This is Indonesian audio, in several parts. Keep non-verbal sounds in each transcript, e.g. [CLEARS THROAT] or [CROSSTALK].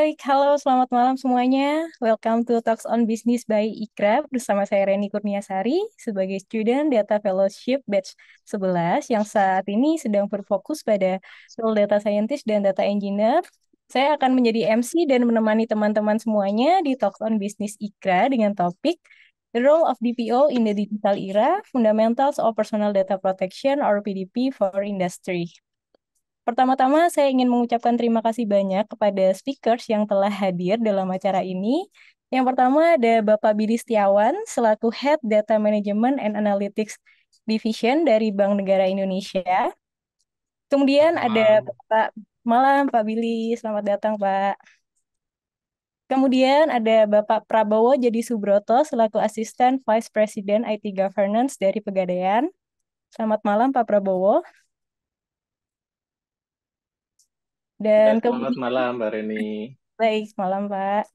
Baik, halo selamat malam semuanya. Welcome to Talks on Business by Ikra bersama saya Reni Kurniasari sebagai student data fellowship batch 11 yang saat ini sedang berfokus pada role data scientist dan data engineer. Saya akan menjadi MC dan menemani teman-teman semuanya di Talks on Business Ikra dengan topik The role of DPO in the digital era, fundamentals of personal data protection or PDP for industry. Pertama-tama saya ingin mengucapkan terima kasih banyak kepada speakers yang telah hadir dalam acara ini. Yang pertama ada Bapak Billy Setiawan selaku Head Data Management and Analytics Division dari Bank Negara Indonesia. Kemudian malam. ada Bapak Malam Pak Billy, selamat datang Pak. Kemudian ada Bapak Prabowo Jadi Subroto selaku Asisten Vice President IT Governance dari Pegadaian. Selamat malam Pak Prabowo. Dan ya, selamat kemudian... malam Mbak Reni. Baik, malam Pak.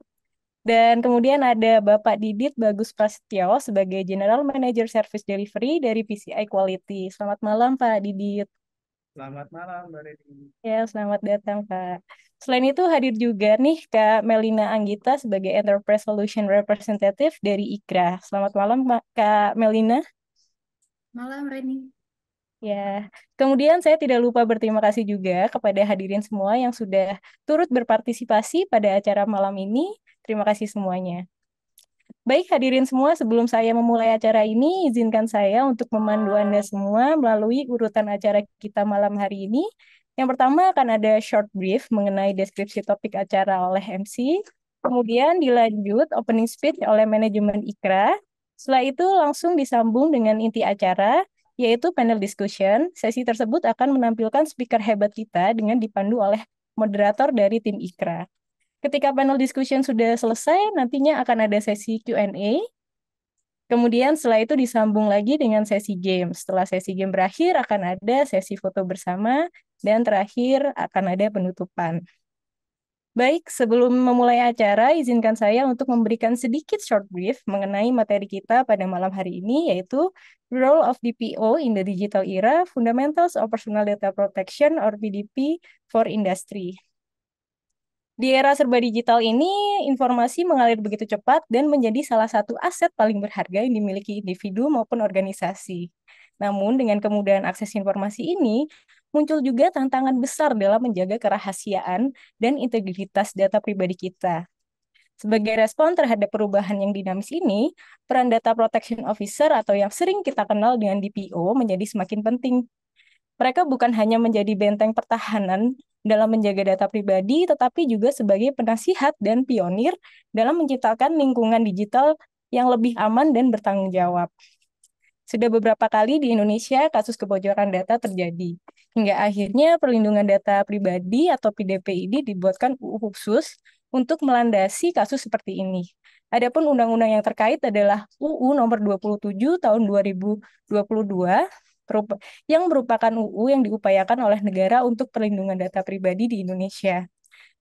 Dan kemudian ada Bapak Didit Bagus Prasetyo sebagai General Manager Service Delivery dari PCI Quality. Selamat malam Pak Didit. Selamat malam Mbak Reni. Ya, selamat datang Pak. Selain itu hadir juga nih Kak Melina Anggita sebagai Enterprise Solution Representative dari IKRA. Selamat malam Kak Melina. Malam Reni. Ya, kemudian saya tidak lupa berterima kasih juga kepada hadirin semua yang sudah turut berpartisipasi pada acara malam ini. Terima kasih semuanya. Baik hadirin semua, sebelum saya memulai acara ini, izinkan saya untuk memandu Anda semua melalui urutan acara kita malam hari ini. Yang pertama akan ada short brief mengenai deskripsi topik acara oleh MC, kemudian dilanjut opening speech oleh manajemen IKRA, setelah itu langsung disambung dengan inti acara, yaitu panel discussion. Sesi tersebut akan menampilkan speaker hebat kita dengan dipandu oleh moderator dari tim IKRA. Ketika panel discussion sudah selesai, nantinya akan ada sesi Q&A. Kemudian setelah itu disambung lagi dengan sesi game. Setelah sesi game berakhir, akan ada sesi foto bersama, dan terakhir akan ada penutupan. Baik, sebelum memulai acara, izinkan saya untuk memberikan sedikit short brief mengenai materi kita pada malam hari ini, yaitu Role of DPO in the Digital Era, Fundamentals of Personal Data Protection or PDP for Industry. Di era serba digital ini, informasi mengalir begitu cepat dan menjadi salah satu aset paling berharga yang dimiliki individu maupun organisasi. Namun, dengan kemudahan akses informasi ini, muncul juga tantangan besar dalam menjaga kerahasiaan dan integritas data pribadi kita. Sebagai respon terhadap perubahan yang dinamis ini, peran Data Protection Officer atau yang sering kita kenal dengan DPO menjadi semakin penting. Mereka bukan hanya menjadi benteng pertahanan dalam menjaga data pribadi, tetapi juga sebagai penasihat dan pionir dalam menciptakan lingkungan digital yang lebih aman dan bertanggung jawab. Sudah beberapa kali di Indonesia kasus kebocoran data terjadi. Hingga akhirnya perlindungan data pribadi atau PDP ini dibuatkan UU khusus untuk melandasi kasus seperti ini. Adapun undang-undang yang terkait adalah UU nomor 27 tahun 2022 yang merupakan UU yang diupayakan oleh negara untuk perlindungan data pribadi di Indonesia.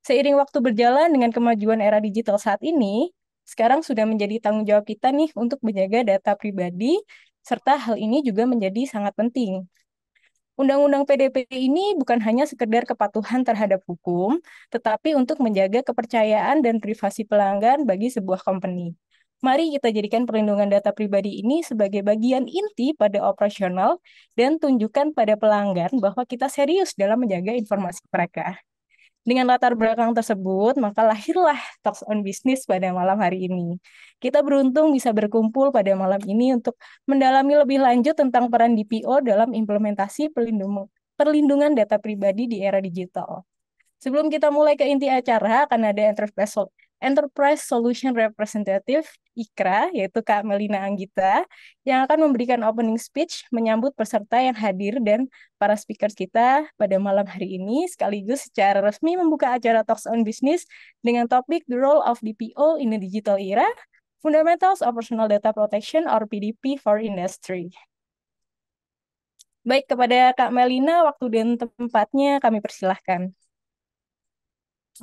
Seiring waktu berjalan dengan kemajuan era digital saat ini, sekarang sudah menjadi tanggung jawab kita nih untuk menjaga data pribadi, serta hal ini juga menjadi sangat penting Undang-undang PDP ini bukan hanya sekedar kepatuhan terhadap hukum, tetapi untuk menjaga kepercayaan dan privasi pelanggan bagi sebuah company. Mari kita jadikan perlindungan data pribadi ini sebagai bagian inti pada operasional dan tunjukkan pada pelanggan bahwa kita serius dalam menjaga informasi mereka. Dengan latar belakang tersebut, maka lahirlah Talks on Business pada malam hari ini. Kita beruntung bisa berkumpul pada malam ini untuk mendalami lebih lanjut tentang peran DPO dalam implementasi perlindungan data pribadi di era digital. Sebelum kita mulai ke inti acara, akan ada enterprise Enterprise Solution Representative IKRA, yaitu Kak Melina Anggita, yang akan memberikan opening speech menyambut peserta yang hadir dan para speaker kita pada malam hari ini, sekaligus secara resmi membuka acara Talks on Business dengan topik The Role of DPO in the Digital Era, Fundamentals of Personal Data Protection or PDP for Industry. Baik, kepada Kak Melina, waktu dan tempatnya kami persilahkan.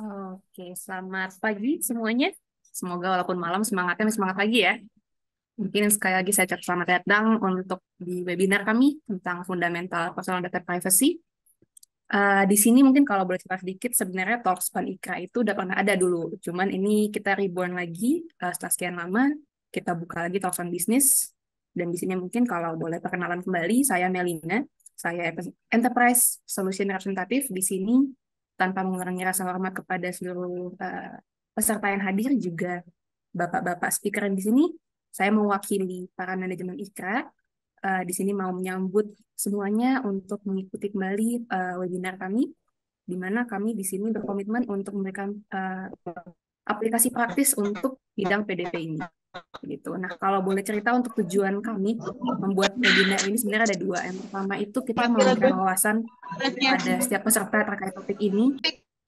Oke, selamat pagi semuanya. Semoga walaupun malam semangatnya masih semangat lagi ya. Mungkin sekali lagi saya cakap selamat datang untuk di webinar kami tentang fundamental personal data privacy. Uh, di sini mungkin kalau boleh cerita sedikit, sebenarnya Pan IKRA itu udah pernah ada dulu. Cuman ini kita reborn lagi uh, setelah sekian lama, kita buka lagi Talkspan Business. Dan di sini mungkin kalau boleh perkenalan kembali, saya Melina, saya Enterprise Solution Representative di sini tanpa mengurangi rasa hormat kepada seluruh uh, peserta yang hadir juga bapak-bapak speaker di sini saya mewakili para manajemen Ikra uh, eh, di sini mau menyambut semuanya untuk mengikuti kembali uh, webinar kami di mana kami di sini berkomitmen untuk memberikan uh, aplikasi praktis untuk bidang PDP ini gitu. Nah, kalau boleh cerita untuk tujuan kami membuat webinar ini sebenarnya ada dua. Yang pertama itu kita memberikan wawasan pada setiap peserta terkait topik ini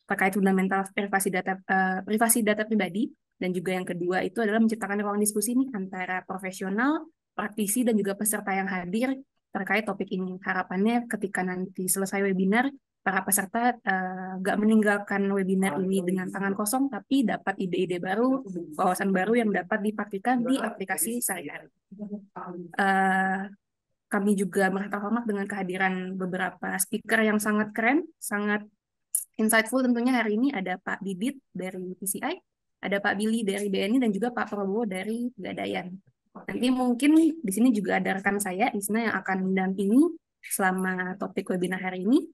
terkait fundamental privasi data uh, privasi data pribadi dan juga yang kedua itu adalah menciptakan ruang diskusi ini antara profesional, praktisi dan juga peserta yang hadir terkait topik ini. Harapannya ketika nanti selesai webinar para peserta eh, nggak uh, meninggalkan webinar ini dengan tangan kosong, tapi dapat ide-ide baru, iya, wawasan baru yang dapat dipraktikkan di iya, aplikasi saya. Uh, eh, kami juga merasa hormat dengan kehadiran beberapa speaker yang sangat keren, sangat insightful tentunya hari ini ada Pak Bibit dari PCI, ada Pak Billy dari BNI, dan juga Pak Prabowo dari Gadayan. Nanti mungkin di sini juga ada rekan saya, di Isna, yang akan mendampingi selama topik webinar hari ini.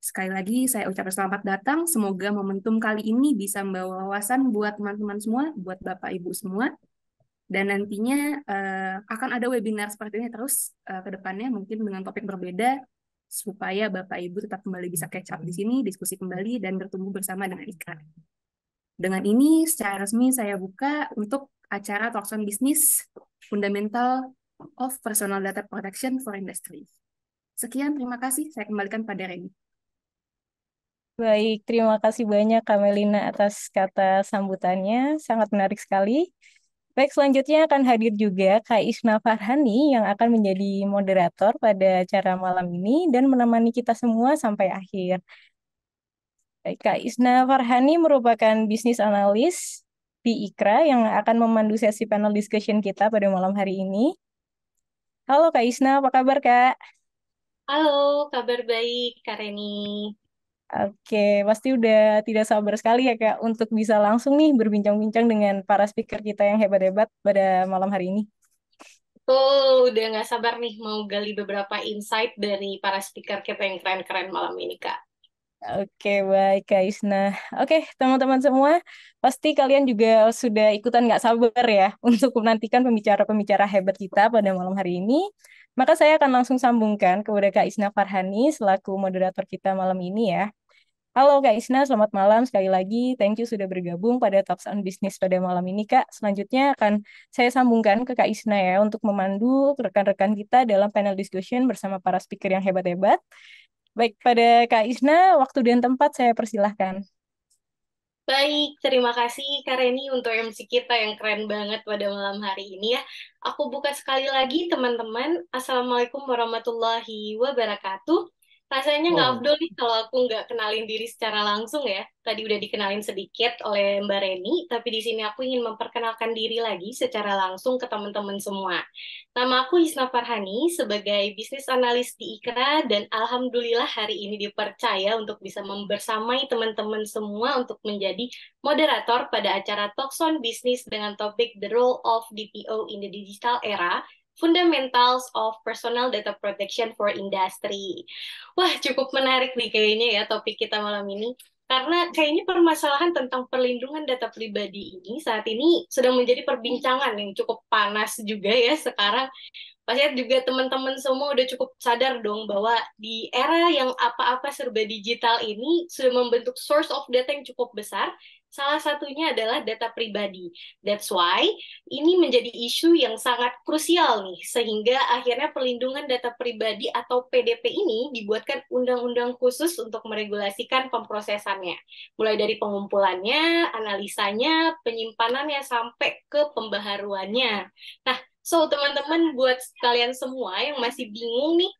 Sekali lagi saya ucapkan selamat datang. Semoga momentum kali ini bisa membawa wawasan buat teman-teman semua, buat Bapak Ibu semua. Dan nantinya uh, akan ada webinar seperti ini terus uh, ke depannya mungkin dengan topik berbeda supaya Bapak Ibu tetap kembali bisa catch up di sini, diskusi kembali dan bertumbuh bersama dengan Ika. Dengan ini secara resmi saya buka untuk acara Talks on Business Fundamental of Personal Data Protection for Industry. Sekian, terima kasih. Saya kembalikan pada Reni. Baik, terima kasih banyak Kamelina atas kata sambutannya. Sangat menarik sekali. Baik, selanjutnya akan hadir juga Kak Isna Farhani yang akan menjadi moderator pada acara malam ini dan menemani kita semua sampai akhir. Baik, Kak Isna Farhani merupakan bisnis analis di IKRA yang akan memandu sesi panel discussion kita pada malam hari ini. Halo Kak Isna, apa kabar Kak? Halo, kabar baik Kak Reni. Oke, pasti udah tidak sabar sekali ya Kak untuk bisa langsung nih berbincang-bincang dengan para speaker kita yang hebat-hebat pada malam hari ini. Oh, udah nggak sabar nih mau gali beberapa insight dari para speaker kita yang keren-keren malam ini Kak. Oke, baik guys. Nah, Oke, teman-teman semua, pasti kalian juga sudah ikutan nggak sabar ya [LAUGHS] untuk menantikan pembicara-pembicara hebat kita pada malam hari ini. Maka saya akan langsung sambungkan kepada Kak Isna Farhani selaku moderator kita malam ini ya. Halo Kak Isna, selamat malam sekali lagi. Thank you sudah bergabung pada Talks on Business pada malam ini Kak. Selanjutnya akan saya sambungkan ke Kak Isna ya untuk memandu rekan-rekan kita dalam panel discussion bersama para speaker yang hebat-hebat. Baik, pada Kak Isna, waktu dan tempat saya persilahkan. Baik, terima kasih Kak Reni untuk MC kita yang keren banget pada malam hari ini ya. Aku buka sekali lagi teman-teman. Assalamualaikum warahmatullahi wabarakatuh rasanya nggak oh. Abdul nih kalau aku nggak kenalin diri secara langsung ya. Tadi udah dikenalin sedikit oleh Mbak Reni, tapi di sini aku ingin memperkenalkan diri lagi secara langsung ke teman-teman semua. Nama aku Hisna Farhani sebagai bisnis analis di Ikra dan alhamdulillah hari ini dipercaya untuk bisa membersamai teman-teman semua untuk menjadi moderator pada acara Talkson Business dengan topik The Role of DPO in the Digital Era Fundamentals of Personal Data Protection for Industry. Wah, cukup menarik nih kayaknya ya topik kita malam ini. Karena kayaknya permasalahan tentang perlindungan data pribadi ini saat ini sedang menjadi perbincangan yang cukup panas juga ya sekarang pasti juga teman-teman semua udah cukup sadar dong bahwa di era yang apa-apa serba digital ini sudah membentuk source of data yang cukup besar Salah satunya adalah data pribadi. That's why ini menjadi isu yang sangat krusial nih, sehingga akhirnya perlindungan data pribadi atau PDP ini dibuatkan undang-undang khusus untuk meregulasikan pemprosesannya. Mulai dari pengumpulannya, analisanya, penyimpanannya, sampai ke pembaharuannya. Nah, so teman-teman buat kalian semua yang masih bingung nih,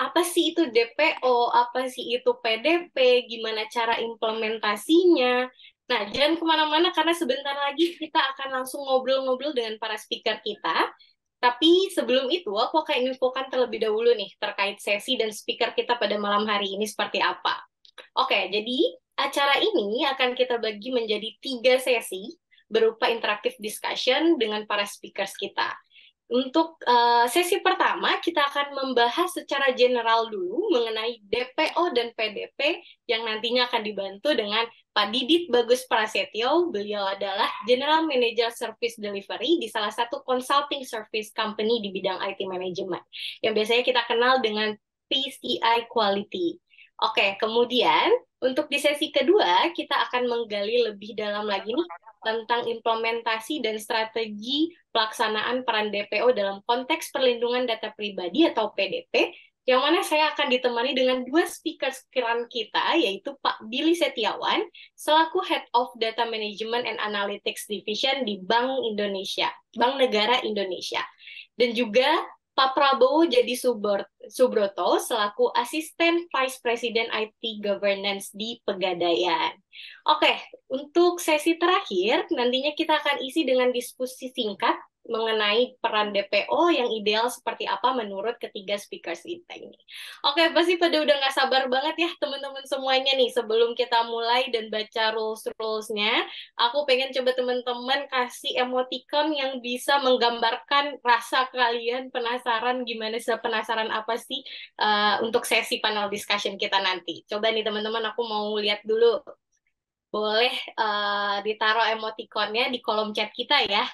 apa sih itu DPO, apa sih itu PDP, gimana cara implementasinya, Nah, jangan kemana-mana karena sebentar lagi kita akan langsung ngobrol-ngobrol dengan para speaker kita. Tapi sebelum itu, aku akan infokan terlebih dahulu nih terkait sesi dan speaker kita pada malam hari ini seperti apa. Oke, jadi acara ini akan kita bagi menjadi tiga sesi berupa interaktif discussion dengan para speakers kita. Untuk uh, sesi pertama, kita akan membahas secara general dulu mengenai DPO dan PDP yang nantinya akan dibantu dengan Pak Didit Bagus Prasetyo. Beliau adalah General Manager Service Delivery di salah satu consulting service company di bidang IT management yang biasanya kita kenal dengan PCI Quality. Oke, kemudian untuk di sesi kedua kita akan menggali lebih dalam lagi nih tentang implementasi dan strategi pelaksanaan peran DPO dalam konteks perlindungan data pribadi atau PDP, yang mana saya akan ditemani dengan dua speaker sekiran kita, yaitu Pak Billy Setiawan, selaku Head of Data Management and Analytics Division di Bank Indonesia, Bank Negara Indonesia, dan juga Pak Prabowo jadi Subroto selaku asisten Vice President IT Governance di Pegadaian. Oke, untuk sesi terakhir nantinya kita akan isi dengan diskusi singkat mengenai peran DPO yang ideal seperti apa menurut ketiga speaker kita ini. Oke, pasti pada udah nggak sabar banget ya teman-teman semuanya nih. Sebelum kita mulai dan baca rules-rulesnya, aku pengen coba teman-teman kasih emoticon yang bisa menggambarkan rasa kalian penasaran gimana sih penasaran apa sih uh, untuk sesi panel discussion kita nanti. Coba nih teman-teman, aku mau lihat dulu. Boleh uh, ditaruh emoticonnya di kolom chat kita ya.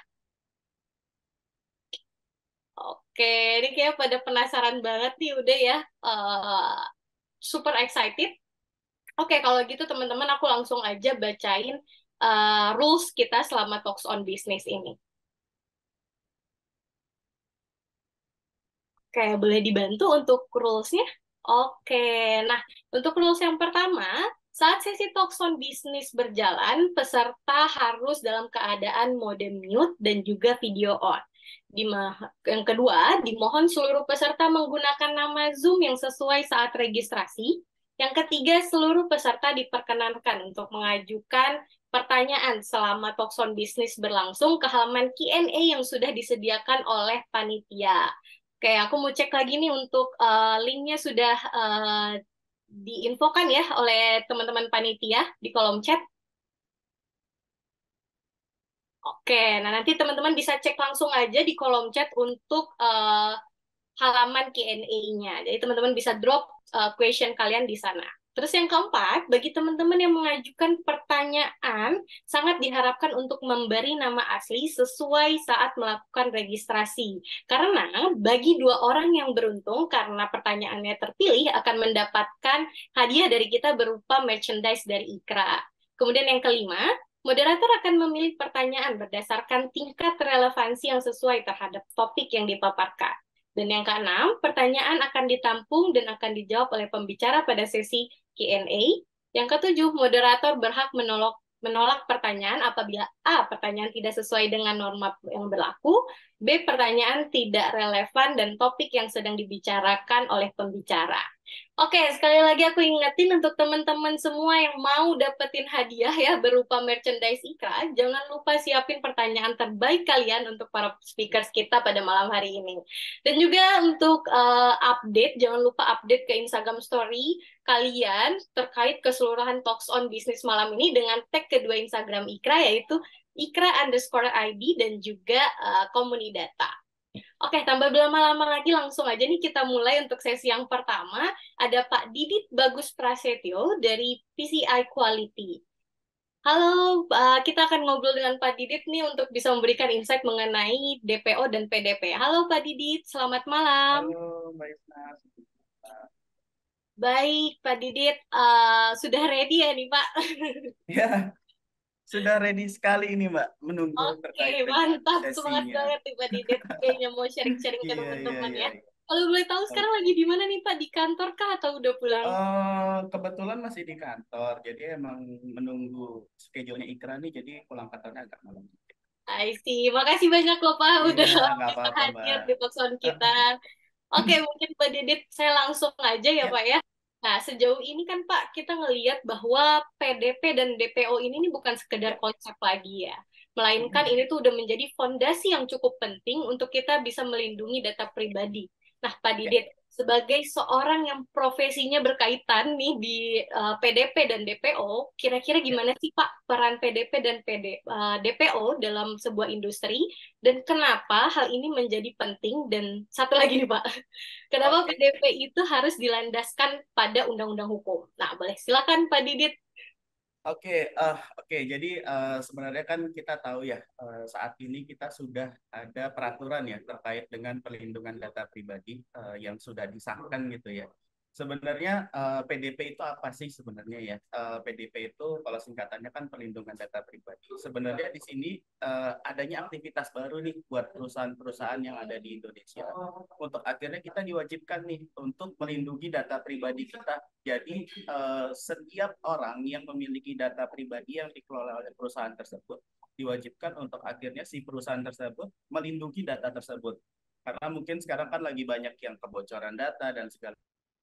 Oke, ini kayak pada penasaran banget nih udah ya. Uh, super excited. Oke, kalau gitu teman-teman aku langsung aja bacain uh, rules kita selama talks on business ini. Oke, boleh dibantu untuk rules-nya? Oke, nah untuk rules yang pertama, saat sesi talks on business berjalan, peserta harus dalam keadaan mode mute dan juga video on di yang kedua, dimohon seluruh peserta menggunakan nama Zoom yang sesuai saat registrasi. Yang ketiga, seluruh peserta diperkenankan untuk mengajukan pertanyaan selama Tokson Bisnis berlangsung ke halaman Q&A yang sudah disediakan oleh panitia. Oke, aku mau cek lagi nih untuk uh, linknya sudah uh, diinfokan ya oleh teman-teman panitia di kolom chat. Oke, nah nanti teman-teman bisa cek langsung aja di kolom chat untuk uh, halaman Q&A-nya. Jadi teman-teman bisa drop uh, question kalian di sana. Terus yang keempat, bagi teman-teman yang mengajukan pertanyaan, sangat diharapkan untuk memberi nama asli sesuai saat melakukan registrasi. Karena bagi dua orang yang beruntung karena pertanyaannya terpilih akan mendapatkan hadiah dari kita berupa merchandise dari Ikra. Kemudian yang kelima, moderator akan memilih pertanyaan berdasarkan tingkat relevansi yang sesuai terhadap topik yang dipaparkan. Dan yang keenam, pertanyaan akan ditampung dan akan dijawab oleh pembicara pada sesi Q&A. Yang ketujuh, moderator berhak menolak menolak pertanyaan apabila A. pertanyaan tidak sesuai dengan norma yang berlaku, B. pertanyaan tidak relevan dan topik yang sedang dibicarakan oleh pembicara. Oke, sekali lagi aku ingetin untuk teman-teman semua yang mau dapetin hadiah ya berupa merchandise Ikra, jangan lupa siapin pertanyaan terbaik kalian untuk para speakers kita pada malam hari ini. Dan juga untuk uh, update, jangan lupa update ke Instagram story kalian terkait keseluruhan Talks on Business malam ini dengan tag kedua Instagram Ikra yaitu Ikra underscore ID dan juga uh, Komunidata. Oke, tambah berlama-lama lagi langsung aja nih kita mulai untuk sesi yang pertama. Ada Pak Didit Bagus Prasetyo dari PCI Quality. Halo, kita akan ngobrol dengan Pak Didit nih untuk bisa memberikan insight mengenai DPO dan PDP. Halo Pak Didit, selamat malam. Halo baik. Baik, Pak Didit. Uh, sudah ready ya nih Pak? Ya, sudah ready sekali ini mbak menunggu oke okay, mantap semangat banget tiba mbak kayaknya kayaknya mau sharing-sharing iya, ke iya, teman-teman yeah, yeah. ya iya. kalau boleh tahu sekarang lagi di mana nih pak di kantor kah atau udah pulang uh, kebetulan masih di kantor jadi emang menunggu schedule-nya Ikra nih jadi pulang kantornya agak malam I see. Makasih banyak loh Pak udah apa hadir di Pokson kita. [LAUGHS] Oke, mungkin Pak Didit saya langsung aja ya, ya. Pak ya. Nah, sejauh ini kan Pak, kita ngelihat bahwa PDP dan DPO ini, ini bukan sekedar ya. konsep lagi ya, melainkan hmm. ini tuh udah menjadi fondasi yang cukup penting untuk kita bisa melindungi data pribadi. Nah, Pak ya. Didit, sebagai seorang yang profesinya berkaitan nih di uh, eh, PDP dan DPO, kira-kira ya. gimana sih Pak peran PDP dan PD, uh, eh, DPO dalam sebuah industri dan kenapa hal ini menjadi penting dan satu lagi nih Pak, [LAUGHS] kenapa PDP itu harus dilandaskan pada undang-undang hukum? Nah, boleh silakan Pak Didit Oke, uh, oke. Jadi uh, sebenarnya kan kita tahu ya uh, saat ini kita sudah ada peraturan ya terkait dengan perlindungan data pribadi uh, yang sudah disahkan gitu ya. Sebenarnya uh, eh, PDP itu apa sih sebenarnya ya? Uh, eh, PDP itu kalau singkatannya kan perlindungan data pribadi. Sebenarnya di sini uh, adanya aktivitas baru nih buat perusahaan-perusahaan yang ada di Indonesia. Untuk akhirnya kita diwajibkan nih untuk melindungi data pribadi kita. Jadi uh, setiap orang yang memiliki data pribadi yang dikelola oleh perusahaan tersebut diwajibkan untuk akhirnya si perusahaan tersebut melindungi data tersebut karena mungkin sekarang kan lagi banyak yang kebocoran data dan segala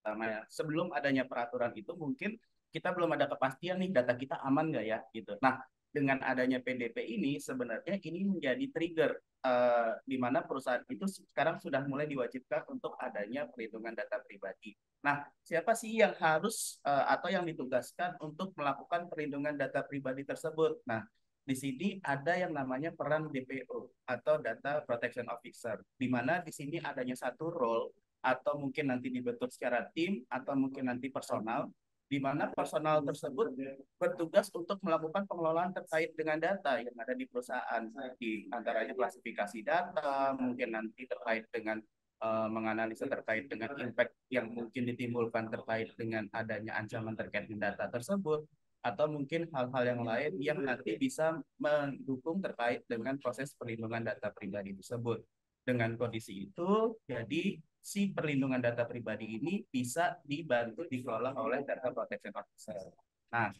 pertama sebelum adanya peraturan itu mungkin kita belum ada kepastian nih data kita aman nggak ya gitu nah dengan adanya PDP ini sebenarnya ini menjadi trigger eh, di mana perusahaan itu sekarang sudah mulai diwajibkan untuk adanya perlindungan data pribadi. Nah, siapa sih yang harus eh, atau yang ditugaskan untuk melakukan perlindungan data pribadi tersebut? Nah, di sini ada yang namanya peran DPO atau Data Protection Officer, di mana di sini adanya satu role atau mungkin nanti dibentuk secara tim atau mungkin nanti personal di mana personal tersebut bertugas untuk melakukan pengelolaan terkait dengan data yang ada di perusahaan di antaranya klasifikasi data mungkin nanti terkait dengan uh, menganalisa terkait dengan impact yang mungkin ditimbulkan terkait dengan adanya ancaman terkait dengan data tersebut atau mungkin hal-hal yang lain yang nanti bisa mendukung terkait dengan proses perlindungan data pribadi tersebut. Dengan kondisi itu, jadi si perlindungan data pribadi ini bisa dibantu dikelola oleh data protection officer. Nah,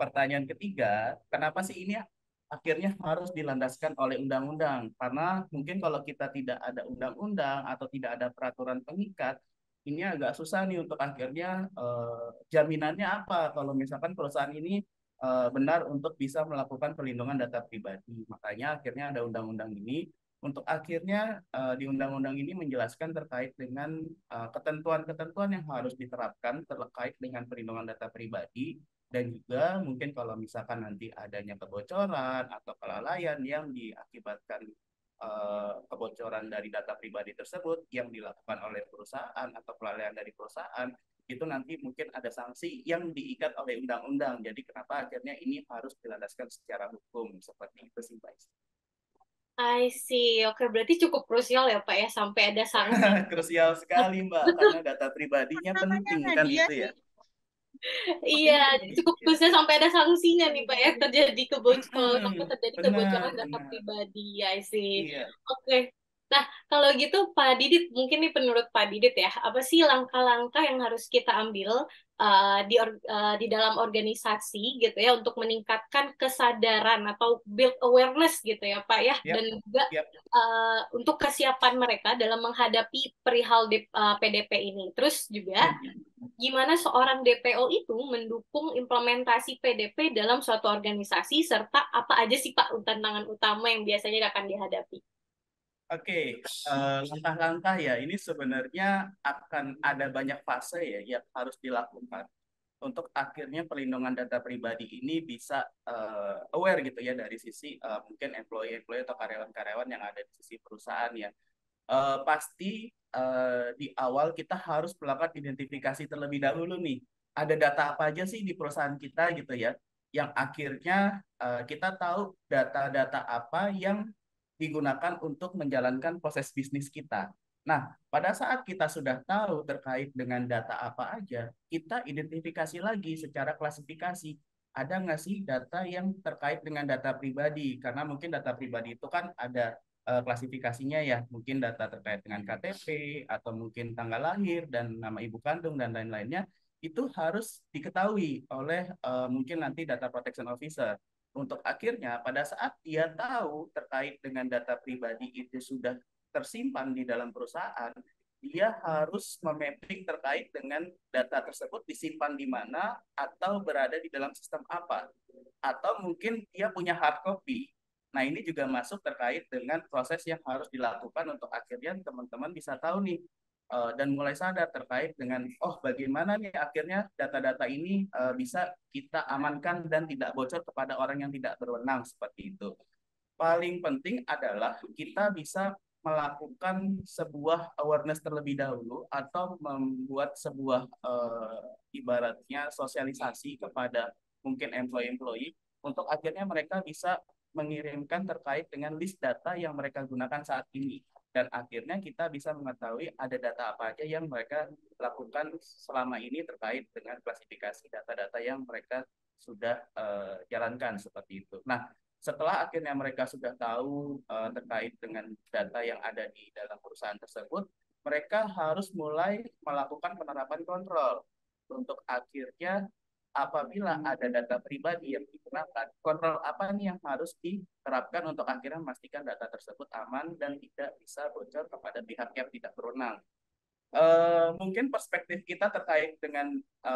pertanyaan ketiga, kenapa sih ini akhirnya harus dilandaskan oleh undang-undang? Karena mungkin kalau kita tidak ada undang-undang atau tidak ada peraturan pengikat, ini agak susah nih untuk akhirnya eh, jaminannya apa kalau misalkan perusahaan ini eh, benar untuk bisa melakukan perlindungan data pribadi. Makanya akhirnya ada undang-undang ini untuk akhirnya uh, di undang-undang ini menjelaskan terkait dengan eh, ketentuan-ketentuan uh, yang harus diterapkan terkait dengan perlindungan data pribadi dan juga mungkin kalau misalkan nanti adanya kebocoran atau kelalaian yang diakibatkan uh, kebocoran dari data pribadi tersebut yang dilakukan oleh perusahaan atau kelalaian dari perusahaan itu nanti mungkin ada sanksi yang diikat oleh undang-undang. Jadi kenapa akhirnya ini harus dilandaskan secara hukum seperti itu sih, Pak. I see. Oke, berarti cukup krusial ya Pak ya sampai ada sanksi. [LAUGHS] krusial sekali Mbak, karena data pribadinya penting kan itu ya. Iya, cukup krusial sampai ada sanksinya nih Pak ya terjadi kebocoran, hmm, terjadi kebocoran data pribadi, I see. Iya. Oke, Nah, kalau gitu Pak Didit, mungkin nih menurut Pak Didit ya, apa sih langkah-langkah yang harus kita ambil uh, di uh, di dalam organisasi gitu ya untuk meningkatkan kesadaran atau build awareness gitu ya Pak ya yep. dan juga yep. uh, eh, untuk kesiapan mereka dalam menghadapi perihal D, uh, PDP ini. Terus juga gimana seorang DPO itu mendukung implementasi PDP dalam suatu organisasi serta apa aja sih Pak tantangan utama yang biasanya akan dihadapi? Oke, uh, langkah-langkah ya ini sebenarnya akan ada banyak fase ya yang harus dilakukan untuk akhirnya perlindungan data pribadi ini bisa uh, aware gitu ya dari sisi uh, mungkin employee-employee atau karyawan-karyawan yang ada di sisi perusahaan ya. Uh, pasti uh, di awal kita harus melakukan identifikasi terlebih dahulu nih. Ada data apa aja sih di perusahaan kita gitu ya, yang akhirnya uh, kita tahu data-data apa yang digunakan untuk menjalankan proses bisnis kita. Nah, pada saat kita sudah tahu terkait dengan data apa aja, kita identifikasi lagi secara klasifikasi. Ada nggak sih data yang terkait dengan data pribadi? Karena mungkin data pribadi itu kan ada uh, klasifikasinya ya, mungkin data terkait dengan KTP, atau mungkin tanggal lahir, dan nama ibu kandung, dan lain-lainnya. Itu harus diketahui oleh uh, mungkin nanti data protection officer untuk akhirnya pada saat dia tahu terkait dengan data pribadi itu sudah tersimpan di dalam perusahaan, dia harus memapping terkait dengan data tersebut disimpan di mana atau berada di dalam sistem apa atau mungkin dia punya hard copy. Nah, ini juga masuk terkait dengan proses yang harus dilakukan untuk akhirnya teman-teman bisa tahu nih uh, dan mulai sadar terkait dengan oh bagaimana nih akhirnya data-data ini uh, bisa kita amankan dan tidak bocor kepada orang yang tidak berwenang seperti itu. Paling penting adalah kita bisa melakukan sebuah awareness terlebih dahulu atau membuat sebuah uh, ibaratnya sosialisasi kepada mungkin employee-employee untuk akhirnya mereka bisa mengirimkan terkait dengan list data yang mereka gunakan saat ini dan akhirnya kita bisa mengetahui ada data apa aja yang mereka lakukan selama ini terkait dengan klasifikasi data-data yang mereka sudah uh, jalankan seperti itu. Nah, setelah akhirnya mereka sudah tahu uh, terkait dengan data yang ada di dalam perusahaan tersebut, mereka harus mulai melakukan penerapan kontrol untuk akhirnya apabila hmm. ada data pribadi yang digunakan, kontrol apa nih yang harus diterapkan untuk akhirnya memastikan data tersebut aman dan tidak bisa bocor kepada pihak yang tidak berwenang. E, mungkin perspektif kita terkait dengan e,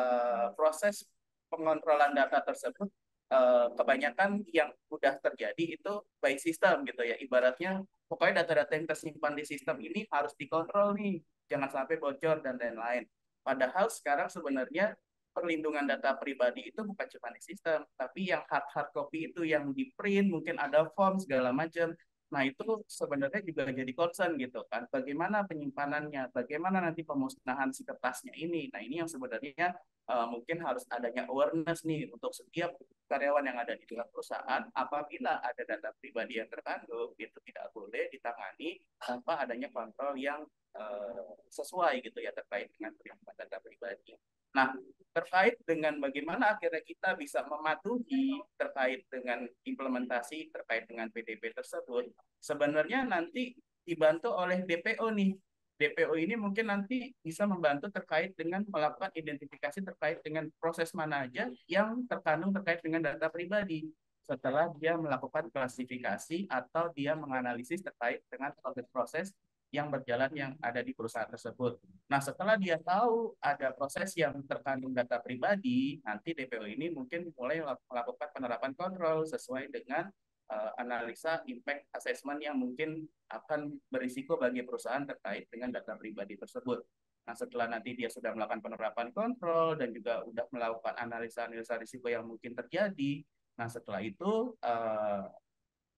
proses pengontrolan data tersebut e, kebanyakan yang sudah terjadi itu by system gitu ya ibaratnya pokoknya data-data yang tersimpan di sistem ini harus dikontrol nih jangan sampai bocor dan lain-lain Padahal sekarang sebenarnya perlindungan data pribadi itu bukan cuma di sistem, tapi yang hard hard copy itu yang di print mungkin ada form segala macam. Nah itu sebenarnya juga jadi concern gitu kan. Bagaimana penyimpanannya, bagaimana nanti pemusnahan si kertasnya ini. Nah ini yang sebenarnya uh, mungkin harus adanya awareness nih untuk setiap karyawan yang ada di dalam perusahaan. Apabila ada data pribadi yang terkandung, itu tidak boleh ditangani tanpa adanya kontrol yang uh, sesuai gitu ya terkait dengan perlindungan data pribadi. Nah, terkait dengan bagaimana akhirnya kita bisa mematuhi terkait dengan implementasi terkait dengan PDP tersebut, sebenarnya nanti dibantu oleh DPO nih. DPO ini mungkin nanti bisa membantu terkait dengan melakukan identifikasi terkait dengan proses mana aja yang terkandung terkait dengan data pribadi setelah dia melakukan klasifikasi atau dia menganalisis terkait dengan proses-proses yang berjalan yang ada di perusahaan tersebut. Nah, setelah dia tahu ada proses yang terkandung data pribadi, nanti DPO ini mungkin mulai melakukan penerapan kontrol sesuai dengan uh, analisa impact assessment yang mungkin akan berisiko bagi perusahaan terkait dengan data pribadi tersebut. Nah, setelah nanti dia sudah melakukan penerapan kontrol dan juga sudah melakukan analisa-analisa risiko yang mungkin terjadi, Nah, setelah itu uh,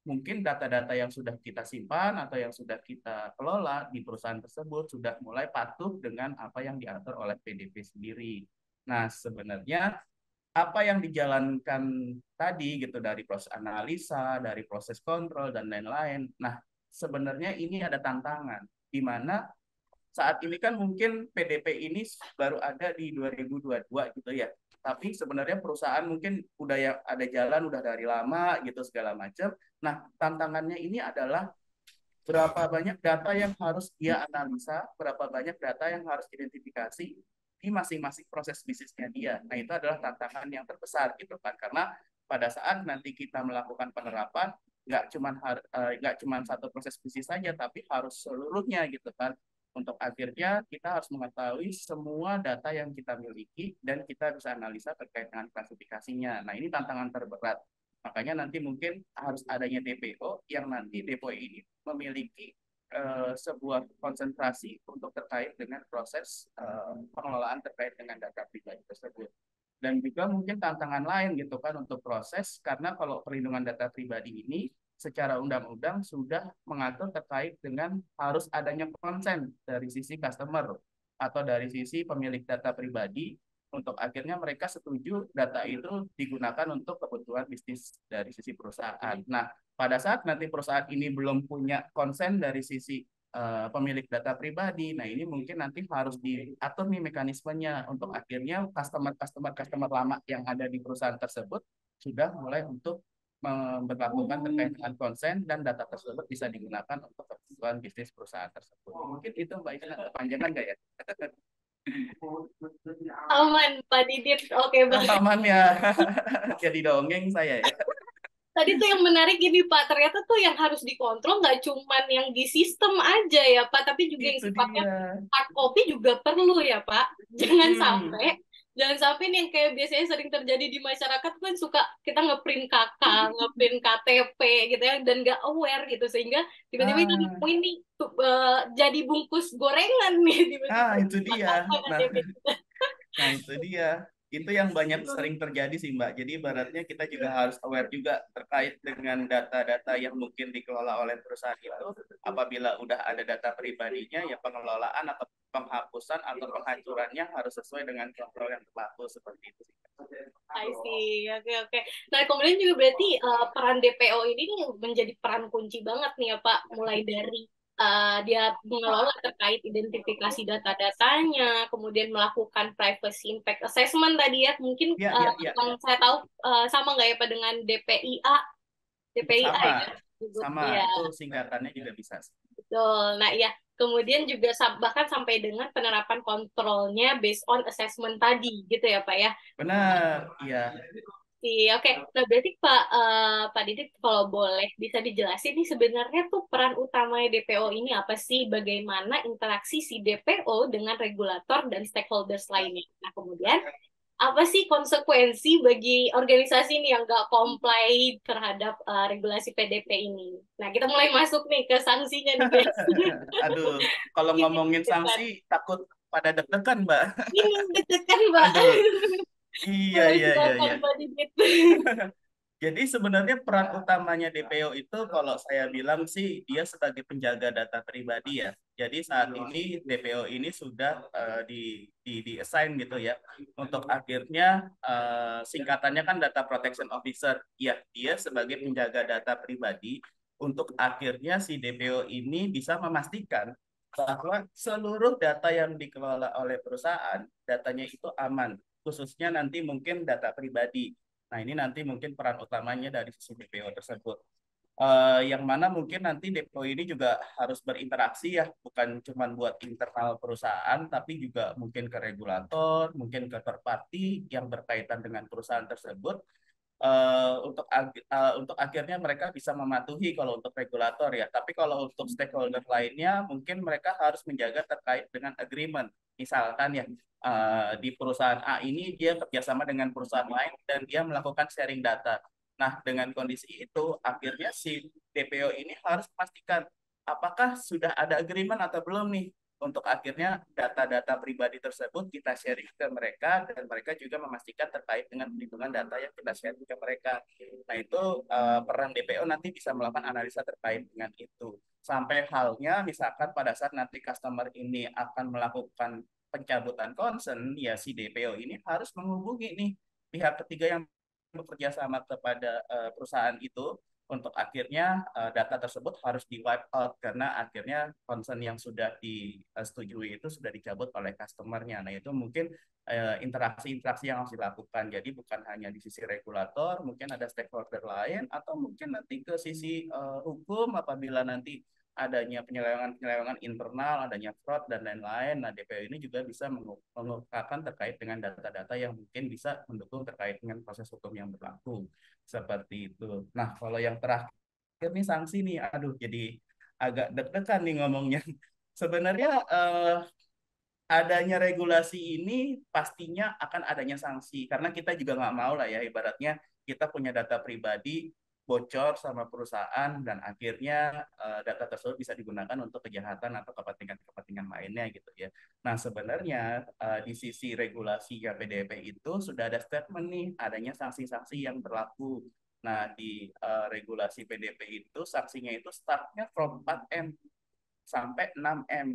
mungkin data-data yang sudah kita simpan atau yang sudah kita kelola di perusahaan tersebut sudah mulai patuh dengan apa yang diatur oleh PDP sendiri. Nah, sebenarnya apa yang dijalankan tadi gitu dari proses analisa, dari proses kontrol dan lain-lain. Nah, sebenarnya ini ada tantangan di mana saat ini kan mungkin PDP ini baru ada di 2022 gitu ya tapi sebenarnya perusahaan mungkin udah ya ada jalan udah dari lama gitu segala macam. Nah, tantangannya ini adalah berapa banyak data yang harus dia analisa, berapa banyak data yang harus identifikasi di masing-masing proses bisnisnya dia. Nah, itu adalah tantangan yang terbesar gitu kan karena pada saat nanti kita melakukan penerapan nggak cuman eh, nggak cuman satu proses bisnis saja tapi harus seluruhnya gitu kan untuk akhirnya kita harus mengetahui semua data yang kita miliki dan kita bisa analisa terkait dengan klasifikasinya. Nah ini tantangan terberat. Makanya nanti mungkin harus adanya DPO yang nanti DPO ini memiliki uh, sebuah konsentrasi untuk terkait dengan proses uh, pengelolaan terkait dengan data pribadi tersebut dan juga mungkin tantangan lain gitu kan untuk proses karena kalau perlindungan data pribadi ini secara undang-undang sudah mengatur terkait dengan harus adanya konsen dari sisi customer atau dari sisi pemilik data pribadi untuk akhirnya mereka setuju data itu digunakan untuk kebutuhan bisnis dari sisi perusahaan. Nah, pada saat nanti perusahaan ini belum punya konsen dari sisi uh, pemilik data pribadi, nah ini mungkin nanti harus diatur nih mekanismenya untuk akhirnya customer-customer customer lama yang ada di perusahaan tersebut sudah mulai untuk memperlakukan terkait dengan konsen dan data tersebut bisa digunakan untuk kebutuhan bisnis perusahaan tersebut. Mungkin itu Mbak Isna kepanjangan nggak ya? Aman, Pak Didit. Oke, okay, Pak. [LAUGHS] Aman ya. [LAUGHS] Jadi dongeng saya ya. Tadi tuh yang menarik gini Pak, ternyata tuh yang harus dikontrol nggak cuman yang di sistem aja ya Pak, tapi juga itu yang sifatnya hard copy juga perlu ya Pak. Jangan hmm. sampai jangan sampai nih yang kayak biasanya sering terjadi di masyarakat kan suka kita ngeprint KK, ngeprint KTP gitu ya dan gak aware gitu sehingga tiba-tiba ah. itu nemuin nih uh, jadi bungkus gorengan nih tiba-tiba. Ah, itu dia. Nah, gitu. nah, itu dia itu yang iya banyak sering terjadi sih Mbak. Jadi baratnya iya. kita juga harus aware juga terkait dengan data-data yang mungkin dikelola oleh perusahaan itu. Iya, Apabila udah ada data pribadinya, ya pengelolaan atau penghapusan atau penghancurannya harus sesuai dengan kontrol yang berlaku seperti itu. I see, oke okay, oke. Okay. Nah kemudian juga berarti uh, peran DPO ini menjadi peran kunci banget nih ya Pak, mulai dari uh, dia mengelola terkait identifikasi data-datanya, kemudian melakukan privacy impact assessment tadi ya, mungkin ya, uh, ya, yang ya. saya tahu uh, sama nggak ya pak dengan DPIA, DPIA sama, ya, sama ya. itu singkatannya juga bisa. Betul, nah ya kemudian juga bahkan sampai dengan penerapan kontrolnya based on assessment tadi gitu ya pak ya. Benar, iya. Oke, okay. nah berarti Pak uh, Pak Didit kalau boleh bisa dijelasin nih sebenarnya tuh peran utama DPO ini apa sih? Bagaimana interaksi si DPO dengan regulator dan stakeholders lainnya? Nah kemudian apa sih konsekuensi bagi organisasi ini yang nggak comply terhadap uh, regulasi PDP ini? Nah kita mulai masuk nih ke sanksinya nih guys. [LAUGHS] Aduh, kalau ngomongin sanksi takut pada deg-degan mbak. Ini iya, deg-degan mbak. Aduh Iya iya, iya, iya, iya, [LAUGHS] iya. Jadi sebenarnya peran utamanya DPO itu kalau saya bilang sih dia sebagai penjaga data pribadi ya. Jadi saat iya. ini DPO ini sudah uh, di di di assign gitu ya untuk akhirnya uh, singkatannya kan data protection officer. Ya, dia sebagai penjaga data pribadi untuk akhirnya si DPO ini bisa memastikan bahwa seluruh data yang dikelola oleh perusahaan datanya itu aman khususnya nanti mungkin data pribadi. Nah ini nanti mungkin peran utamanya dari sisi DPO tersebut. Uh, yang mana mungkin nanti DPO ini juga harus berinteraksi ya, bukan cuma buat internal perusahaan, tapi juga mungkin ke regulator, mungkin ke third yang berkaitan dengan perusahaan tersebut, Eh, untuk uh, untuk akhirnya mereka bisa mematuhi kalau untuk regulator ya. Tapi kalau untuk stakeholder lainnya mungkin mereka harus menjaga terkait dengan agreement. Misalkan ya uh, di perusahaan A ini dia kerjasama dengan perusahaan lain dan dia melakukan sharing data. Nah dengan kondisi itu akhirnya si DPO ini harus pastikan apakah sudah ada agreement atau belum nih untuk akhirnya data-data pribadi tersebut kita sharing ke mereka dan mereka juga memastikan terkait dengan perlindungan data yang kita share ke mereka. Nah itu uh, peran DPO nanti bisa melakukan analisa terkait dengan itu. Sampai halnya misalkan pada saat nanti customer ini akan melakukan pencabutan concern, ya si DPO ini harus menghubungi nih pihak ketiga yang bekerja sama kepada uh, perusahaan itu untuk akhirnya uh, data tersebut harus di wipe out karena akhirnya concern yang sudah disetujui itu sudah dicabut oleh customernya. Nah itu mungkin eh, interaksi-interaksi uh, yang harus dilakukan. Jadi bukan hanya di sisi regulator, mungkin ada stakeholder lain atau mungkin nanti ke sisi uh, hukum apabila nanti adanya penyelewangan penyelewangan internal, adanya fraud dan lain-lain. Nah, DPO ini juga bisa mengungkapkan terkait dengan data-data yang mungkin bisa mendukung terkait dengan proses hukum yang berlaku seperti itu. Nah, kalau yang terakhir nih sanksi nih, aduh jadi agak deg-degan nih ngomongnya. [LAUGHS] Sebenarnya eh, adanya regulasi ini pastinya akan adanya sanksi karena kita juga nggak mau lah ya ibaratnya kita punya data pribadi bocor sama perusahaan dan akhirnya uh, data tersebut bisa digunakan untuk kejahatan atau kepentingan-kepentingan lainnya gitu ya. Nah sebenarnya uh, di sisi regulasi KPDP itu sudah ada statement nih adanya sanksi-sanksi yang berlaku. Nah di uh, regulasi PDP itu sanksinya itu startnya from 4M sampai 6M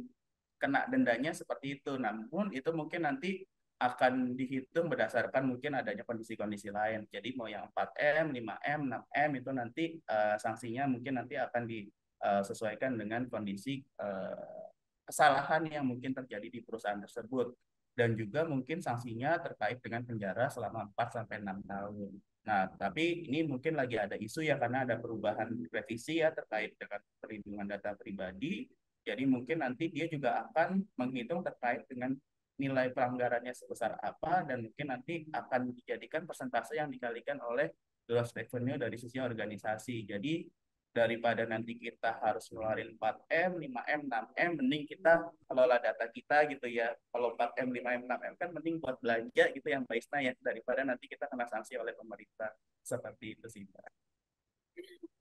kena dendanya seperti itu. Namun itu mungkin nanti akan dihitung berdasarkan mungkin adanya kondisi-kondisi lain. Jadi mau yang 4M, 5M, 6M itu nanti uh, sanksinya mungkin nanti akan disesuaikan eh, dengan kondisi uh, kesalahan yang mungkin terjadi di perusahaan tersebut dan juga mungkin sanksinya terkait dengan penjara selama 4 sampai 6 tahun. Nah, tapi ini mungkin lagi ada isu ya karena ada perubahan revisi ya terkait dengan perlindungan data pribadi. Jadi mungkin nanti dia juga akan menghitung terkait dengan nilai pelanggarannya sebesar apa dan mungkin nanti akan dijadikan persentase yang dikalikan oleh gross revenue dari sisi organisasi. Jadi daripada nanti kita harus ngeluarin 4M, 5M, 6M, mending kita kelola data kita gitu ya. Kalau 4M, 5M, 6M kan mending buat belanja gitu yang Mbak ya, daripada nanti kita kena sanksi oleh pemerintah. Seperti itu sih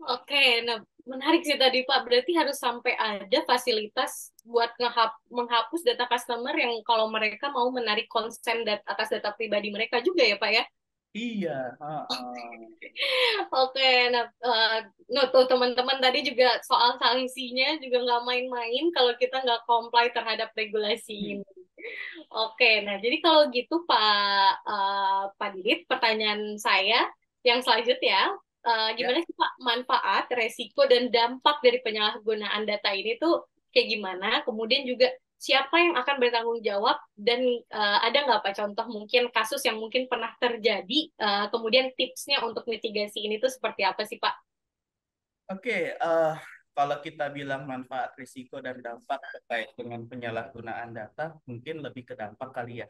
Oke, nah menarik sih tadi Pak. Berarti harus sampai ada fasilitas buat menghapus data customer yang kalau mereka mau menarik konsen dat atas data pribadi mereka juga ya Pak ya? Iya. Oke, nah, uh, tuh teman-teman tadi juga soal sanksinya juga nggak main-main kalau kita nggak comply terhadap regulasi hmm. ini. Oke, Oke, nah jadi kalau gitu Pak uh, Pak Didit, pertanyaan saya yang selanjutnya, Eh, ya. gimana sih Pak manfaat, resiko dan dampak dari penyalahgunaan data ini tuh kayak gimana? Kemudian juga siapa yang akan bertanggung jawab dan uh, ada nggak Pak contoh mungkin kasus yang mungkin pernah terjadi? Uh, kemudian tipsnya untuk mitigasi ini tuh seperti apa sih Pak? Oke, okay, uh, kalau kita bilang manfaat, risiko, dan dampak terkait dengan penyalahgunaan data, mungkin lebih ke dampak kali ya.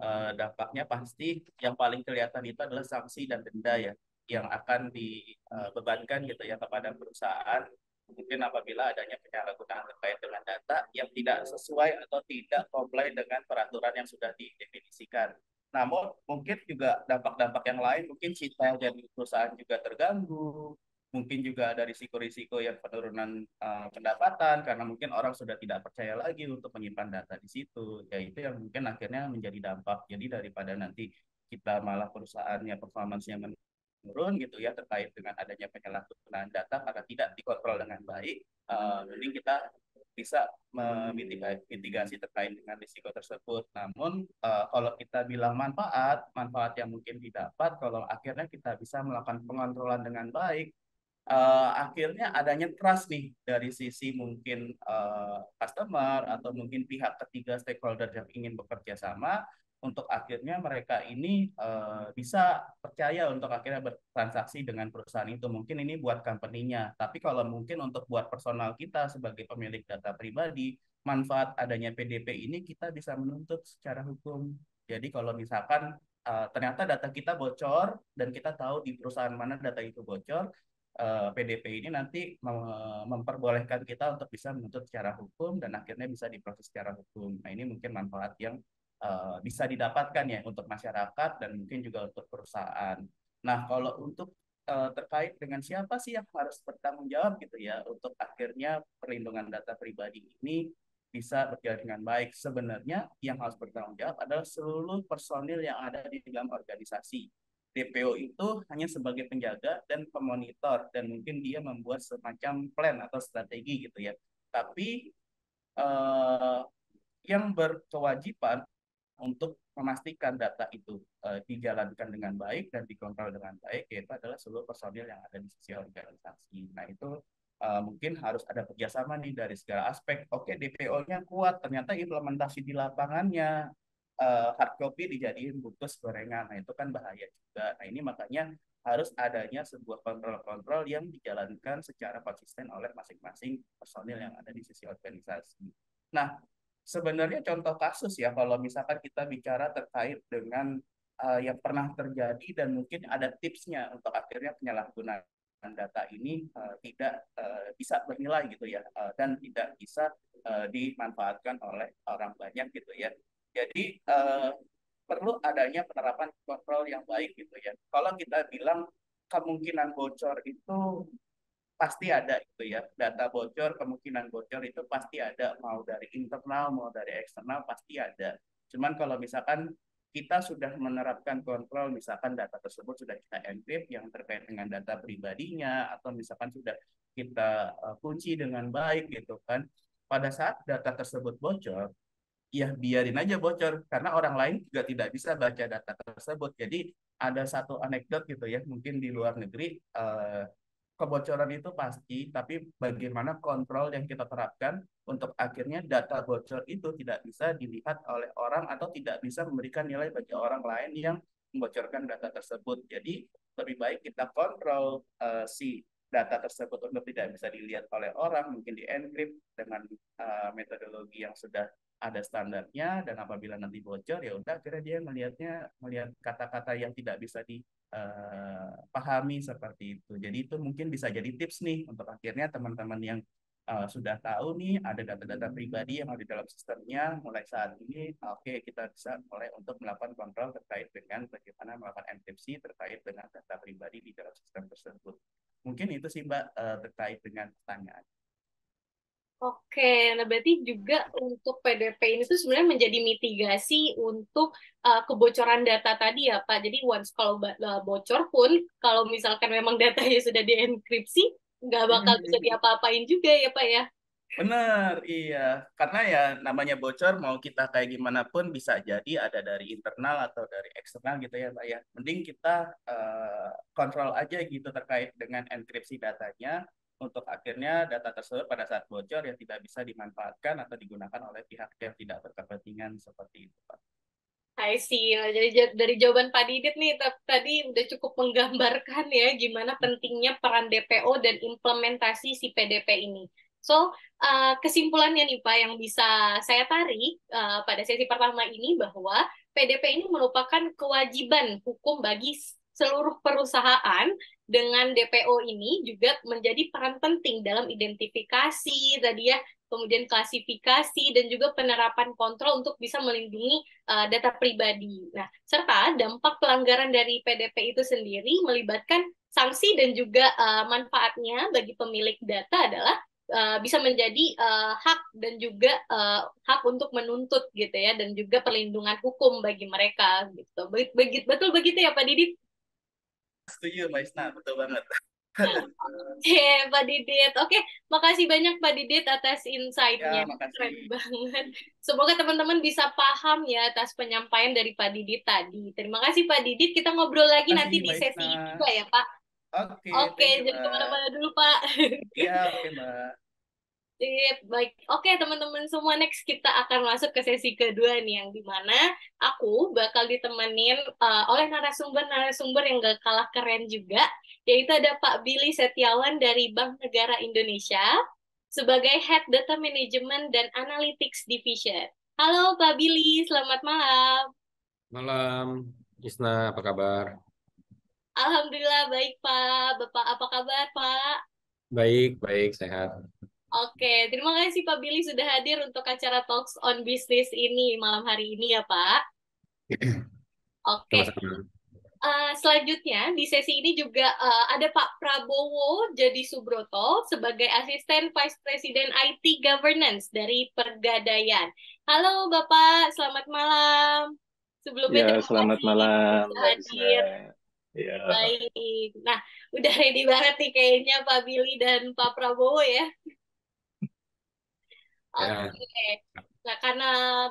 Uh, dampaknya pasti yang paling kelihatan itu adalah sanksi dan denda ya yang akan dibebankan eh, gitu ya kepada perusahaan mungkin apabila adanya penyalahgunaan terkait dengan data yang tidak sesuai atau tidak comply dengan peraturan yang sudah didefinisikan. Namun mungkin juga dampak-dampak yang lain mungkin cita dari perusahaan juga terganggu, mungkin juga ada risiko-risiko yang penurunan uh, pendapatan karena mungkin orang sudah tidak percaya lagi untuk menyimpan data di situ. Ya itu yang mungkin akhirnya menjadi dampak. Jadi daripada nanti kita malah perusahaannya menurun turun gitu ya terkait dengan adanya penyalahgunaan data maka tidak dikontrol dengan baik. Uh, eh, jadi kita bisa memitigasi terkait dengan risiko tersebut. Namun uh, kalau kita bilang manfaat, manfaat yang mungkin didapat kalau akhirnya kita bisa melakukan pengontrolan dengan baik, uh, akhirnya adanya trust nih dari sisi mungkin uh, customer atau mungkin pihak ketiga stakeholder yang ingin bekerja sama untuk akhirnya mereka ini uh, bisa percaya untuk akhirnya bertransaksi dengan perusahaan itu. Mungkin ini buat company-nya, tapi kalau mungkin untuk buat personal kita sebagai pemilik data pribadi, manfaat adanya PDP ini kita bisa menuntut secara hukum. Jadi kalau misalkan uh, ternyata data kita bocor dan kita tahu di perusahaan mana data itu bocor, PDP eh, ini nanti memperbolehkan kita untuk bisa menuntut secara hukum dan akhirnya bisa diproses secara hukum. Nah ini mungkin manfaat yang Eh, bisa didapatkan ya untuk masyarakat dan mungkin juga untuk perusahaan. Nah, kalau untuk eh, terkait dengan siapa sih yang harus bertanggung jawab gitu ya untuk akhirnya perlindungan data pribadi ini bisa berjalan dengan baik. Sebenarnya yang harus bertanggung jawab adalah seluruh personil yang ada di dalam organisasi. DPO itu hanya sebagai penjaga dan pemonitor dan mungkin dia membuat semacam plan atau strategi gitu ya. Tapi eh, yang berkewajiban untuk memastikan data itu uh, dijalankan dengan baik dan dikontrol dengan baik yaitu adalah seluruh personil yang ada di sisi organisasi. Nah itu uh, mungkin harus ada kerjasama nih dari segala aspek. Oke DPO-nya kuat, ternyata implementasi di lapangannya uh, hard copy dijadiin bungkus gorengan. Nah itu kan bahaya juga. Nah ini makanya harus adanya sebuah kontrol-kontrol yang dijalankan secara konsisten oleh masing-masing personil yang ada di sisi organisasi. Nah, sebenarnya contoh kasus ya kalau misalkan kita bicara terkait dengan uh, yang pernah terjadi dan mungkin ada tipsnya untuk akhirnya penyalahgunaan data ini uh, tidak uh, bisa bernilai gitu ya uh, dan tidak bisa uh, dimanfaatkan oleh orang banyak gitu ya. Jadi uh, perlu adanya penerapan kontrol yang baik gitu ya. Kalau kita bilang kemungkinan bocor itu pasti ada itu ya data bocor kemungkinan bocor itu pasti ada mau dari internal mau dari eksternal pasti ada cuman kalau misalkan kita sudah menerapkan kontrol misalkan data tersebut sudah kita encrypt yang terkait dengan data pribadinya atau misalkan sudah kita eh, kunci dengan baik gitu kan pada saat data tersebut bocor ya biarin aja bocor karena orang lain juga tidak bisa baca data tersebut jadi ada satu anekdot gitu ya mungkin di luar negeri eh, kebocoran itu pasti, tapi bagaimana kontrol yang kita terapkan untuk akhirnya data bocor itu tidak bisa dilihat oleh orang atau tidak bisa memberikan nilai bagi orang lain yang membocorkan data tersebut. Jadi lebih baik kita kontrol uh, si data tersebut untuk tidak bisa dilihat oleh orang, mungkin di encrypt dengan uh, metodologi yang sudah ada standarnya dan apabila nanti bocor ya udah akhirnya dia melihatnya melihat kata-kata yang tidak bisa di Eh, pahami seperti itu. Jadi itu mungkin bisa jadi tips nih untuk akhirnya teman-teman yang uh, sudah tahu nih ada data-data pribadi yang ada di dalam sistemnya mulai saat ini oke okay, kita bisa mulai untuk melakukan kontrol terkait dengan bagaimana melakukan enkripsi terkait dengan data pribadi di dalam sistem tersebut. Mungkin itu sih Mbak uh, terkait dengan pertanyaan. Oke, nah berarti juga untuk PDP ini tuh sebenarnya menjadi mitigasi untuk uh, kebocoran data tadi ya Pak. Jadi once kalau uh, bocor pun, kalau misalkan memang datanya sudah dienkripsi, nggak hmm, bakal hmm, bisa hmm. diapa-apain juga ya Pak ya. Benar, iya. Karena ya namanya bocor mau kita kayak gimana pun bisa jadi ada dari internal atau dari eksternal gitu ya Pak ya. Mending kita uh, kontrol aja gitu terkait dengan enkripsi datanya untuk akhirnya data tersebut pada saat bocor ya tidak bisa dimanfaatkan atau digunakan oleh pihak yang tidak berkepentingan seperti itu Pak. I see. Nah, jadi dari jawaban Pak Didit nih tadi udah cukup menggambarkan ya gimana pentingnya peran DPO dan implementasi si PDP ini. So, uh, kesimpulannya nih Pak yang bisa saya tarik uh, pada sesi pertama ini bahwa PDP ini merupakan kewajiban hukum bagi seluruh perusahaan dengan DPO ini juga menjadi peran penting dalam identifikasi tadi ya, kemudian klasifikasi dan juga penerapan kontrol untuk bisa melindungi uh, data pribadi. Nah, serta dampak pelanggaran dari PDP itu sendiri melibatkan sanksi dan juga uh, manfaatnya bagi pemilik data adalah uh, bisa menjadi uh, hak dan juga uh, hak untuk menuntut gitu ya dan juga perlindungan hukum bagi mereka gitu. begit, betul begitu ya Pak Didit? Setuju, Mbak Isna, betul banget. [LAUGHS] Oke, Pak Didit. Oke, makasih banyak Pak Didit atas insight-nya. Ya, Keren banget. Semoga teman-teman bisa paham ya atas penyampaian dari Pak Didit tadi. Terima kasih Pak Didit. Kita ngobrol lagi kasih, nanti di sesi itu ya, Pak. Oke. Okay, Oke, okay, jadi kemana-mana dulu, Pak. Ya, oke, okay, Mbak it. baik. Oke teman-teman semua, next kita akan masuk ke sesi kedua nih, yang dimana aku bakal ditemenin uh, oleh narasumber-narasumber yang gak kalah keren juga, yaitu ada Pak Billy Setiawan dari Bank Negara Indonesia, sebagai Head Data Management dan Analytics Division. Halo Pak Billy, selamat malam. Malam, Isna, apa kabar? Alhamdulillah, baik Pak. Bapak, apa kabar Pak? Baik, baik, sehat. Oke, terima kasih Pak Billy sudah hadir untuk acara Talks on Business ini malam hari ini ya Pak. [CLEARS THROAT] Oke. Uh, selanjutnya di sesi ini juga uh, ada Pak Prabowo Jadi Subroto sebagai Asisten Vice President IT Governance dari Pergadaian. Halo Bapak, selamat malam. Sebelumnya ya, selamat malam. Hadir. Ya. Baik. Nah, udah ready banget nih kayaknya Pak Billy dan Pak Prabowo ya. Oke. Nah, karena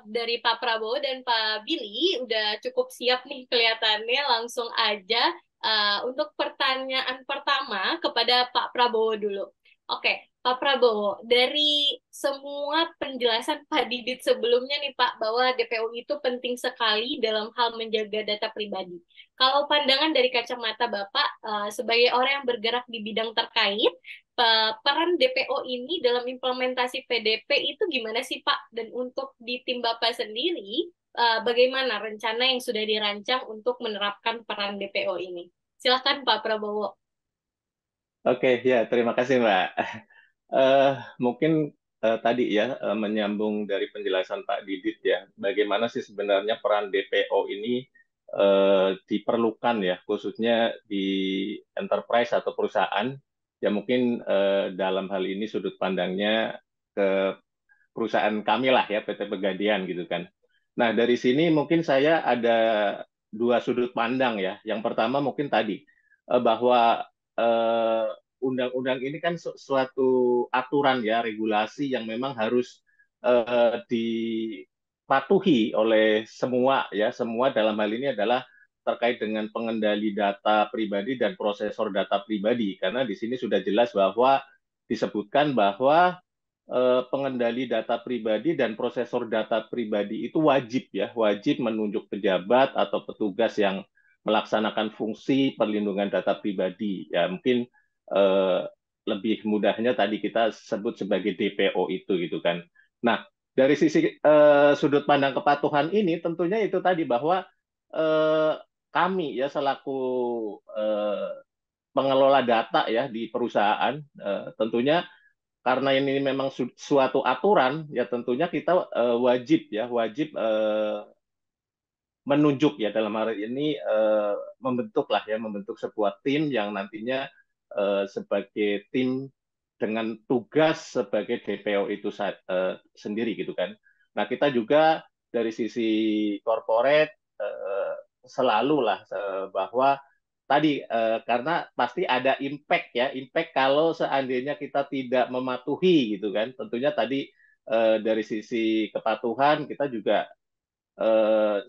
dari Pak Prabowo dan Pak Billy udah cukup siap nih kelihatannya, langsung aja uh, untuk pertanyaan pertama kepada Pak Prabowo dulu. Oke, Pak Prabowo, dari semua penjelasan Pak Didit sebelumnya nih Pak, bahwa DPO itu penting sekali dalam hal menjaga data pribadi. Kalau pandangan dari kacamata Bapak, eh, sebagai orang yang bergerak di bidang terkait, eh, peran DPO ini dalam implementasi PDP itu gimana sih Pak? Dan untuk di tim Bapak sendiri, eh, bagaimana rencana yang sudah dirancang untuk menerapkan peran DPO ini? Silahkan Pak Prabowo. Oke, ya terima kasih Mbak. [LAUGHS] Uh, mungkin uh, tadi ya uh, menyambung dari penjelasan Pak Didit ya, bagaimana sih sebenarnya peran DPO ini uh, diperlukan ya, khususnya di enterprise atau perusahaan. Ya mungkin uh, dalam hal ini sudut pandangnya ke perusahaan kami lah ya PT Pegadian gitu kan. Nah dari sini mungkin saya ada dua sudut pandang ya. Yang pertama mungkin tadi uh, bahwa uh, undang-undang ini kan suatu aturan ya regulasi yang memang harus uh, dipatuhi oleh semua ya semua dalam hal ini adalah terkait dengan pengendali data pribadi dan prosesor data pribadi karena di sini sudah jelas bahwa disebutkan bahwa eh, pengendali data pribadi dan prosesor data pribadi itu wajib ya wajib menunjuk pejabat atau petugas yang melaksanakan fungsi perlindungan data pribadi ya mungkin eh, lebih mudahnya tadi kita sebut sebagai DPO itu gitu kan. Nah, dari sisi eh, sudut pandang kepatuhan ini tentunya itu tadi bahwa eh, kami ya selaku eh, pengelola data ya di perusahaan eh, tentunya karena ini memang su suatu aturan ya tentunya kita eh, wajib ya wajib eh, menunjuk ya dalam hal ini eh, membentuklah ya membentuk sebuah tim yang nantinya uh, sebagai tim dengan tugas sebagai DPO itu uh, sendiri gitu kan. Nah kita juga dari sisi korporat uh, eh, selalu lah uh, bahwa tadi uh, karena pasti ada impact ya impact kalau seandainya kita tidak mematuhi gitu kan. Tentunya tadi uh, dari sisi kepatuhan kita juga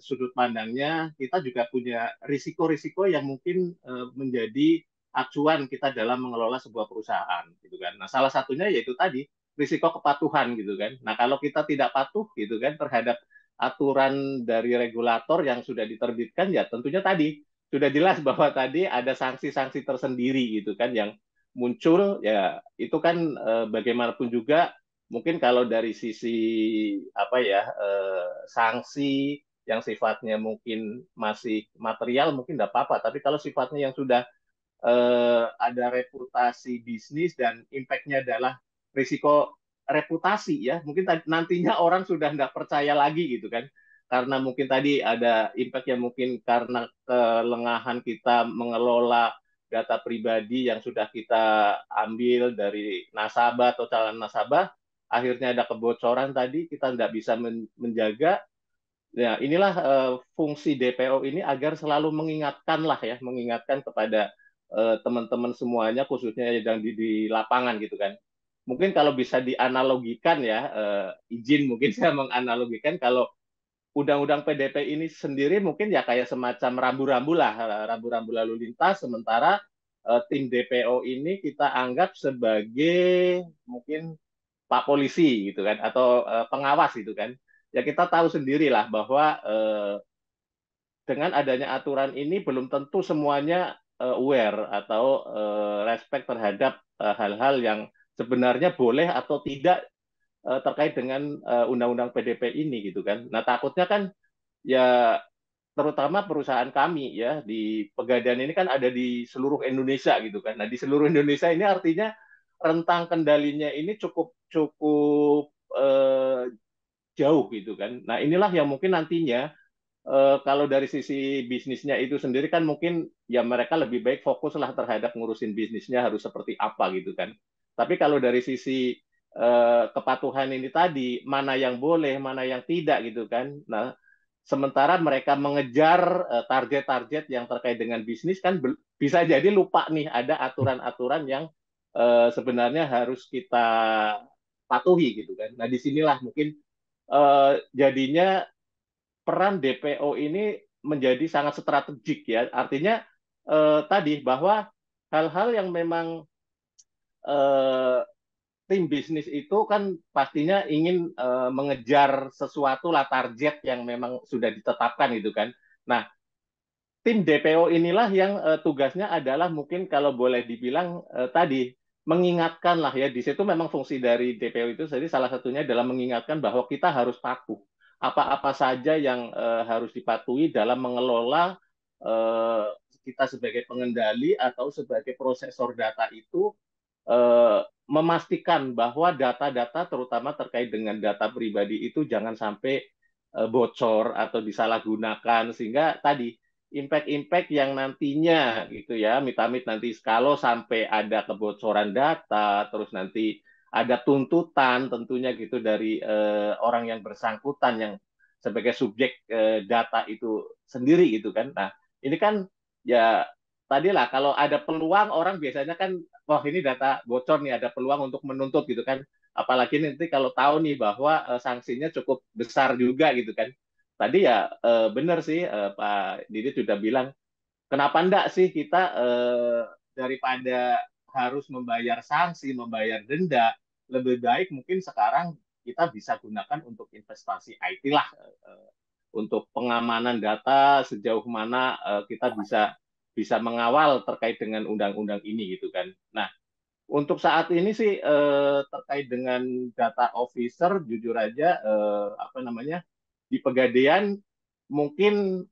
sudut pandangnya kita juga punya risiko-risiko yang mungkin menjadi acuan kita dalam mengelola sebuah perusahaan gitu kan. Nah, salah satunya yaitu tadi risiko kepatuhan gitu kan. Nah, kalau kita tidak patuh gitu kan terhadap aturan dari regulator yang sudah diterbitkan ya tentunya tadi sudah jelas [LAUGHS] bahwa tadi ada sanksi-sanksi tersendiri gitu kan yang muncul ya itu kan e, bagaimanapun juga mungkin kalau dari sisi apa ya e, sanksi yang sifatnya mungkin masih material mungkin tidak apa-apa tapi kalau sifatnya yang sudah uh, ada reputasi bisnis dan impact-nya adalah risiko reputasi ya mungkin nantinya orang sudah tidak percaya lagi gitu kan karena mungkin tadi ada impact yang mungkin karena kelengahan kita mengelola data pribadi yang sudah kita ambil dari nasabah atau calon nasabah akhirnya ada kebocoran tadi kita tidak bisa menjaga ya inilah uh, fungsi DPO ini agar selalu mengingatkan lah ya mengingatkan kepada Eh, teman-teman semuanya khususnya yang di, di lapangan gitu kan. Mungkin kalau bisa dianalogikan ya, uh, izin mungkin [LAUGHS] saya menganalogikan kalau undang-undang PDP ini sendiri mungkin ya kayak semacam rambu-rambu lah, eh, rambu-rambu lalu lintas sementara uh, tim DPO ini kita anggap sebagai mungkin Pak polisi gitu kan atau uh, pengawas gitu kan. Ya kita tahu sendirilah bahwa uh, dengan adanya aturan ini belum tentu semuanya uh, aware atau uh, respect terhadap eh, hal-hal uh, yang sebenarnya boleh atau tidak uh, terkait dengan undang-undang uh, PDP ini gitu kan. Nah takutnya kan ya terutama perusahaan kami ya di pegadaian ini kan ada di seluruh Indonesia gitu kan. Nah di seluruh Indonesia ini artinya rentang kendalinya ini cukup cukup eh, jauh gitu kan. Nah inilah yang mungkin nantinya Uh, kalau dari sisi bisnisnya itu sendiri kan mungkin ya mereka lebih baik fokuslah terhadap ngurusin bisnisnya harus seperti apa gitu kan. Tapi kalau dari sisi uh, kepatuhan ini tadi mana yang boleh, mana yang tidak gitu kan. Nah, sementara mereka mengejar eh, target-target uh, yang terkait dengan bisnis kan bisa jadi lupa nih ada aturan-aturan yang uh, sebenarnya harus kita patuhi gitu kan. Nah, disinilah mungkin uh, jadinya peran DPO ini menjadi sangat strategik ya. Artinya eh, tadi bahwa hal-hal yang memang eh, tim bisnis itu kan pastinya ingin eh, mengejar sesuatu lah target yang memang sudah ditetapkan gitu kan. Nah, tim DPO inilah yang eh, tugasnya adalah mungkin kalau boleh dibilang eh, tadi mengingatkan lah ya di situ memang fungsi dari DPO itu jadi salah satunya adalah mengingatkan bahwa kita harus patuh apa-apa saja yang eh, harus dipatuhi dalam mengelola eh, kita sebagai pengendali atau sebagai prosesor data itu eh, memastikan bahwa data-data terutama terkait dengan data pribadi itu jangan sampai bocor atau disalahgunakan sehingga tadi impact-impact yang nantinya gitu ya mitamit nanti kalau sampai ada kebocoran data terus nanti ada tuntutan tentunya gitu dari eh, orang yang bersangkutan yang sebagai subjek eh, data itu sendiri gitu kan. Nah, ini kan ya tadilah kalau ada peluang orang biasanya kan wah ini data bocor nih ada peluang untuk menuntut gitu kan. Apalagi nanti kalau tahu nih bahwa eh, sanksinya cukup besar juga gitu kan. Tadi ya eh, benar sih eh, Pak Didi sudah bilang kenapa enggak sih kita eh, daripada harus membayar sanksi, membayar denda, lebih baik mungkin sekarang kita bisa gunakan untuk investasi IT lah eh, eh, untuk pengamanan data sejauh mana eh, kita bisa bisa mengawal terkait dengan undang-undang ini gitu kan. Nah, untuk saat ini sih terkait dengan data officer jujur aja apa namanya di pegadaian mungkin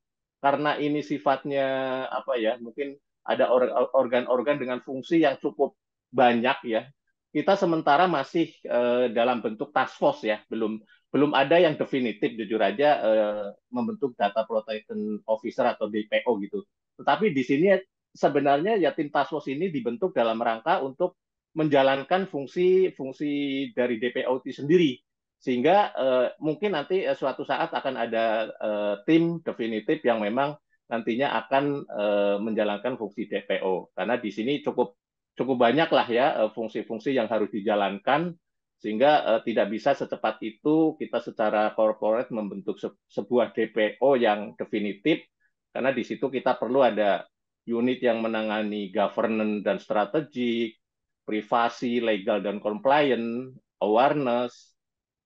karena ini sifatnya apa ya mungkin ada organ-organ dengan fungsi yang cukup banyak ya. Kita sementara masih uh, dalam bentuk task force ya, belum belum ada yang definitif jujur aja uh, membentuk data protection officer atau DPO gitu. Tetapi di sini sebenarnya ya tim task force ini dibentuk dalam rangka untuk menjalankan fungsi-fungsi dari DPO itu sendiri sehingga uh, mungkin nanti uh, suatu saat akan ada uh, tim definitif yang memang nantinya akan eh, menjalankan fungsi DPO karena di sini cukup cukup banyak lah ya eh, fungsi-fungsi yang harus dijalankan sehingga eh, tidak bisa secepat itu kita secara corporate membentuk sebuah DPO yang definitif karena di situ kita perlu ada unit yang menangani governance dan strategi, privasi, legal dan compliance, awareness,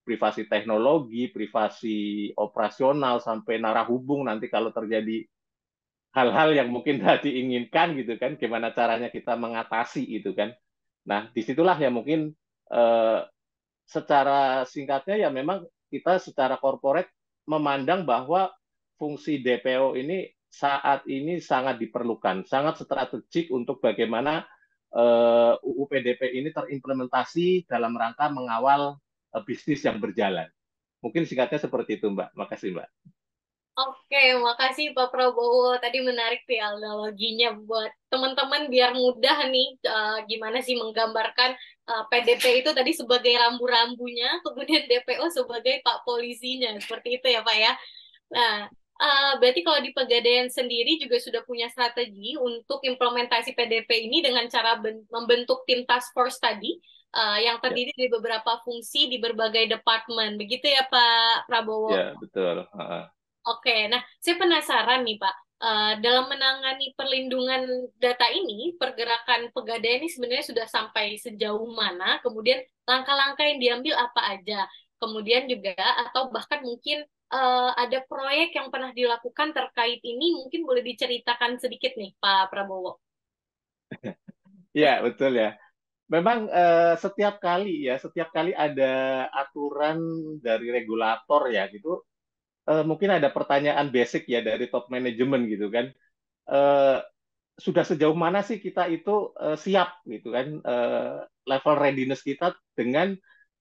privasi teknologi, privasi operasional sampai narah hubung nanti kalau terjadi hal-hal yang mungkin tidak [LAUGHS] diinginkan gitu kan gimana caranya kita mengatasi itu kan nah disitulah ya mungkin eh, secara singkatnya ya memang kita secara korporat memandang bahwa fungsi DPO ini saat ini sangat diperlukan sangat strategik untuk bagaimana eh, UU PDP ini terimplementasi dalam rangka mengawal eh, bisnis yang berjalan mungkin singkatnya seperti itu mbak makasih mbak Oke, makasih Pak Prabowo. Tadi menarik analoginya buat teman-teman biar mudah nih uh, gimana sih menggambarkan uh, eh, PDP itu tadi sebagai rambu-rambunya, kemudian DPO sebagai Pak Polisinya, seperti itu ya Pak ya. Nah, uh, berarti kalau di Pegadaian sendiri juga sudah punya strategi untuk implementasi PDP ini dengan cara membentuk tim task force tadi uh, yang ya. terdiri ya. dari beberapa fungsi di berbagai departemen, begitu ya Pak Prabowo? Ya, betul. Uh -huh. Oke, nah saya penasaran nih Pak, uh, dalam menangani perlindungan data ini, pergerakan pegadaian ini sebenarnya sudah sampai sejauh mana, kemudian langkah-langkah yang diambil apa aja, kemudian juga atau bahkan mungkin uh, ada proyek yang pernah dilakukan terkait ini, mungkin boleh diceritakan sedikit nih Pak Prabowo. [LAUGHS] ya, betul ya. Memang uh, setiap kali ya, setiap kali ada aturan dari regulator ya gitu, uh, mungkin ada pertanyaan basic ya dari top management gitu kan. Uh, sudah sejauh mana sih kita itu uh, siap gitu kan uh, level readiness kita dengan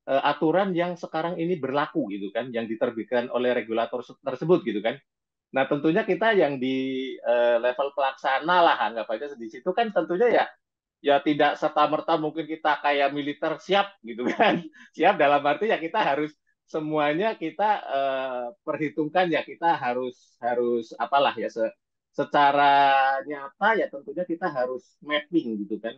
uh, aturan yang sekarang ini berlaku gitu kan yang diterbitkan oleh regulator tersebut gitu kan. Nah, tentunya kita yang di uh, level pelaksana lah anggapannya di situ kan tentunya ya ya tidak serta merta mungkin kita kayak militer siap gitu kan. [LAUGHS] siap dalam arti ya kita harus semuanya kita uh, perhitungkan ya kita harus harus apalah ya se secara nyata ya tentunya kita harus mapping gitu kan.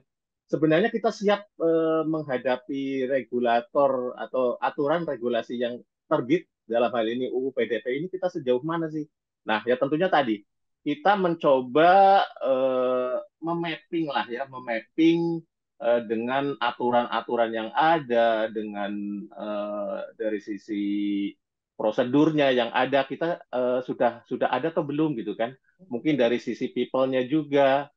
Sebenarnya kita siap uh, menghadapi regulator atau aturan regulasi yang terbit dalam hal ini UU PDP ini kita sejauh mana sih? Nah, ya tentunya tadi kita mencoba uh, memapping lah ya, memapping Eh, dengan aturan-aturan yang ada, dengan eh, dari sisi prosedurnya yang ada kita eh, sudah sudah ada atau belum gitu kan? Mungkin dari sisi people-nya juga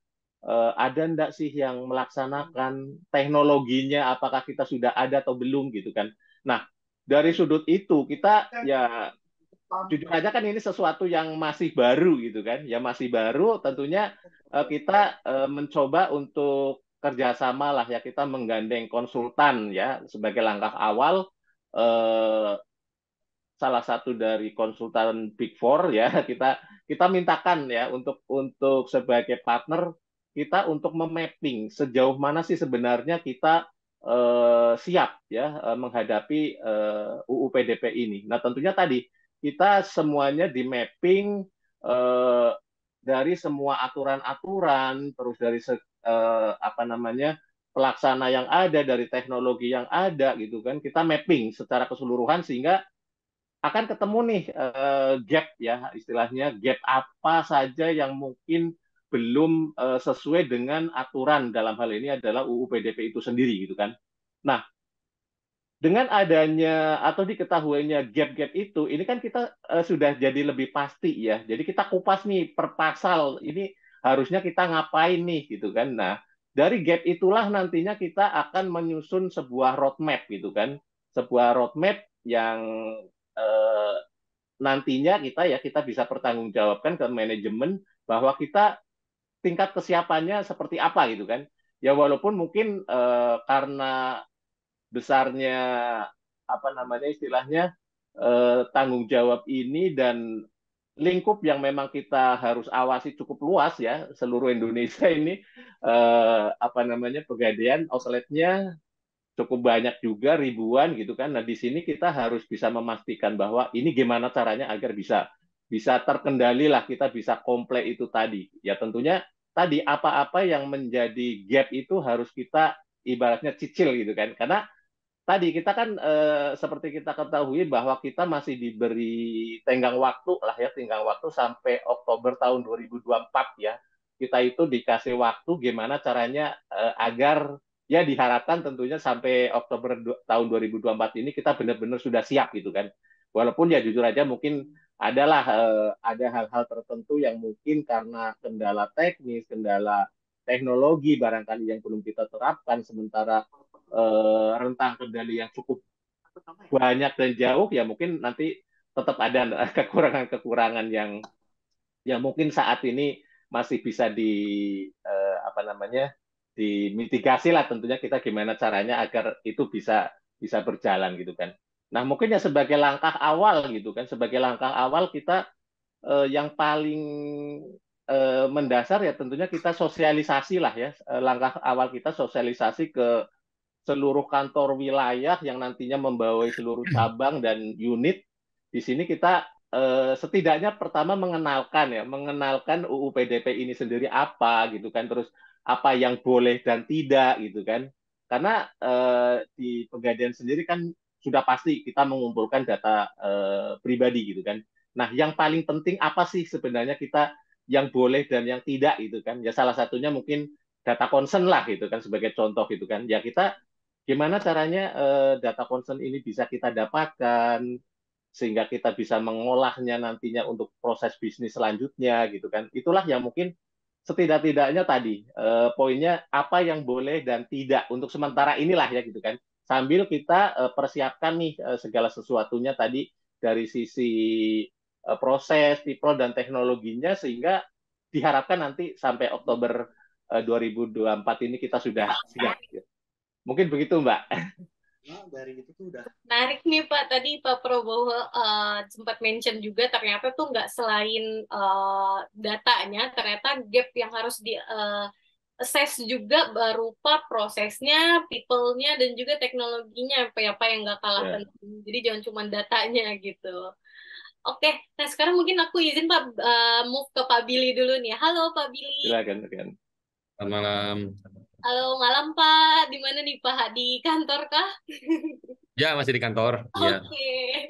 ada enggak sih yang melaksanakan teknologinya apakah kita sudah ada atau belum gitu kan? Nah, dari sudut itu kita ya jujur aja kan ini sesuatu yang masih baru gitu kan ya masih baru tentunya kita mencoba untuk kerjasama lah ya kita menggandeng konsultan ya sebagai langkah awal eh, salah satu dari konsultan Big Four ya [LAUGHS] kita kita mintakan ya untuk untuk sebagai partner kita untuk memapping sejauh mana sih sebenarnya kita eh, siap ya eh, menghadapi eh, UU PDP ini. Nah tentunya tadi kita semuanya di mapping eh, dari semua aturan-aturan terus dari eh, apa namanya pelaksana yang ada dari teknologi yang ada gitu kan kita mapping secara keseluruhan sehingga akan ketemu nih eh, gap ya istilahnya gap apa saja yang mungkin belum eh, sesuai dengan aturan dalam hal ini adalah UU PDP itu sendiri gitu kan nah dengan adanya atau diketahuinya gap-gap itu, ini kan kita uh, sudah jadi lebih pasti ya. Jadi kita kupas nih per pasal ini harusnya kita ngapain nih gitu kan. Nah, dari gap itulah nantinya kita akan menyusun sebuah roadmap gitu kan. Sebuah roadmap yang eh, nantinya kita ya kita bisa pertanggungjawabkan ke manajemen bahwa kita tingkat kesiapannya seperti apa gitu kan. Ya walaupun mungkin eh, karena besarnya apa namanya istilahnya eh, tanggung jawab ini dan lingkup yang memang kita harus awasi cukup luas ya seluruh Indonesia [LAUGHS] ini eh, apa namanya pegadaian outletnya cukup banyak juga ribuan gitu kan. Nah di sini kita harus bisa memastikan bahwa ini gimana caranya agar bisa bisa terkendali lah kita bisa komplek itu tadi. Ya tentunya tadi apa-apa yang menjadi gap itu harus kita ibaratnya cicil gitu kan. Karena tadi kita kan eh, seperti kita ketahui bahwa kita masih diberi tenggang waktu lah ya tenggang waktu sampai Oktober tahun 2024 ya kita itu dikasih waktu gimana caranya eh, agar ya diharapkan tentunya sampai Oktober tahun 2024 ini kita benar-benar sudah siap gitu kan walaupun ya jujur aja mungkin adalah eh, ada hal-hal tertentu yang mungkin karena kendala teknis kendala teknologi barangkali yang belum kita terapkan sementara uh, eh, rentang kendali yang cukup banyak dan jauh ya mungkin nanti tetap ada [LAUGHS] kekurangan-kekurangan yang yang mungkin saat ini masih bisa di uh, apa namanya dimitigasi lah tentunya kita gimana caranya agar itu bisa bisa berjalan gitu kan. Nah mungkin ya sebagai langkah awal gitu kan sebagai langkah awal kita uh, yang paling uh, mendasar ya tentunya kita sosialisasi lah ya langkah awal kita sosialisasi ke seluruh kantor wilayah yang nantinya membawa seluruh [CLEARS THROAT] cabang dan unit di sini kita eh, setidaknya pertama mengenalkan ya mengenalkan UU PDP ini sendiri apa gitu kan terus apa yang boleh dan tidak gitu kan karena eh, di pegadaian sendiri kan sudah pasti kita mengumpulkan data eh, pribadi gitu kan nah yang paling penting apa sih sebenarnya kita yang boleh dan yang tidak gitu kan ya salah satunya mungkin data concern lah gitu kan sebagai contoh gitu kan ya kita gimana caranya uh, data concern ini bisa kita dapatkan sehingga kita bisa mengolahnya nantinya untuk proses bisnis selanjutnya gitu kan. Itulah yang mungkin setidak-tidaknya tadi uh, poinnya apa yang boleh dan tidak untuk sementara inilah ya gitu kan. Sambil kita uh, persiapkan nih uh, segala sesuatunya tadi dari sisi uh, proses, tipe dan teknologinya sehingga diharapkan nanti sampai Oktober uh, 2024 ini kita sudah siap. Gitu. Mungkin begitu, Mbak. Nah, dari itu tuh udah. Menarik nih Pak, tadi Pak Prabowo uh, sempat mention juga ternyata tuh nggak selain uh, datanya, ternyata gap yang harus di uh, assess juga berupa prosesnya, people-nya, dan juga teknologinya, apa apa ya, yang nggak kalah yeah. penting. Jadi jangan cuma datanya gitu. Oke, nah sekarang mungkin aku izin Pak uh, move ke Pak Billy dulu nih. Halo Pak Billy. Silakan, silakan. Selamat malam. Halo malam Pak, di mana nih Pak? Di kantor kah? [LAUGHS] Ya, masih di kantor. Iya. Oke. Okay. Ya.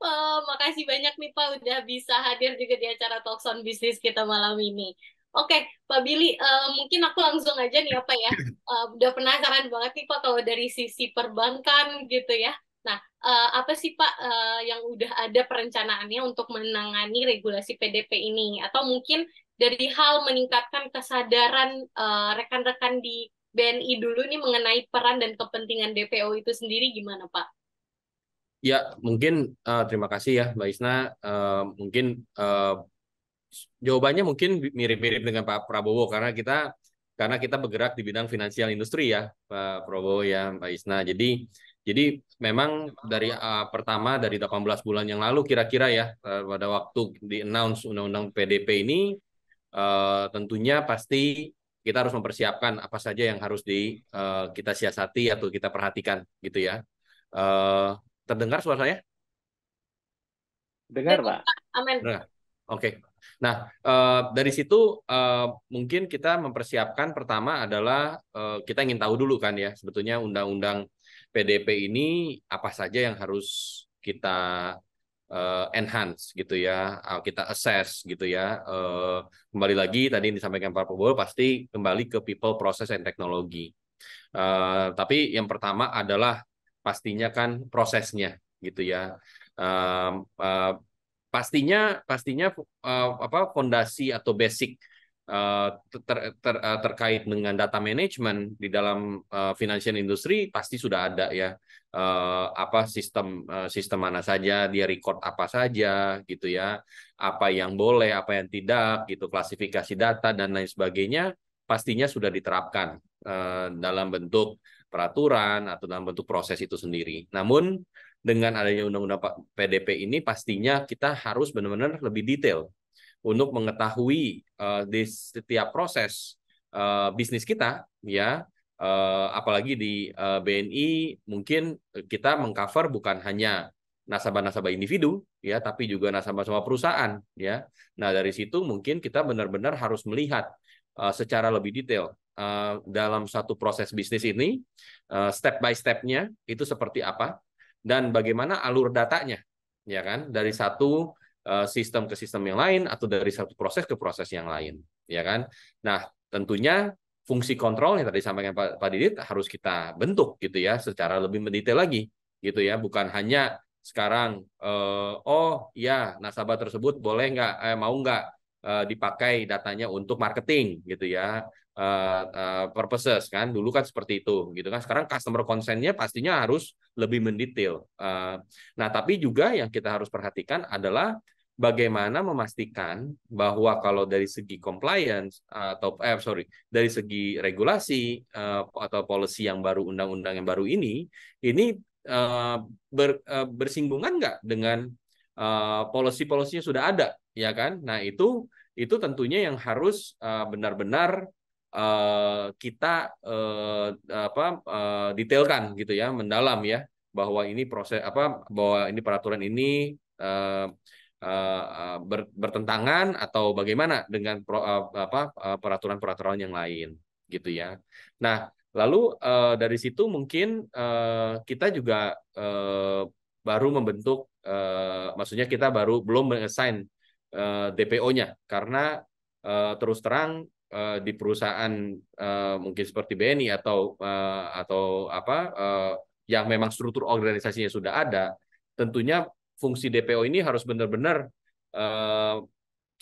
Oh, eh, makasih banyak nih Pak udah bisa hadir juga di acara talk Talkson Bisnis kita malam ini. Oke, Pak Billy, uh, mungkin aku langsung aja nih apa ya. Uh, [LAUGHS] udah penasaran banget nih Pak kalau dari sisi perbankan gitu ya. Nah, uh, apa sih Pak uh, yang udah ada perencanaannya untuk menangani regulasi PDP ini? Atau mungkin dari hal meningkatkan kesadaran rekan-rekan uh, rekan -rekan di BNI dulu nih mengenai peran dan kepentingan DPO itu sendiri gimana Pak? Ya mungkin uh, terima kasih ya Mbak Isna. Uh, mungkin uh, jawabannya mungkin mirip-mirip dengan Pak Prabowo karena kita karena kita bergerak di bidang finansial industri ya Pak Prabowo ya Mbak Isna. Jadi jadi memang dari uh, pertama dari 18 bulan yang lalu kira-kira ya pada waktu di announce undang-undang PDP ini uh, tentunya pasti kita harus mempersiapkan apa saja yang harus di uh, kita siasati atau kita perhatikan gitu ya. Uh, terdengar suara saya? Dengar, Pak. Amin. Oke. Okay. Nah, uh, dari situ uh, mungkin kita mempersiapkan pertama adalah uh, kita ingin tahu dulu kan ya sebetulnya undang-undang PDP ini apa saja yang harus kita uh, enhance gitu ya, eh, kita assess gitu ya. Uh, kembali lagi tadi disampaikan Pak Prabowo pasti kembali ke people, process, and teknologi. Uh, tapi yang pertama adalah pastinya kan prosesnya gitu ya. Uh, uh, pastinya pastinya uh, apa fondasi atau basic Eh, ter, ter, eh, terkait dengan data management di dalam uh, financial industry pasti sudah ada ya uh, apa sistem uh, sistem mana saja dia record apa saja gitu ya apa yang boleh apa yang tidak gitu klasifikasi data dan lain sebagainya pastinya sudah diterapkan uh, dalam bentuk peraturan atau dalam bentuk proses itu sendiri namun dengan adanya undang-undang PDP ini pastinya kita harus benar-benar lebih detail untuk mengetahui uh, di setiap proses uh, bisnis kita ya uh, apalagi di uh, BNI mungkin kita mengcover bukan hanya nasabah-nasabah individu ya tapi juga nasabah-nasabah perusahaan ya. Nah, dari situ mungkin kita benar-benar harus melihat uh, secara lebih detail uh, dalam satu proses bisnis ini uh, step by stepnya itu seperti apa dan bagaimana alur datanya ya kan dari satu Eh, sistem ke sistem yang lain atau dari satu proses ke proses yang lain, ya kan? Nah, tentunya fungsi kontrol yang tadi sampaikan Pak, Pak Didit harus kita bentuk gitu ya secara lebih mendetail lagi gitu ya, bukan hanya sekarang eh, oh ya nasabah tersebut boleh nggak eh, mau nggak eh, dipakai datanya untuk marketing gitu ya uh, purposes kan dulu kan seperti itu gitu kan sekarang customer konsennya pastinya harus lebih mendetail uh, nah tapi juga yang kita harus perhatikan adalah bagaimana memastikan bahwa kalau dari segi compliance atau eh sorry dari segi regulasi uh, atau policy yang baru undang-undang yang baru ini ini uh, ber, uh, bersinggungan nggak dengan uh, policy yang sudah ada ya kan nah itu itu tentunya yang harus benar-benar uh, benar -benar, Eh, kita uh, apa uh, detailkan gitu ya mendalam ya bahwa ini proses apa bahwa ini peraturan ini uh, uh, ber, bertentangan atau bagaimana dengan pro, uh, apa peraturan-peraturan yang lain gitu ya. Nah, lalu uh, dari situ mungkin uh, kita juga uh, baru membentuk uh, maksudnya kita baru belum mengesain uh, DPO-nya karena uh, terus terang Eh, di perusahaan uh, mungkin seperti BNI atau uh, atau apa uh, yang memang struktur organisasinya sudah ada, tentunya fungsi DPO ini harus benar-benar uh,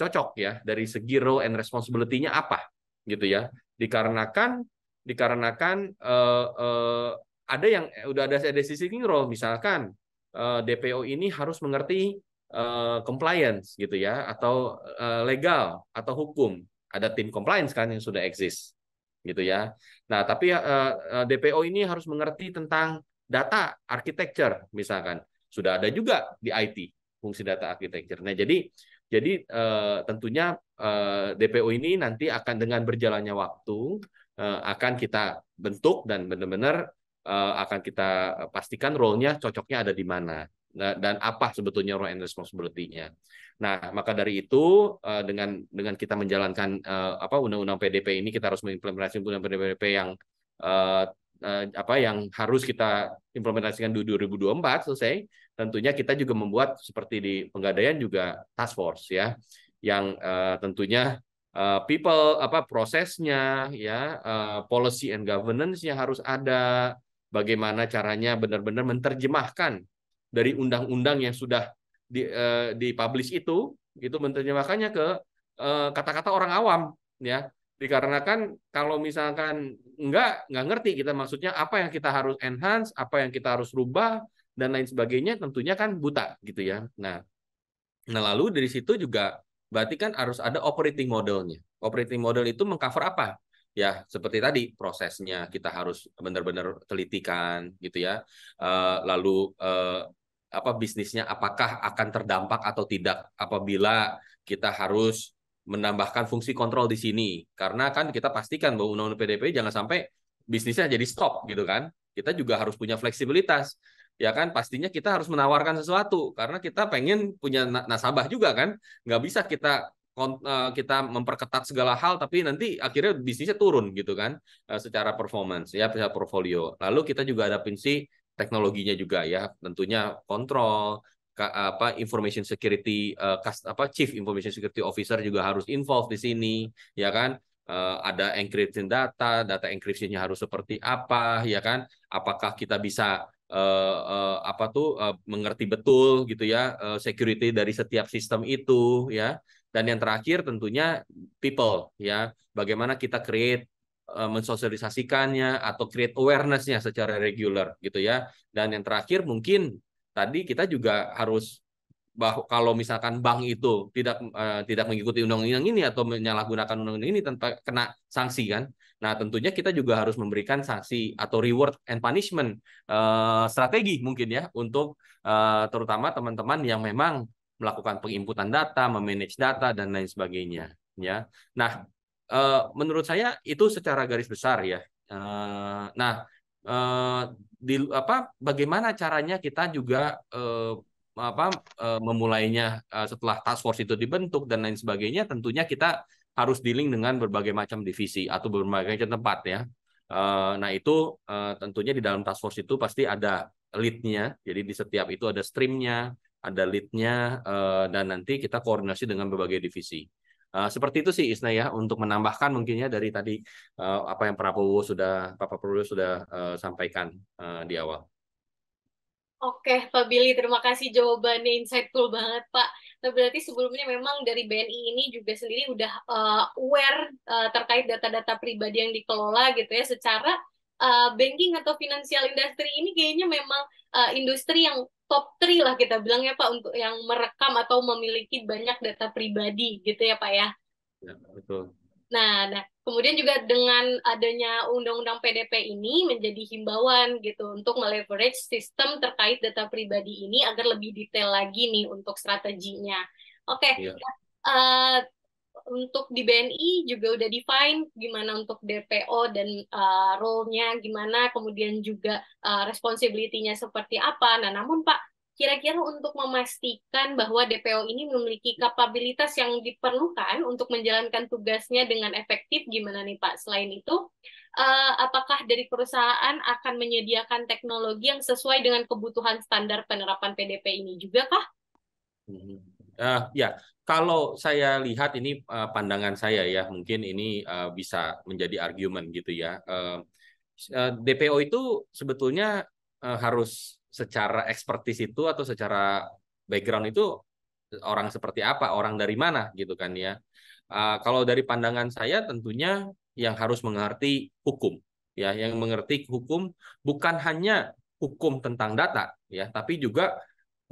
cocok ya dari segi role and responsibility-nya apa gitu ya. Dikarenakan dikarenakan uh, uh, ada yang udah ada sisi role misalkan uh, DPO ini harus mengerti uh, compliance gitu ya atau uh, legal atau hukum ada tim compliance kan yang sudah eksis gitu ya. Nah, tapi uh, eh, eh, DPO ini harus mengerti tentang data architecture misalkan. Sudah ada juga di IT fungsi data architecture. Nah, jadi jadi uh, tentunya uh, DPO ini nanti akan dengan berjalannya waktu uh, akan kita bentuk dan benar-benar uh, akan kita pastikan role-nya cocoknya ada di mana Nah, dan apa sebetulnya role and responsibility-nya. Nah, maka dari itu eh, dengan dengan kita menjalankan eh, apa undang-undang PDP ini kita harus mengimplementasikan undang-undang PDP yang eh, apa yang harus kita implementasikan di 2024 selesai. Tentunya kita juga membuat seperti di penggadaian juga task force ya yang tentunya people apa prosesnya ya policy and governance-nya harus ada bagaimana caranya benar-benar menerjemahkan dari undang-undang yang sudah di, uh, dipublish itu itu menerjemahkannya ke eh, kata-kata uh, orang awam ya dikarenakan kalau misalkan enggak nggak ngerti kita maksudnya apa yang kita harus enhance apa yang kita harus rubah dan lain sebagainya tentunya kan buta gitu ya nah nah lalu dari situ juga berarti kan harus ada operating modelnya operating model itu mengcover apa ya seperti tadi prosesnya kita harus benar-benar telitikan gitu ya eh, lalu apa bisnisnya apakah akan terdampak atau tidak apabila kita harus menambahkan fungsi kontrol di sini karena kan kita pastikan bahwa undang-undang PDP jangan sampai bisnisnya jadi stop gitu kan kita juga harus punya fleksibilitas ya kan pastinya kita harus menawarkan sesuatu karena kita pengen punya nasabah juga kan nggak bisa kita eh, kita memperketat segala hal tapi nanti akhirnya bisnisnya turun gitu kan eh, secara performance ya secara portfolio lalu kita juga ada fungsi teknologinya juga ya tentunya kontrol apa information security uh, apa chief information security officer juga harus involved di sini ya kan uh, ada encryption data data encryptionnya harus seperti apa ya kan apakah kita bisa uh, uh, apa tuh uh, mengerti betul gitu ya uh, security dari setiap sistem itu ya dan yang terakhir tentunya people ya bagaimana kita create Eh, mensosialisasikannya atau create awarenessnya secara regular gitu ya. Dan yang terakhir mungkin tadi kita juga harus bahwa kalau misalkan bank itu tidak uh, tidak mengikuti undang-undang ini atau menyalahgunakan undang-undang ini tanpa kena sanksi kan. Nah, tentunya kita juga harus memberikan sanksi atau reward and punishment uh, strategi mungkin ya untuk uh, terutama teman-teman yang memang melakukan penginputan data, memanage data dan lain sebagainya ya. Nah, Eh, menurut saya itu secara garis besar ya. Uh, nah, uh, di apa bagaimana caranya kita juga uh, apa uh, memulainya uh, setelah task force itu dibentuk dan lain sebagainya tentunya kita harus dealing dengan berbagai macam divisi atau berbagai macam tempat ya uh, nah itu uh, tentunya di dalam task force itu pasti ada lead-nya. jadi di setiap itu ada stream-nya, ada leadnya uh, dan nanti kita koordinasi dengan berbagai divisi Eh, seperti itu sih Isna ya untuk menambahkan mungkinnya dari tadi uh, apa yang Prabowo sudah Bapak Prabowo sudah uh, sampaikan uh, di awal. Oke, Pak Billy, terima kasih jawabannya insightful banget, Pak. Nah, berarti sebelumnya memang dari BNI ini juga sendiri udah uh, aware uh, terkait data-data pribadi yang dikelola gitu ya secara uh, banking atau finansial industri ini kayaknya memang uh, industri yang top 3 lah kita bilang ya Pak untuk yang merekam atau memiliki banyak data pribadi gitu ya Pak ya. Ya, betul. Nah, nah, kemudian juga dengan adanya undang-undang PDP ini menjadi himbauan gitu untuk meleverage sistem terkait data pribadi ini agar lebih detail lagi nih untuk strateginya. Oke, okay. ya. uh, untuk di BNI juga udah define gimana untuk DPO dan uh, role-nya gimana, kemudian juga uh, responsibility-nya seperti apa. Nah, namun Pak, kira-kira untuk memastikan bahwa DPO ini memiliki kapabilitas yang diperlukan untuk menjalankan tugasnya dengan efektif, gimana nih Pak? Selain itu, uh, apakah dari perusahaan akan menyediakan teknologi yang sesuai dengan kebutuhan standar penerapan PDP ini juga kah? Uh, ya, kalau saya lihat ini eh, pandangan saya ya mungkin ini eh, bisa menjadi argumen gitu ya eh, DPO itu sebetulnya harus secara ekspertis itu atau secara background itu orang seperti apa orang dari mana gitu kan ya kalau dari pandangan saya tentunya yang harus mengerti hukum ya yang mengerti hukum bukan hanya hukum tentang data ya tapi juga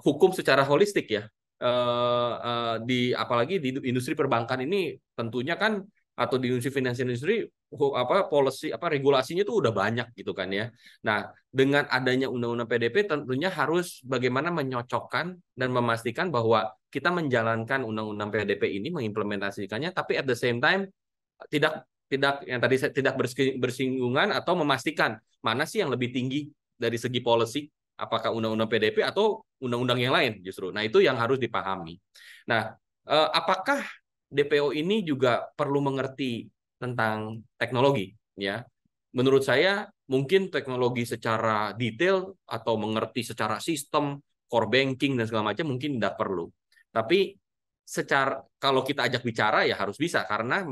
hukum secara holistik ya Eh, eh, di apalagi di industri perbankan ini tentunya kan atau di industri finansial industri apa policy apa regulasinya itu udah banyak gitu kan ya. Nah, dengan adanya undang-undang PDP tentunya harus bagaimana menyocokkan dan memastikan bahwa kita menjalankan undang-undang PDP ini mengimplementasikannya tapi at the same time tidak tidak yang tadi saya tidak bersinggungan atau memastikan mana sih yang lebih tinggi dari segi policy apakah undang-undang PDP atau undang-undang yang lain justru. Nah, itu yang harus dipahami. Nah, eh, apakah DPO ini juga perlu mengerti tentang teknologi ya? Menurut saya mungkin teknologi secara detail atau mengerti secara sistem, core banking dan segala macam mungkin tidak perlu. Tapi secara kalau kita ajak bicara ya harus bisa karena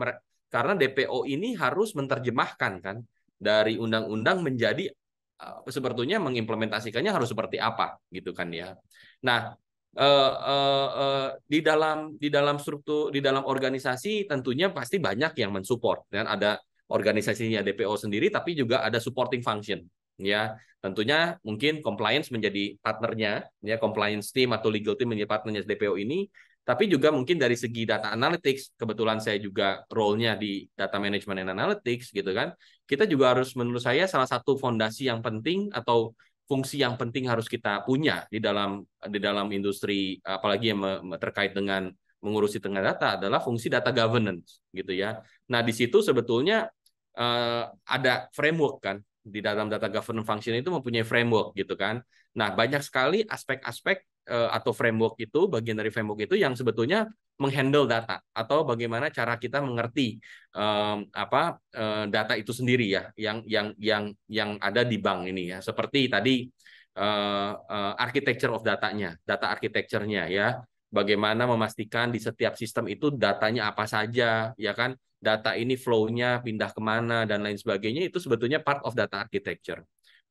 karena DPO ini harus menerjemahkan kan dari undang-undang menjadi Eh, sebetulnya mengimplementasikannya harus seperti apa gitu kan ya. Nah, eh, eh, eh, di dalam di dalam struktur di dalam organisasi tentunya pasti banyak yang mensupport dan ada organisasinya DPO sendiri tapi juga ada supporting function ya tentunya mungkin compliance menjadi partnernya ya compliance team atau legal team menjadi partnernya DPO ini tapi juga mungkin dari segi data analytics kebetulan saya juga role-nya di data management and analytics gitu kan kita juga harus menurut saya salah satu fondasi yang penting atau fungsi yang penting harus kita punya di dalam di dalam industri apalagi yang terkait dengan mengurusi tengah data adalah fungsi data governance gitu ya nah di situ sebetulnya uh, ada framework kan di dalam data governance function itu mempunyai framework gitu kan nah banyak sekali aspek-aspek Eh, atau framework itu bagian dari framework itu yang sebetulnya menghandle data atau bagaimana cara kita mengerti um, apa uh, data itu sendiri ya yang yang yang yang ada di bank ini ya seperti tadi uh, uh, architecture of datanya data architecture-nya ya bagaimana memastikan di setiap sistem itu datanya apa saja ya kan data ini flow-nya pindah kemana dan lain sebagainya itu sebetulnya part of data architecture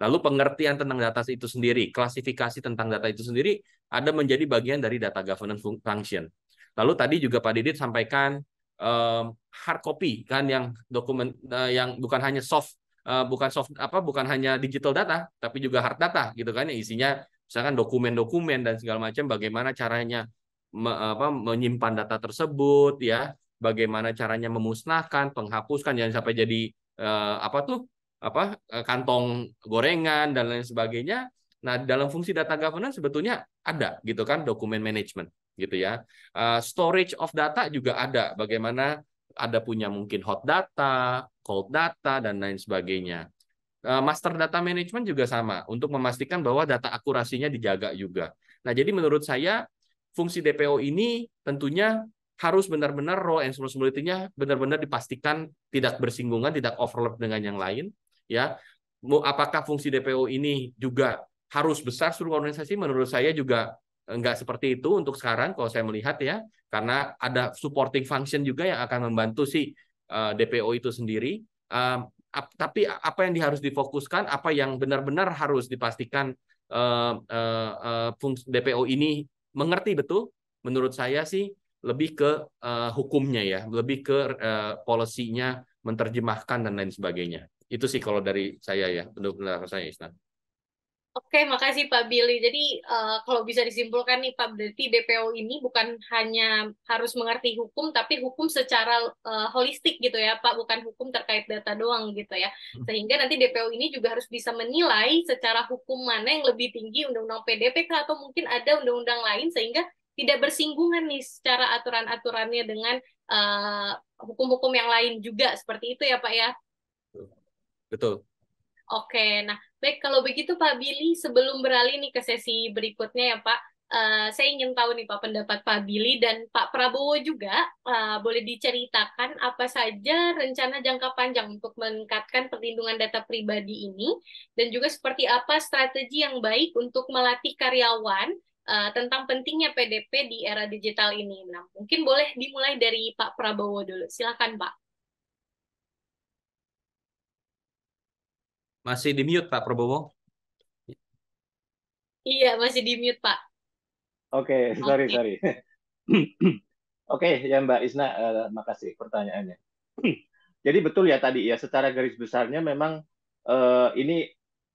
Lalu pengertian tentang data itu sendiri, klasifikasi tentang data itu sendiri ada menjadi bagian dari data governance function. Lalu tadi juga Pak Didit sampaikan um, hard copy kan yang dokumen uh, yang bukan hanya soft uh, bukan soft apa bukan hanya digital data tapi juga hard data gitu kan ya isinya misalkan dokumen-dokumen dan segala macam bagaimana caranya me, apa, menyimpan data tersebut ya bagaimana caranya memusnahkan penghapuskan jangan sampai jadi uh, apa tuh apa eh, kantong gorengan dan lain sebagainya. Nah, dalam fungsi data governance sebetulnya ada gitu kan dokumen management gitu ya. Uh, storage of data juga ada bagaimana ada punya mungkin hot data, cold data dan lain sebagainya. Uh, master data management juga sama untuk memastikan bahwa data akurasinya dijaga juga. Nah, jadi menurut saya fungsi DPO ini tentunya harus benar-benar role and responsibility-nya benar-benar dipastikan tidak bersinggungan, tidak overlap dengan yang lain ya apakah fungsi DPO ini juga harus besar seluruh organisasi menurut saya juga eh, nggak seperti itu untuk sekarang kalau saya melihat ya karena ada supporting function juga yang akan membantu si eh, DPO itu sendiri tapi apa yang harus difokuskan apa yang benar-benar harus dipastikan eh, fungsi DPO ini mengerti betul menurut saya sih lebih ke uh, hukumnya ya lebih ke uh, polisinya menerjemahkan dan lain sebagainya itu sih kalau dari saya ya, benar-benar saya Isna. Oke, makasih Pak Billy. Jadi uh, kalau bisa disimpulkan nih Pak, berarti DPO ini bukan hanya harus mengerti hukum, tapi hukum secara uh, holistik gitu ya Pak, bukan hukum terkait data doang gitu ya. Hmm. Sehingga nanti DPO ini juga harus bisa menilai secara hukum mana yang lebih tinggi, Undang-Undang PDP atau mungkin ada undang-undang lain, sehingga tidak bersinggungan nih secara aturan-aturannya dengan eh, hukum-hukum uh, yang lain juga. Seperti itu ya Pak ya. Betul. Oke, nah baik kalau begitu Pak Billy, sebelum beralih nih ke sesi berikutnya ya Pak, uh, saya ingin tahu nih Pak pendapat Pak Billy dan Pak Prabowo juga uh, boleh diceritakan apa saja rencana jangka panjang untuk meningkatkan perlindungan data pribadi ini dan juga seperti apa strategi yang baik untuk melatih karyawan uh, tentang pentingnya PDP di era digital ini. Nah, mungkin boleh dimulai dari Pak Prabowo dulu. Silakan Pak. Masih di mute Pak Prabowo? Iya, masih di mute Pak. Oke, okay, sorry, okay. sorry. Oke, [CLEARS THROAT] okay, ya Mbak Isna, uh, makasih pertanyaannya. [CLEARS THROAT] Jadi betul ya tadi ya, secara garis besarnya memang uh, ini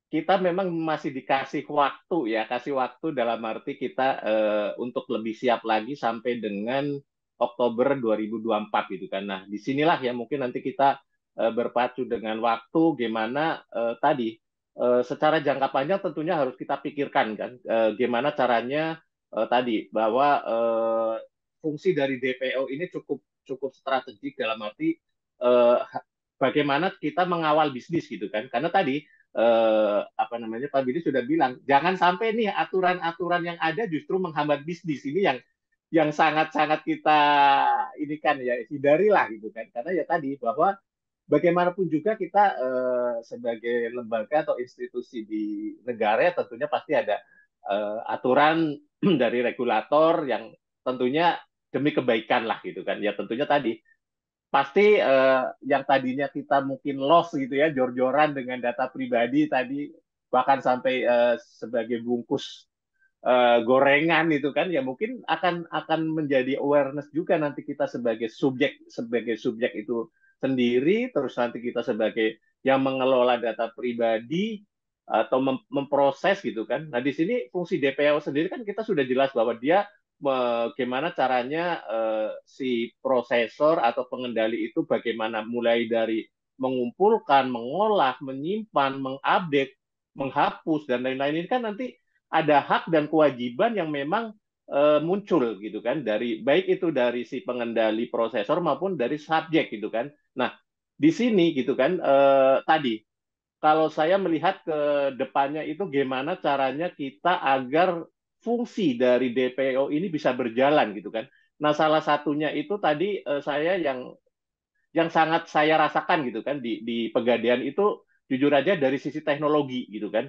kita memang masih dikasih waktu ya, kasih waktu dalam arti kita uh, untuk lebih siap lagi sampai dengan Oktober 2024 gitu kan. Nah, disinilah ya mungkin nanti kita Eh, berpacu dengan waktu gimana uh, tadi uh, secara jangka panjang tentunya harus kita pikirkan kan uh, gimana caranya uh, tadi bahwa uh, fungsi dari DPO ini cukup cukup strategik dalam arti uh, bagaimana kita mengawal bisnis gitu kan karena tadi eh, apa namanya Pak Billy sudah bilang jangan sampai nih aturan-aturan yang ada justru menghambat bisnis ini yang yang sangat-sangat kita ini kan ya hindarilah gitu kan karena ya tadi bahwa bagaimanapun juga kita uh, sebagai lembaga atau institusi di negara ya tentunya pasti ada uh, aturan [CLEARS THROAT] dari regulator yang tentunya demi kebaikan lah gitu kan ya tentunya tadi pasti uh, yang tadinya kita mungkin loss gitu ya jor-joran dengan data pribadi tadi bahkan sampai uh, sebagai bungkus uh, gorengan itu kan ya mungkin akan akan menjadi awareness juga nanti kita sebagai subjek sebagai subjek itu sendiri terus nanti kita sebagai yang mengelola data pribadi atau mem memproses gitu kan. Nah di sini fungsi DPO sendiri kan kita sudah jelas bahwa dia bagaimana caranya eh, si prosesor atau pengendali itu bagaimana mulai dari mengumpulkan, mengolah, menyimpan, mengupdate, menghapus dan lain-lain ini kan nanti ada hak dan kewajiban yang memang Eh, muncul gitu kan dari baik itu dari si pengendali prosesor maupun dari subjek gitu kan. Nah, di sini gitu kan uh, tadi kalau saya melihat ke depannya itu gimana caranya kita agar fungsi dari DPO ini bisa berjalan gitu kan. Nah, salah satunya itu tadi eh, saya yang yang sangat saya rasakan gitu kan di di Pegadaian itu jujur aja dari sisi teknologi gitu kan.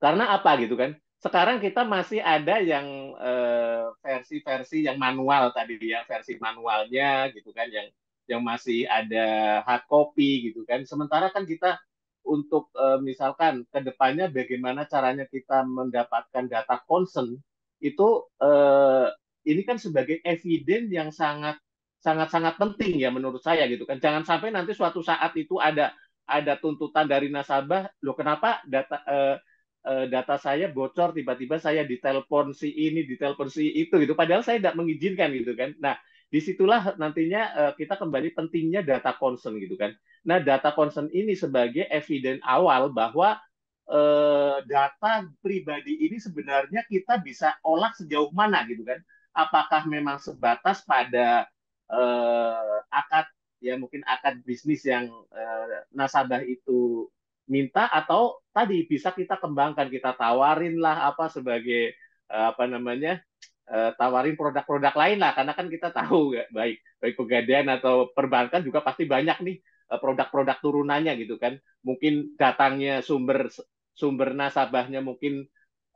Karena apa gitu kan? sekarang kita masih ada yang eh, versi-versi eh, yang manual tadi ya versi manualnya gitu kan yang yang masih ada hard copy gitu kan sementara kan kita untuk eh, misalkan kedepannya bagaimana caranya kita mendapatkan data concern itu eh, ini kan sebagai eviden yang sangat sangat sangat penting ya menurut saya gitu kan jangan sampai nanti suatu saat itu ada ada tuntutan dari nasabah lo kenapa data eh, Eh, data saya bocor tiba-tiba saya ditelepon si ini ditelepon si itu gitu padahal saya tidak mengizinkan gitu kan nah disitulah nantinya uh, kita kembali pentingnya data concern gitu kan. Nah data concern ini sebagai eviden awal bahwa uh, data pribadi ini sebenarnya kita bisa olah sejauh mana gitu kan. Apakah memang sebatas pada uh, akad ya mungkin akad bisnis yang nasabah itu minta atau tadi bisa kita kembangkan kita tawarin lah apa sebagai eh, apa namanya eh, tawarin produk-produk lain lah karena kan kita tahu baik baik pegadaian atau perbankan juga pasti banyak nih eh, produk-produk turunannya gitu kan mungkin datangnya sumber sumber nasabahnya mungkin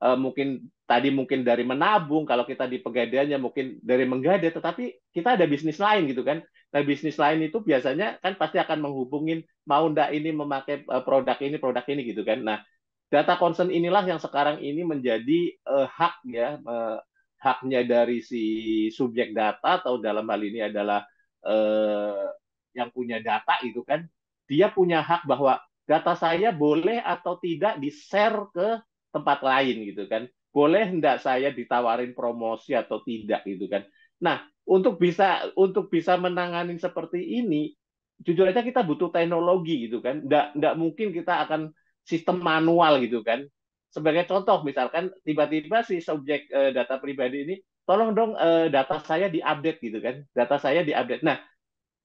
uh, mungkin tadi mungkin dari menabung, kalau kita di pegadaiannya mungkin dari menggade, tetapi kita ada bisnis lain gitu kan. Nah bisnis lain itu biasanya kan pasti akan menghubungin mau ndak ini memakai eh, produk ini, produk ini gitu kan. Nah data concern inilah yang sekarang ini menjadi uh, hak ya, uh, haknya dari si subjek data atau dalam hal ini adalah uh, yang punya data itu kan, dia punya hak bahwa data saya boleh atau tidak di-share ke tempat lain gitu kan. Boleh enggak saya ditawarin promosi atau tidak gitu kan. Nah, untuk bisa untuk bisa menangani seperti ini jujur aja kita butuh teknologi gitu kan. Enggak enggak mungkin kita akan sistem manual gitu kan. Sebagai contoh misalkan tiba-tiba si subjek e, data pribadi ini tolong dong e, data saya diupdate gitu kan. Data saya diupdate. Nah,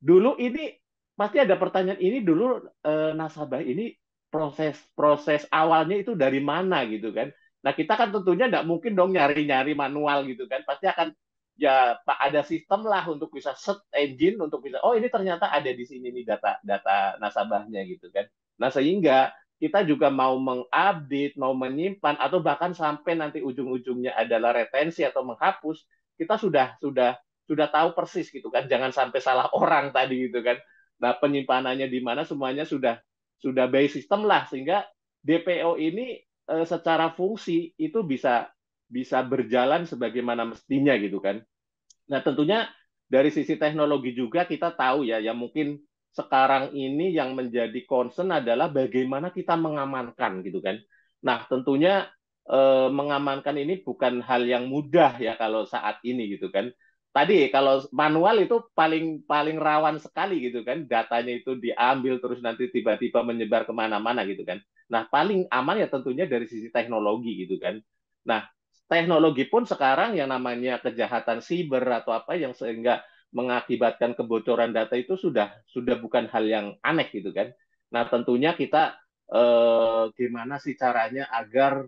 dulu ini pasti ada pertanyaan ini dulu e, nasabah ini proses proses awalnya itu dari mana gitu kan. Nah kita kan tentunya tidak mungkin dong nyari-nyari manual gitu kan. Pasti akan ya pak ada sistem lah untuk bisa set engine untuk bisa oh ini ternyata ada di sini nih data data nasabahnya gitu kan. Nah sehingga kita juga mau mengupdate, mau menyimpan atau bahkan sampai nanti ujung-ujungnya adalah retensi atau menghapus, kita sudah sudah sudah tahu persis gitu kan. Jangan sampai salah orang tadi gitu kan. Nah, penyimpanannya di mana semuanya sudah sudah by system lah sehingga DPO ini uh, secara fungsi itu bisa bisa berjalan sebagaimana mestinya gitu kan. Nah, tentunya dari sisi teknologi juga kita tahu ya yang mungkin sekarang ini yang menjadi concern adalah bagaimana kita mengamankan gitu kan. Nah, tentunya eh, mengamankan ini bukan hal yang mudah ya kalau saat ini gitu kan tadi kalau manual itu paling paling rawan sekali gitu kan datanya itu diambil terus nanti tiba-tiba menyebar kemana-mana gitu kan nah paling aman ya tentunya dari sisi teknologi gitu kan nah teknologi pun sekarang yang namanya kejahatan siber atau apa yang sehingga mengakibatkan kebocoran data itu sudah sudah bukan hal yang aneh gitu kan nah tentunya kita eh, gimana sih caranya agar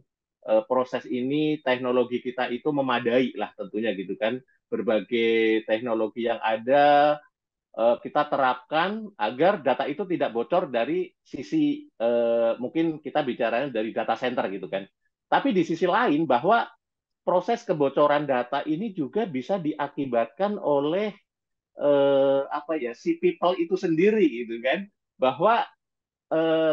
eh, proses ini teknologi kita itu memadai lah tentunya gitu kan berbagai teknologi yang ada eh, kita terapkan agar data itu tidak bocor dari sisi eh, mungkin kita bicaranya dari data center gitu kan. Tapi di sisi lain bahwa proses kebocoran data ini juga bisa diakibatkan oleh eh, apa ya si people itu sendiri gitu kan bahwa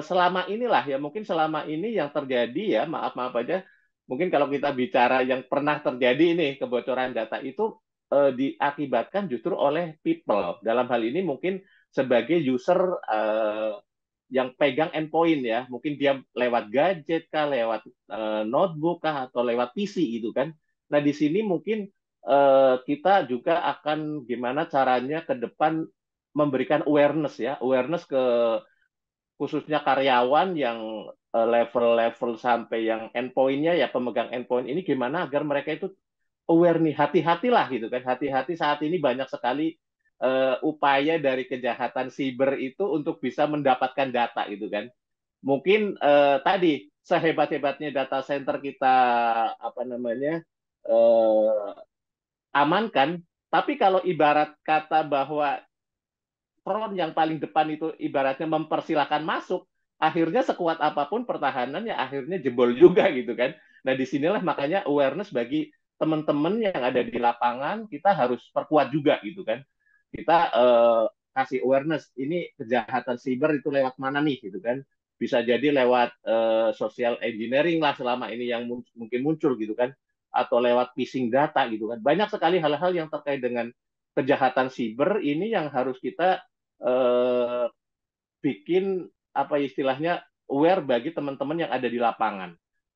selama inilah ya mungkin selama ini yang terjadi ya maaf maaf aja mungkin kalau kita bicara yang pernah terjadi ini kebocoran data itu uh, diakibatkan justru oleh people. Dalam hal ini mungkin sebagai user uh, yang pegang endpoint ya, mungkin dia lewat gadget kah, lewat uh, notebook kah, atau lewat PC itu kan. Nah di sini mungkin uh, kita juga akan gimana caranya ke depan memberikan awareness ya, awareness ke khususnya karyawan yang level-level sampai yang endpoint-nya ya pemegang endpoint ini gimana agar mereka itu aware nih, hati-hatilah gitu kan, hati-hati saat ini banyak sekali uh, upaya dari kejahatan siber itu untuk bisa mendapatkan data gitu kan. Mungkin uh, tadi sehebat-hebatnya data center kita apa namanya uh, amankan, tapi kalau ibarat kata bahwa front yang paling depan itu ibaratnya mempersilahkan masuk, akhirnya sekuat apapun pertahanannya akhirnya jebol juga gitu kan. Nah disinilah makanya awareness bagi teman-teman yang ada di lapangan kita harus perkuat juga gitu kan kita eh, kasih awareness ini kejahatan siber itu lewat mana nih gitu kan bisa jadi lewat eh, social engineering lah selama ini yang mungkin muncul gitu kan atau lewat phishing data gitu kan banyak sekali hal-hal yang terkait dengan kejahatan siber ini yang harus kita eh, bikin apa istilahnya aware bagi teman-teman yang ada di lapangan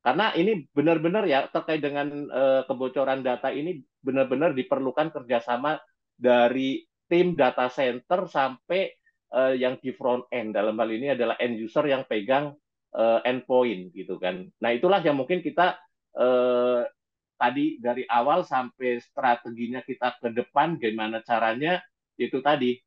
karena ini benar-benar ya terkait dengan uh, kebocoran data ini benar-benar diperlukan kerjasama dari tim data center sampai uh, yang di front end. Dalam hal ini adalah end user yang pegang eh, endpoint gitu kan. Nah itulah yang mungkin kita uh, tadi dari awal sampai strateginya kita ke depan gimana caranya itu tadi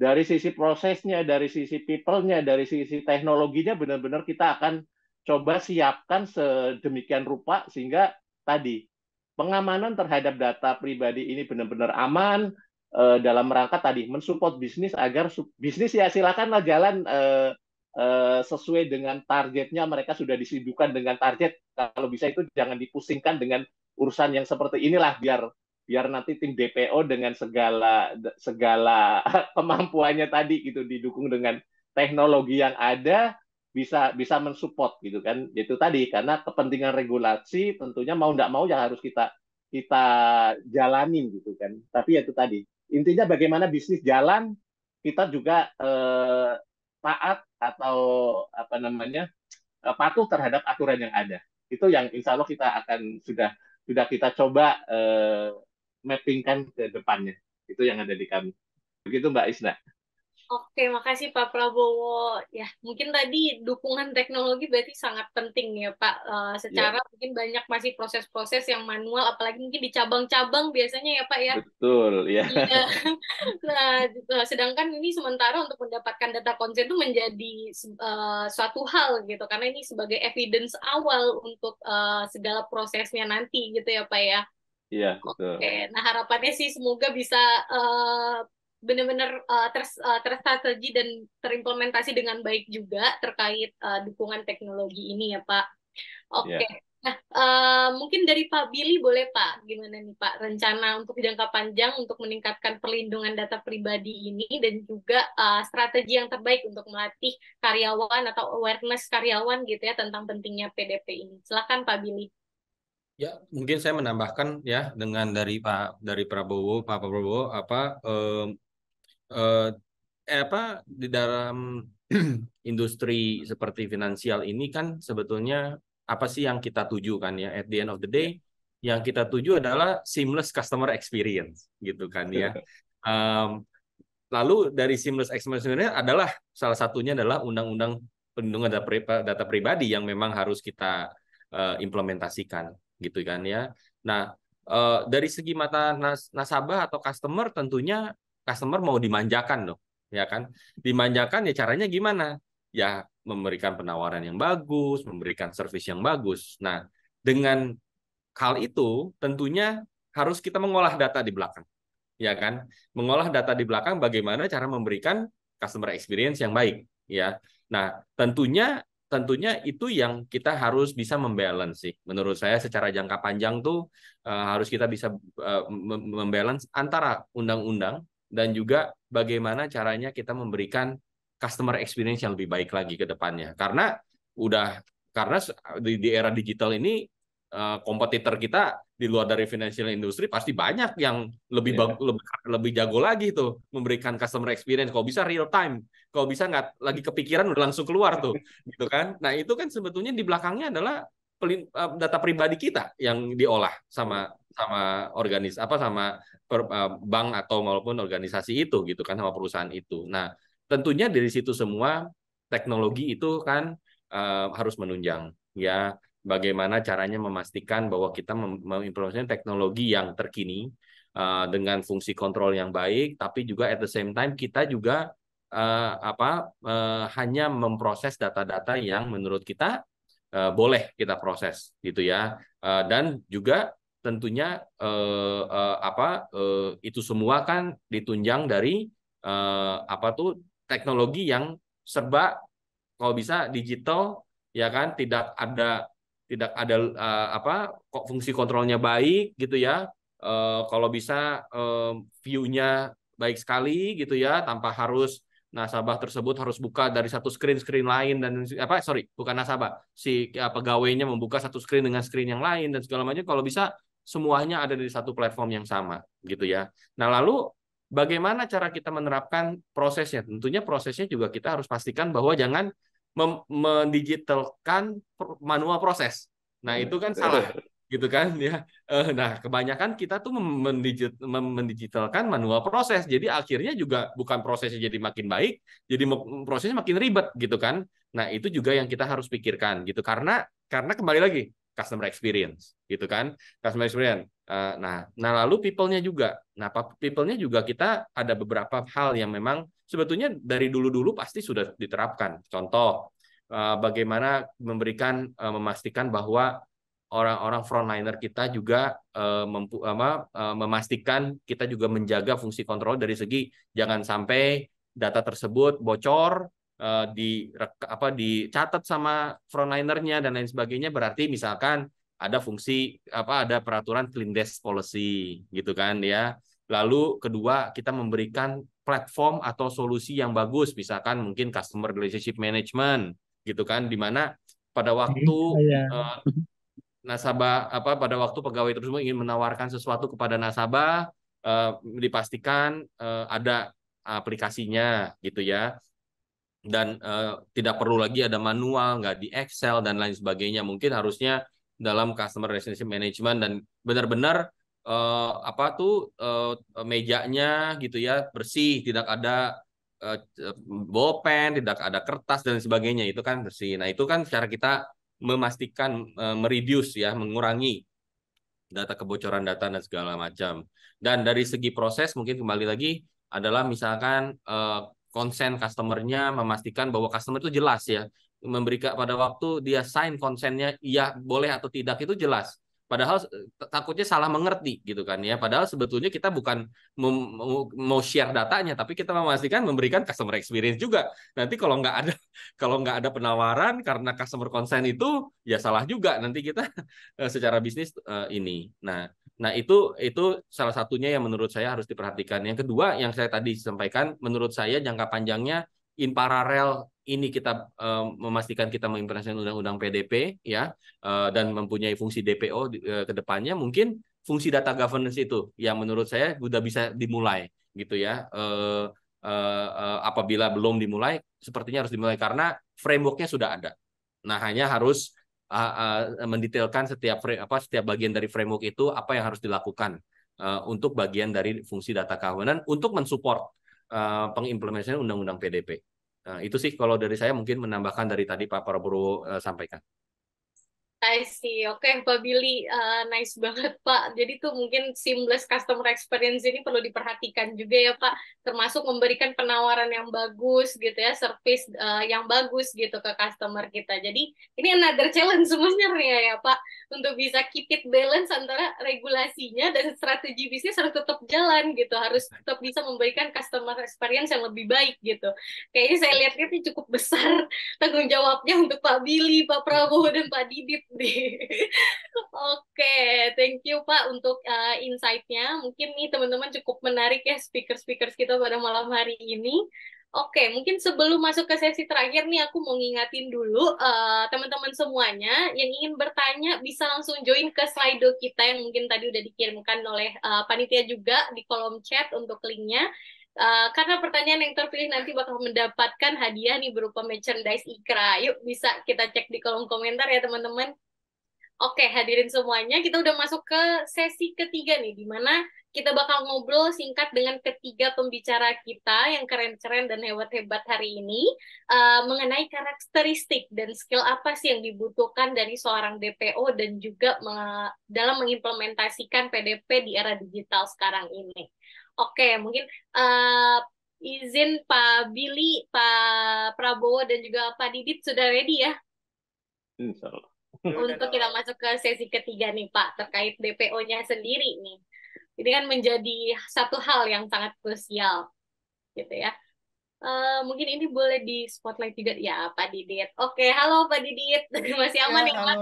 dari sisi prosesnya, dari sisi people-nya, dari sisi teknologinya benar-benar kita akan coba siapkan sedemikian rupa sehingga tadi pengamanan terhadap data pribadi ini benar-benar aman eh, dalam rangka tadi mensupport bisnis agar bisnis ya silakanlah jalan eh, uh, sesuai dengan targetnya mereka sudah disibukkan dengan target kalau bisa itu jangan dipusingkan dengan urusan yang seperti inilah biar biar nanti tim DPO dengan segala segala [LAUGHS] kemampuannya tadi gitu didukung dengan teknologi yang ada bisa bisa mensupport gitu kan itu tadi karena kepentingan regulasi tentunya mau tidak mau ya harus kita kita jalanin gitu kan tapi itu tadi intinya bagaimana bisnis jalan kita juga eh, taat atau apa namanya eh, patuh terhadap aturan yang ada itu yang insya Allah kita akan sudah sudah kita coba eh, mappingkan ke depannya itu yang ada di kami begitu Mbak Isna. Oke, makasih Pak Prabowo. Ya, mungkin tadi dukungan teknologi berarti sangat penting ya Pak. Uh, secara ya. mungkin banyak masih proses-proses yang manual, apalagi mungkin di cabang-cabang biasanya ya Pak ya. Betul, ya. ya. [LAUGHS] nah, gitu. sedangkan ini sementara untuk mendapatkan data konsen itu menjadi uh, suatu hal gitu, karena ini sebagai evidence awal untuk uh, segala prosesnya nanti gitu ya Pak ya. Iya, betul. Oke, nah harapannya sih semoga bisa uh, benar-benar uh, eh, ter, uh, terstrategi dan terimplementasi dengan baik juga terkait uh, dukungan teknologi ini ya Pak. Oke. Okay. Iya. Yeah. Nah, uh, mungkin dari Pak Billy boleh Pak, gimana nih Pak rencana untuk jangka panjang untuk meningkatkan perlindungan data pribadi ini dan juga uh, strategi yang terbaik untuk melatih karyawan atau awareness karyawan gitu ya tentang pentingnya PDP ini. Silakan Pak Billy. Ya, mungkin saya menambahkan ya dengan dari Pak dari Prabowo, Pak Prabowo apa eh, Eh, eh, apa di dalam [CLEARS THROAT] industri seperti finansial ini kan sebetulnya apa sih yang kita tuju kan ya at the end of the day yang kita tuju adalah seamless customer experience gitu kan ya um, [LAUGHS] lalu dari seamless experience adalah salah satunya adalah undang-undang perlindungan data, pri data pribadi yang memang harus kita uh, implementasikan gitu kan ya nah uh, dari segi mata nas nasabah atau customer tentunya customer mau dimanjakan loh ya kan? Dimanjakan ya caranya gimana? Ya memberikan penawaran yang bagus, memberikan servis yang bagus. Nah, dengan hal itu tentunya harus kita mengolah data di belakang. Ya kan? Mengolah data di belakang bagaimana cara memberikan customer experience yang baik, ya. Nah, tentunya tentunya itu yang kita harus bisa membalance sih. Menurut saya secara jangka panjang tuh uh, harus kita bisa uh, membalance antara undang-undang dan juga bagaimana caranya kita memberikan customer experience yang lebih baik lagi ke depannya. Karena udah karena di, di era digital ini eh, kompetitor kita di luar dari financial industry pasti banyak yang lebih yeah. lebih lebih jago lagi tuh memberikan customer experience kalau bisa real time kalau bisa nggak lagi kepikiran udah langsung keluar tuh [LAUGHS] gitu kan nah itu kan sebetulnya di belakangnya adalah eh, data pribadi kita yang diolah sama sama organis apa sama per, uh, bank atau maupun organisasi itu gitu kan sama perusahaan itu. Nah, tentunya dari situ semua teknologi itu kan uh, harus menunjang ya bagaimana caranya memastikan bahwa kita mengimplementasikan teknologi yang terkini uh, dengan fungsi kontrol yang baik tapi juga at the same time kita juga uh, apa uh, hanya memproses data-data yang menurut kita boleh kita proses gitu ya dan juga tentunya eh, eh, apa eh, itu semua kan ditunjang dari eh, apa tuh teknologi yang serba kalau bisa digital ya kan tidak ada tidak ada eh, apa kok fungsi kontrolnya baik gitu ya eh, kalau bisa eh, view-nya baik sekali gitu ya tanpa harus nasabah tersebut harus buka dari satu screen screen lain dan apa sorry bukan nasabah si eh, pegawainya membuka satu screen dengan screen yang lain dan segala macam kalau bisa semuanya ada di satu platform yang sama gitu ya. Nah, lalu bagaimana cara kita menerapkan prosesnya? Tentunya prosesnya juga kita harus pastikan bahwa jangan mendigitalkan manual proses. Nah, itu kan salah [LAUGHS] gitu kan ya. Eh, nah, kebanyakan kita tuh mendigitalkan manual proses. Jadi akhirnya juga bukan prosesnya jadi makin baik, jadi prosesnya makin ribet gitu kan. Nah, itu juga yang kita harus pikirkan gitu karena karena kembali lagi customer experience gitu kan customer experience uh, nah nah lalu people-nya juga nah people-nya juga kita ada beberapa hal yang memang sebetulnya dari dulu-dulu pasti sudah diterapkan contoh uh, bagaimana memberikan uh, memastikan bahwa orang-orang frontliner kita juga uh, mempu, apa, uh, memastikan kita juga menjaga fungsi kontrol dari segi jangan sampai data tersebut bocor uh, di apa dicatat sama frontlinernya dan lain sebagainya berarti misalkan ada fungsi apa ada peraturan clean desk policy gitu kan ya. Lalu kedua kita memberikan platform atau solusi yang bagus misalkan mungkin customer relationship management gitu kan di mana pada waktu oh iya. eh, nasabah apa pada waktu pegawai tersebut ingin menawarkan sesuatu kepada nasabah eh, dipastikan ada aplikasinya gitu ya dan uh, tidak perlu lagi ada manual, nggak di Excel dan lain sebagainya. Mungkin harusnya dalam customer relationship management dan benar-benar uh, apa tuh uh, mejanya gitu ya bersih, tidak ada uh, bolpen, tidak ada kertas dan sebagainya. Itu kan bersih. Nah, itu kan cara kita memastikan uh, ya, mengurangi data kebocoran data dan segala macam. Dan dari segi proses mungkin kembali lagi adalah misalkan uh, konsen customernya, memastikan bahwa customer itu jelas ya, memberikan pada waktu dia sign konsennya iya boleh atau tidak itu jelas. Padahal eh, takutnya salah mengerti gitu kan ya. Padahal sebetulnya kita bukan mau share datanya, tapi kita memastikan memberikan customer experience juga. Nanti kalau nggak ada [LAUGHS] kalau nggak ada penawaran karena customer consent itu ya salah juga. Nanti kita [LAUGHS] eh, secara bisnis eh, ini. Nah, Nah, itu itu salah satunya yang menurut saya harus diperhatikan. Yang kedua yang saya tadi sampaikan, menurut saya jangka panjangnya in paralel ini kita uh, memastikan kita mengimplementasikan undang-undang PDP ya uh, dan mempunyai fungsi DPO eh, ke depannya mungkin fungsi data governance itu yang menurut saya sudah bisa dimulai gitu ya. Uh, uh, uh, apabila belum dimulai sepertinya harus dimulai karena frameworknya sudah ada. Nah, hanya harus uh, uh, mendetailkan setiap frame, apa setiap bagian dari framework itu apa yang harus dilakukan uh, untuk bagian dari fungsi data kawanan untuk mensupport uh, pengimplementasian undang-undang PDP. Nah, e, itu sih kalau dari saya mungkin menambahkan dari tadi Pak Prabowo uh, sampaikan. I see. Oke, okay, Pak Billy, uh, nice banget Pak. Jadi tuh mungkin seamless customer experience ini perlu diperhatikan juga ya Pak, termasuk memberikan penawaran yang bagus gitu ya, service uh, yang bagus gitu ke customer kita. Jadi ini another challenge [LAUGHS] sebenarnya ya Pak, untuk bisa keep it balance antara regulasinya dan strategi bisnis harus tetap jalan gitu, harus tetap bisa memberikan customer experience yang lebih baik gitu. Kayaknya saya lihat-lihat ini cukup besar [LAUGHS] tanggung jawabnya untuk Pak Billy, Pak Prabowo, dan Pak Didit [LAUGHS] Oke, thank you Pak untuk uh, insight-nya. Mungkin nih teman-teman cukup menarik ya speaker-speakers kita pada malam hari ini. Oke, mungkin sebelum masuk ke sesi terakhir nih aku mau ngingatin dulu eh, teman-teman uh, semuanya yang ingin bertanya bisa langsung join ke Slido kita yang mungkin tadi udah dikirimkan oleh uh, panitia juga di kolom chat untuk linknya. Uh, karena pertanyaan yang terpilih nanti bakal mendapatkan hadiah nih berupa merchandise Ikra. Yuk bisa kita cek di kolom komentar ya teman-teman. Oke, hadirin semuanya, kita udah masuk ke sesi ketiga nih, di mana kita bakal ngobrol singkat dengan ketiga pembicara kita yang keren-keren dan hebat-hebat hari ini uh, mengenai karakteristik dan skill apa sih yang dibutuhkan dari seorang DPO dan juga me dalam mengimplementasikan PDP di era digital sekarang ini. Oke, mungkin uh, izin Pak Billy, Pak Prabowo, dan juga Pak Didit sudah ready ya? Insya Allah untuk kita masuk ke sesi ketiga nih Pak terkait DPO-nya sendiri nih. Ini kan menjadi satu hal yang sangat krusial gitu ya. Uh, mungkin ini boleh di spotlight juga ya Pak Didit. Oke, halo Pak Didit. [LAUGHS] Masih ya, aman ya, nih Pak?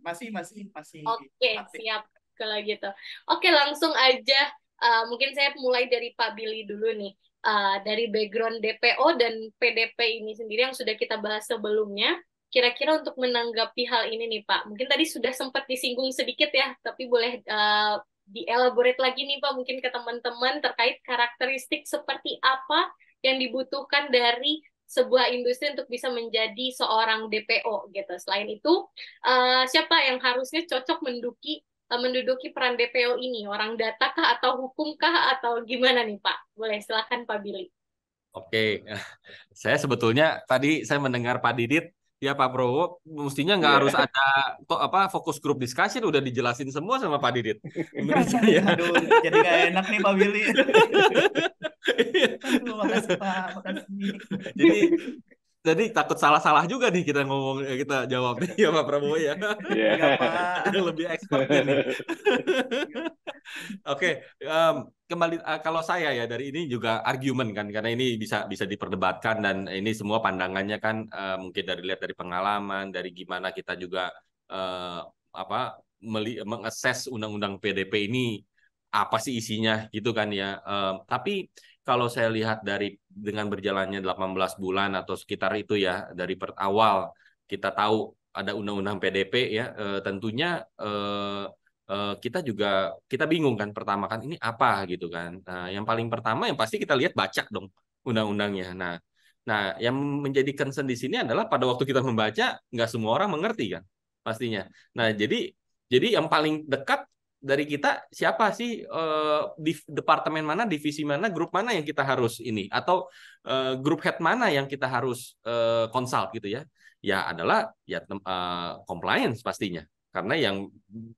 Masih, masih, masih. Oke, okay, siap kalau gitu. Oke, langsung aja uh, mungkin saya mulai dari Pak Billy dulu nih. Uh, dari background DPO dan PDP ini sendiri yang sudah kita bahas sebelumnya, kira-kira untuk menanggapi hal ini nih Pak, mungkin tadi sudah sempat disinggung sedikit ya, tapi boleh uh, dielaborate lagi nih Pak mungkin ke teman-teman terkait karakteristik seperti apa yang dibutuhkan dari sebuah industri untuk bisa menjadi seorang DPO gitu. Selain itu, uh, siapa yang harusnya cocok menduki uh, menduduki peran DPO ini? Orang data kah atau hukum kah atau gimana nih Pak? Boleh silakan Pak Billy. Oke, [LAUGHS] saya sebetulnya tadi saya mendengar Pak Didit ya Pak Prabowo mestinya nggak yeah. harus ada to, apa fokus grup discussion udah dijelasin semua sama Pak Didit. [LAUGHS] Menurut iya. saya. Aduh, jadi nggak enak nih Pak Billy. [LAUGHS] Aduh, makasih Pak, makasih. Jadi jadi takut salah-salah juga nih kita ngomong eh, kita jawab nih ya [LAUGHS] Pak Prabowo ya. Iya. iya lebih expert nih. [LAUGHS] Oke, okay, um, kembali uh, kalau saya ya dari ini juga argumen kan karena ini bisa bisa diperdebatkan dan ini semua pandangannya kan uh, mungkin dari lihat dari pengalaman, dari gimana kita juga uh, apa mengakses undang-undang PDP ini apa sih isinya gitu kan ya. Um, tapi kalau saya lihat dari dengan berjalannya 18 bulan atau sekitar itu ya dari per awal kita tahu ada undang-undang PDP ya e, tentunya e, e, kita juga kita bingung kan pertama kan ini apa gitu kan nah, yang paling pertama yang pasti kita lihat baca dong undang-undangnya nah nah yang menjadi concern di sini adalah pada waktu kita membaca nggak semua orang mengerti kan pastinya nah jadi jadi yang paling dekat dari kita siapa sih eh, di departemen mana, divisi mana, grup mana yang kita harus ini atau eh, grup head mana yang kita harus eh, consult gitu ya? Ya adalah ya eh, compliance pastinya karena yang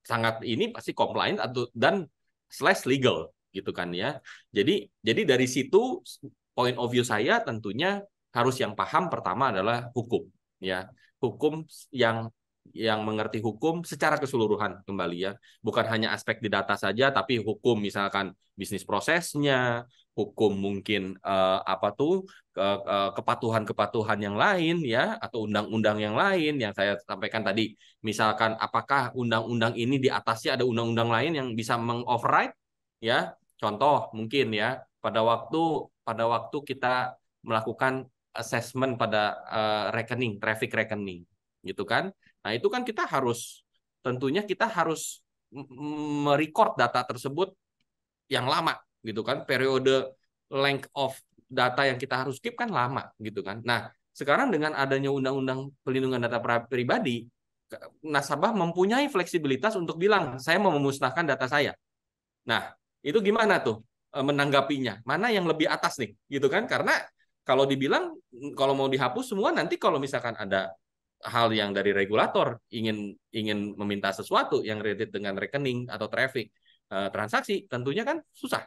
sangat ini pasti compliance atau dan slash legal gitu kan ya. Jadi jadi dari situ point of view saya tentunya harus yang paham pertama adalah hukum ya hukum yang yang mengerti hukum secara keseluruhan kembali ya. Bukan hanya aspek di data saja tapi hukum misalkan bisnis prosesnya, hukum mungkin eh, apa tuh kepatuhan-kepatuhan yang lain ya atau undang-undang yang lain yang saya sampaikan tadi. Misalkan apakah undang-undang ini di atasnya ada undang-undang lain yang bisa mengoverride ya. Contoh mungkin ya pada waktu pada waktu kita melakukan assessment pada uh, rekening, traffic rekening gitu kan. Nah, itu kan kita harus tentunya kita harus merecord data tersebut yang lama gitu kan. Periode length of data yang kita harus keep kan lama gitu kan. Nah, sekarang dengan adanya undang-undang pelindungan data pribadi, nasabah mempunyai fleksibilitas untuk bilang saya mau memusnahkan data saya. Nah, itu gimana tuh e, menanggapinya? Mana yang lebih atas nih, gitu kan? Karena kalau dibilang kalau mau dihapus semua nanti kalau misalkan ada hal yang dari regulator ingin ingin meminta sesuatu yang related dengan rekening atau traffic eh, transaksi tentunya kan susah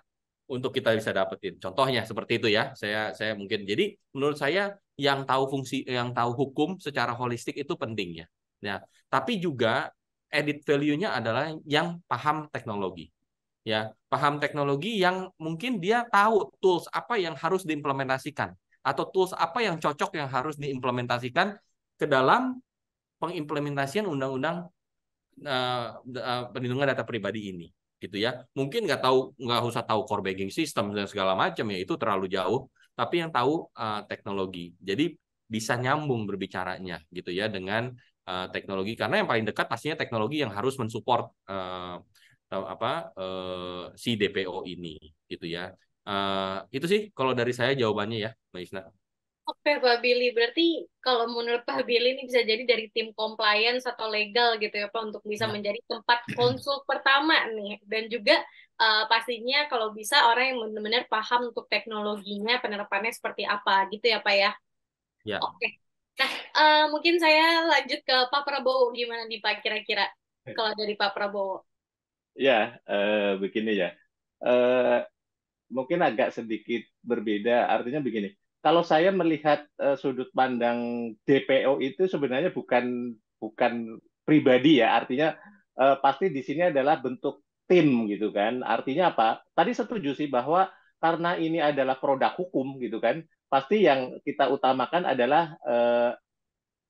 untuk kita bisa dapetin. Contohnya seperti itu ya. Saya saya mungkin jadi menurut saya yang tahu fungsi yang tahu hukum secara holistik itu penting ya Ya, tapi juga edit value-nya adalah yang paham teknologi. Ya, paham teknologi yang mungkin dia tahu tools apa yang harus diimplementasikan atau tools apa yang cocok yang harus diimplementasikan ke dalam pengimplementasian undang-undang uh, uh, perlindungan data pribadi ini gitu ya mungkin nggak tahu nggak usah tahu core banking system dan segala macam ya itu terlalu jauh tapi yang tahu uh, teknologi jadi bisa nyambung berbicaranya gitu ya dengan uh, teknologi karena yang paling dekat pastinya teknologi yang harus mensupport uh, apa uh, si DPO ini gitu ya uh, itu sih kalau dari saya jawabannya ya Mbak Isna. Oke, Pak Billy. Berarti kalau menurut Pak Billy ini bisa jadi dari tim compliance atau legal gitu ya, Pak, untuk bisa ya. menjadi tempat [CLEARS THROAT] konsul pertama nih. Dan juga uh, pastinya kalau bisa orang yang benar-benar paham untuk teknologinya, penerapannya seperti apa gitu ya, Pak ya? Ya. Oke. Nah, uh, mungkin saya lanjut ke Pak Prabowo. Gimana nih, Pak, kira-kira kalau dari Pak Prabowo? Ya, uh, begini ya. Uh, mungkin agak sedikit berbeda. Artinya begini, kalau saya melihat uh, sudut pandang DPO itu sebenarnya bukan bukan pribadi ya, artinya uh, pasti di sini adalah bentuk tim gitu kan. Artinya apa? Tadi setuju sih bahwa karena ini adalah produk hukum gitu kan, pasti yang kita utamakan adalah uh,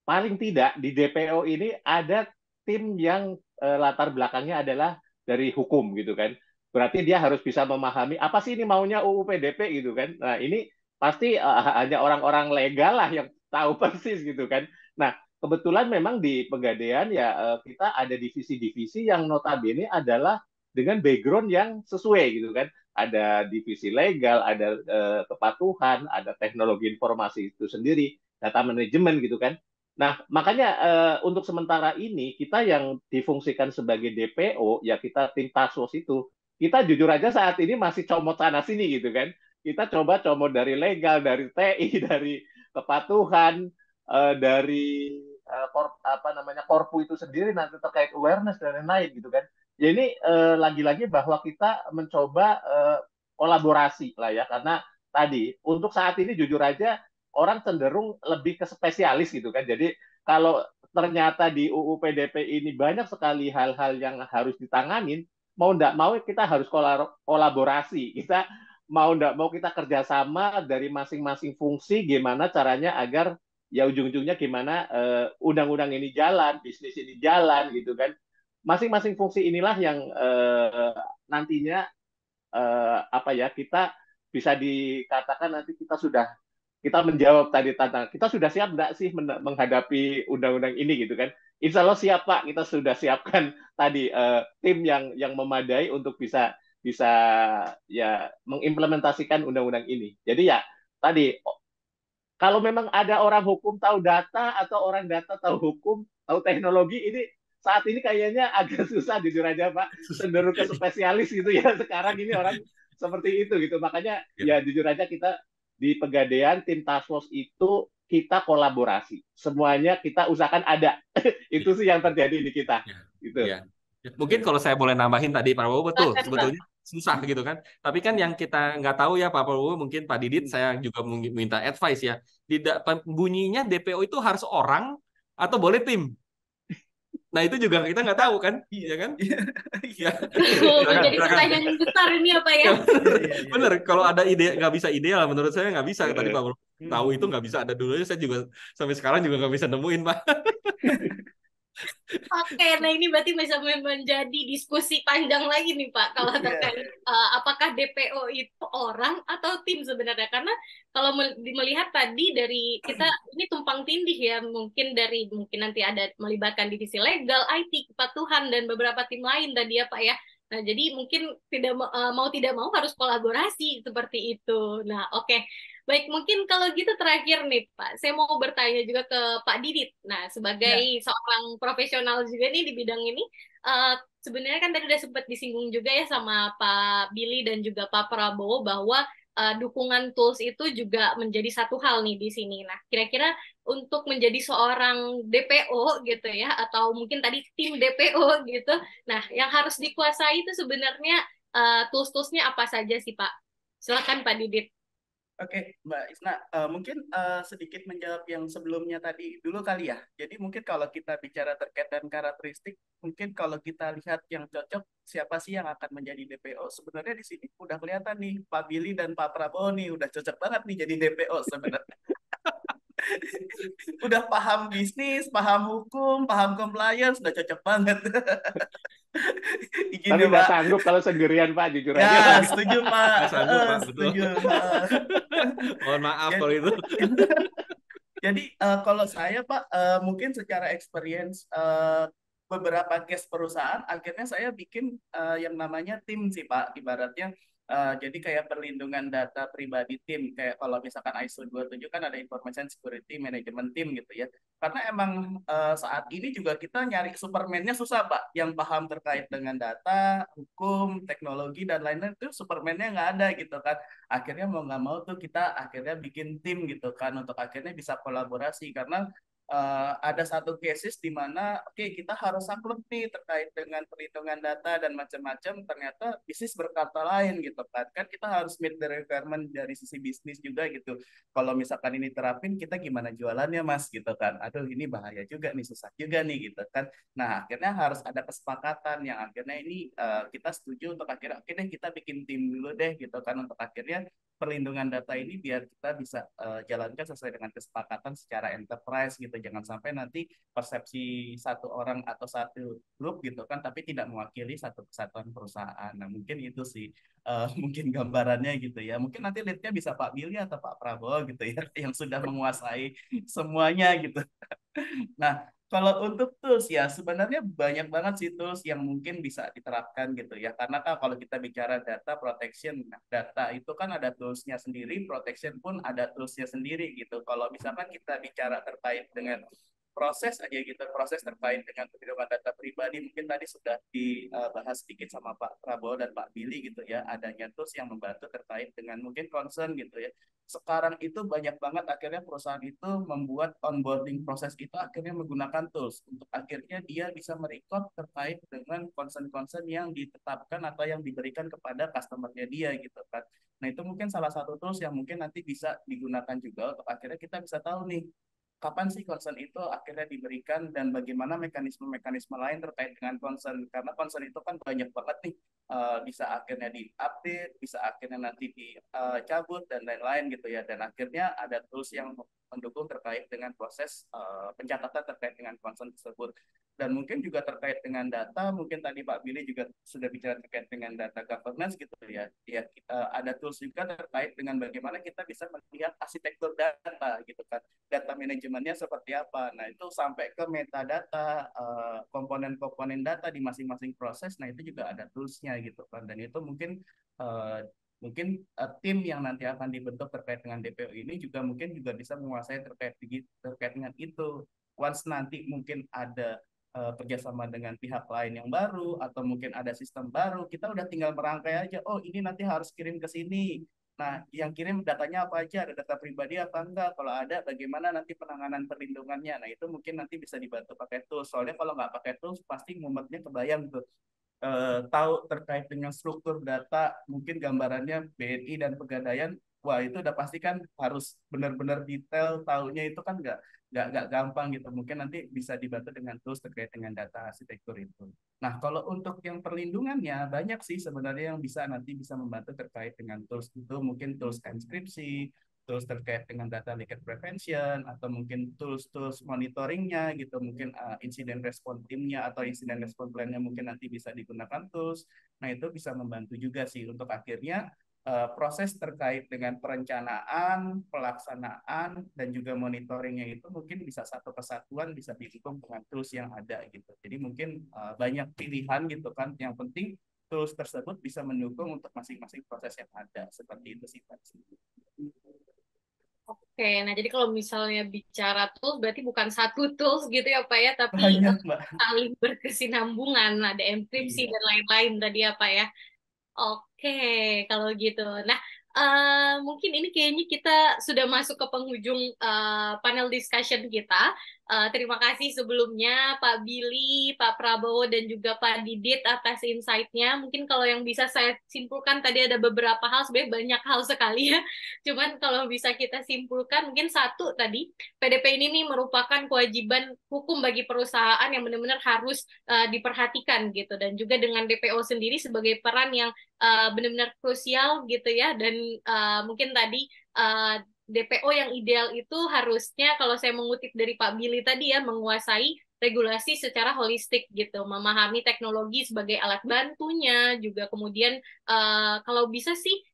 paling tidak di DPO ini ada tim yang uh, latar belakangnya adalah dari hukum gitu kan. Berarti dia harus bisa memahami apa sih ini maunya UU PDP gitu kan. Nah, ini pasti uh, hanya orang-orang legal lah yang tahu [LAUGHS] persis gitu kan. Nah, kebetulan memang di Pegadaian ya uh, kita ada divisi-divisi yang notabene adalah dengan background yang sesuai gitu kan. Ada divisi legal, ada uh, kepatuhan, ada teknologi informasi itu sendiri, data manajemen gitu kan. Nah, makanya uh, untuk sementara ini kita yang difungsikan sebagai DPO ya kita tim task itu kita jujur aja saat ini masih comot sana sini gitu kan kita coba coba dari legal, dari TI, [LAUGHS] dari kepatuhan, eh, dari uh, apa namanya korpu itu sendiri nanti terkait awareness dan lain-lain gitu kan. Ya ini eh, lagi-lagi bahwa kita mencoba kolaborasi lah ya karena tadi untuk saat ini jujur aja orang cenderung lebih ke spesialis gitu kan. Jadi kalau ternyata di UU PDP ini banyak sekali hal-hal yang harus ditanganin, mau tidak mau kita harus kolaborasi. Kita mau ndak mau kita kerjasama dari masing-masing fungsi gimana caranya agar ya ujung-ujungnya gimana undang eh, undang-undang ini jalan, bisnis ini jalan gitu kan. Masing-masing fungsi inilah yang uh, nantinya uh, apa ya kita bisa dikatakan nanti kita sudah kita menjawab tadi tantangan. Kita sudah siap nggak sih menghadapi undang-undang ini gitu kan? Insya Allah siap Pak, kita sudah siapkan [LAUGHS] tadi uh, tim yang yang memadai untuk bisa bisa ya mengimplementasikan undang-undang ini. Jadi ya tadi kalau memang ada orang hukum tahu data atau orang data tahu hukum, tahu teknologi ini saat ini kayaknya agak [LAUGHS] susah jujur aja Pak, cenderung ke spesialis gitu ya [LAUGHS] sekarang ini orang seperti itu gitu. Makanya ya, ya jujur aja kita di pegadaian tim task force itu kita kolaborasi. Semuanya kita usahakan ada. [LAUGHS] itu ya. sih yang terjadi di kita. Ya. Gitu. Ya. Mungkin kalau saya boleh nambahin tadi pak Prabowo betul sebetulnya susah gitu kan. Tapi kan yang kita nggak tahu ya Pak Prabowo mungkin Pak Didit saya juga minta advice ya. Tidak bunyinya DPO itu harus orang atau boleh tim. Nah itu juga kita nggak tahu kan, iya ya kan? Iya. iya. Jadi pertanyaan besar ini apa ya? ya. Iya, iya, Bener, kalau ada ide nggak bisa ideal, menurut saya nggak bisa. Tadi Pak Prabowo tahu itu nggak bisa ada dulunya, saya juga sampai sekarang juga nggak bisa nemuin Pak. [LAUGHS] Oke, nah ini berarti bisa menjadi diskusi panjang lagi nih Pak kalau iya. terkait yeah. uh, apakah DPO itu orang atau tim sebenarnya karena kalau melihat tadi dari kita ini tumpang tindih ya mungkin dari mungkin nanti ada melibatkan divisi legal, IT, kepatuhan dan beberapa tim lain tadi ya Pak ya. Nah, jadi mungkin tidak uh, mau tidak mau harus kolaborasi seperti itu. Nah, oke. Okay. Baik, mungkin kalau gitu terakhir nih Pak, saya mau bertanya juga ke Pak Didit. Nah, sebagai ya. seorang profesional juga nih di bidang ini, uh, sebenarnya kan tadi udah sempat disinggung juga ya sama Pak Billy dan juga Pak Prabowo bahwa uh, dukungan tools itu juga menjadi satu hal nih di sini. Nah, kira-kira untuk menjadi seorang DPO gitu ya, atau mungkin tadi tim DPO gitu, nah yang harus dikuasai itu sebenarnya uh, tools-toolsnya apa saja sih Pak? Silakan Pak Didit. Oke, Mbak Isna, uh, mungkin uh, sedikit menjawab yang sebelumnya tadi dulu kali ya. Jadi mungkin kalau kita bicara terkait dan karakteristik, mungkin kalau kita lihat yang cocok siapa sih yang akan menjadi DPO? Sebenarnya di sini udah kelihatan nih Pak Billy dan Pak Prabowo nih udah cocok banget nih jadi DPO sebenarnya. [LAUGHS] udah paham bisnis, paham hukum, paham compliance, udah cocok banget. [LAUGHS] Gini, Tapi nggak sanggup kalau sendirian Pak, jujur ya, aja. Pak. setuju Pak. Gak sanggup Pak, betul. Eh, setuju, Pak. Mohon maaf jadi, kalau itu. [LAUGHS] jadi uh, kalau saya Pak, uh, mungkin secara experience uh, beberapa case perusahaan, akhirnya saya bikin uh, yang namanya tim sih Pak. Ibaratnya Eh, jadi kayak perlindungan data pribadi tim kayak kalau misalkan ISO 27 kan ada information security management team gitu ya karena emang uh, saat ini juga kita nyari supermannya susah pak yang paham terkait dengan data hukum teknologi dan lain-lain itu supermannya nggak ada gitu kan akhirnya mau nggak mau tuh kita akhirnya bikin tim gitu kan untuk akhirnya bisa kolaborasi karena uh, ada satu cases di mana oke okay, kita harus saklek nih terkait dengan perhitungan data dan macam-macam ternyata bisnis berkata lain gitu kan kan kita harus meet the requirement dari sisi bisnis juga gitu kalau misalkan ini terapin kita gimana jualannya mas gitu kan aduh ini bahaya juga nih susah juga nih gitu kan nah akhirnya harus ada kesepakatan yang akhirnya ini uh, kita setuju untuk akhirnya oke okay deh kita bikin tim dulu deh gitu kan untuk akhirnya perlindungan data ini biar kita bisa uh, jalankan sesuai dengan kesepakatan secara enterprise gitu. Jangan sampai nanti persepsi satu orang atau satu grup gitu kan, tapi tidak mewakili satu kesatuan perusahaan. Nah mungkin itu sih uh, [LAUGHS] mungkin gambarannya gitu ya. Mungkin nanti lihatnya bisa Pak Billy atau Pak Prabowo gitu ya, [LAUGHS] yang sudah menguasai semuanya gitu. Nah kalau untuk tools ya sebenarnya banyak banget sih tools yang mungkin bisa diterapkan gitu ya. Karena kan kalau kita bicara data protection, nah data itu kan ada toolsnya sendiri, protection pun ada toolsnya sendiri gitu. Kalau misalkan kita bicara terkait dengan proses aja gitu proses terkait dengan perlindungan data pribadi mungkin tadi sudah dibahas sedikit sama Pak Prabowo dan Pak Billy gitu ya adanya tools yang membantu terkait dengan mungkin concern gitu ya sekarang itu banyak banget akhirnya perusahaan itu membuat onboarding proses itu akhirnya menggunakan tools untuk akhirnya dia bisa merekod terkait dengan concern-concern yang ditetapkan atau yang diberikan kepada customernya dia gitu kan nah itu mungkin salah satu tools yang mungkin nanti bisa digunakan juga untuk akhirnya kita bisa tahu nih kapan sih concern itu akhirnya diberikan dan bagaimana mekanisme-mekanisme lain terkait dengan concern karena concern itu kan banyak banget nih uh, bisa akhirnya diupdate bisa akhirnya nanti dicabut eh, dan lain-lain gitu ya dan akhirnya ada tools yang mendukung terkait dengan proses uh, pencatatan terkait dengan concern tersebut dan mungkin juga terkait dengan data mungkin tadi Pak Billy juga sudah bicara terkait dengan data governance gitu ya ya kita, ada tools juga terkait dengan bagaimana kita bisa melihat arsitektur data gitu kan data manajemennya seperti apa nah itu sampai ke metadata eh, komponen-komponen data di masing-masing proses nah itu juga ada toolsnya gitu kan dan itu mungkin eh, mungkin uh, tim yang nanti akan dibentuk terkait dengan DPO ini juga mungkin juga bisa menguasai terkait terkait dengan itu once nanti mungkin ada uh, kerjasama dengan pihak lain yang baru atau mungkin ada sistem baru kita udah tinggal merangkai aja oh ini nanti harus kirim ke sini nah yang kirim datanya apa aja ada data pribadi apa enggak kalau ada bagaimana nanti penanganan perlindungannya nah itu mungkin nanti bisa dibantu pakai tools soalnya kalau nggak pakai tools pasti ngumetnya kebayang tuh e, tahu terkait dengan struktur data mungkin gambarannya BNI dan pegadaian wah itu udah pasti kan harus benar-benar detail tahunya itu kan enggak nggak nggak gampang gitu mungkin nanti bisa dibantu dengan tools terkait dengan data arsitektur itu nah kalau untuk yang perlindungannya banyak sih sebenarnya yang bisa nanti bisa membantu terkait dengan tools itu mungkin tools enkripsi tools terkait dengan data leakage prevention atau mungkin tools-tools monitoringnya gitu mungkin uh, eh, incident response timnya atau incident response plannya mungkin nanti bisa digunakan tools nah itu bisa membantu juga sih untuk akhirnya Eh, proses terkait dengan perencanaan, pelaksanaan, dan juga monitoringnya itu mungkin bisa satu kesatuan bisa dihitung dengan tools yang ada gitu. Jadi mungkin eh, banyak pilihan gitu kan. Yang penting tools tersebut bisa mendukung untuk masing-masing proses yang ada. Seperti itu sih Pak. Oke, nah jadi kalau misalnya bicara tools berarti bukan satu tools gitu ya Pak ya, tapi saling berkesinambungan, ada enkripsi iya. dan lain-lain tadi ya Pak ya. Oke, kalau gitu. Nah, uh, mungkin ini kayaknya kita sudah masuk ke penghujung uh, panel discussion kita. Uh, terima kasih sebelumnya Pak Billy, Pak Prabowo, dan juga Pak Didit atas insight-nya. Mungkin kalau yang bisa saya simpulkan tadi ada beberapa hal, sebenarnya banyak hal sekali ya. [LAUGHS] Cuman kalau bisa kita simpulkan, mungkin satu tadi, PDP ini nih merupakan kewajiban hukum bagi perusahaan yang benar-benar harus uh, diperhatikan gitu. Dan juga dengan DPO sendiri sebagai peran yang uh, benar-benar krusial gitu ya. Dan uh, mungkin tadi uh, DPO yang ideal itu harusnya kalau saya mengutip dari Pak Billy tadi ya menguasai regulasi secara holistik gitu, memahami teknologi sebagai alat bantunya juga kemudian uh, kalau bisa sih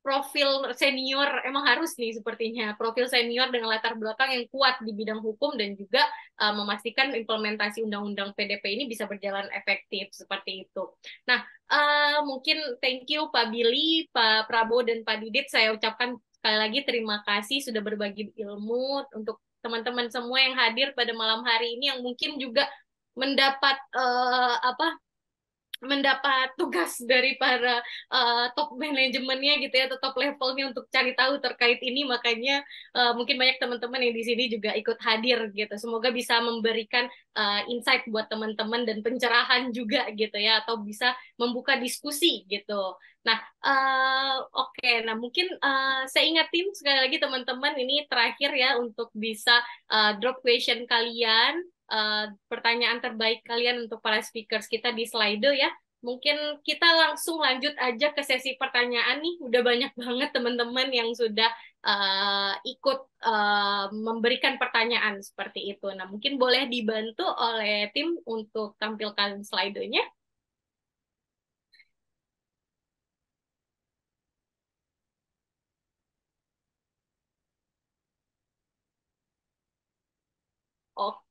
profil senior emang harus nih sepertinya profil senior dengan latar belakang yang kuat di bidang hukum dan juga uh, memastikan implementasi undang-undang PDP ini bisa berjalan efektif seperti itu. Nah, uh, mungkin thank you Pak Billy, Pak Prabowo dan Pak Didit saya ucapkan sekali lagi terima kasih sudah berbagi ilmu untuk teman-teman semua yang hadir pada malam hari ini yang mungkin juga mendapat uh, apa mendapat tugas dari para uh, top manajemennya gitu ya atau top levelnya untuk cari tahu terkait ini makanya uh, mungkin banyak teman-teman yang di sini juga ikut hadir gitu semoga bisa memberikan uh, insight buat teman-teman dan pencerahan juga gitu ya atau bisa membuka diskusi gitu nah uh, oke okay. nah mungkin uh, saya ingatin sekali lagi teman-teman ini terakhir ya untuk bisa uh, drop question kalian Eh, pertanyaan terbaik kalian untuk para speakers kita di Slido ya. Mungkin kita langsung lanjut aja ke sesi pertanyaan nih. Udah banyak [LAUGHS] banget teman-teman yang sudah uh, ikut uh, memberikan pertanyaan seperti itu. Nah, mungkin boleh dibantu oleh tim untuk tampilkan slidonya. nya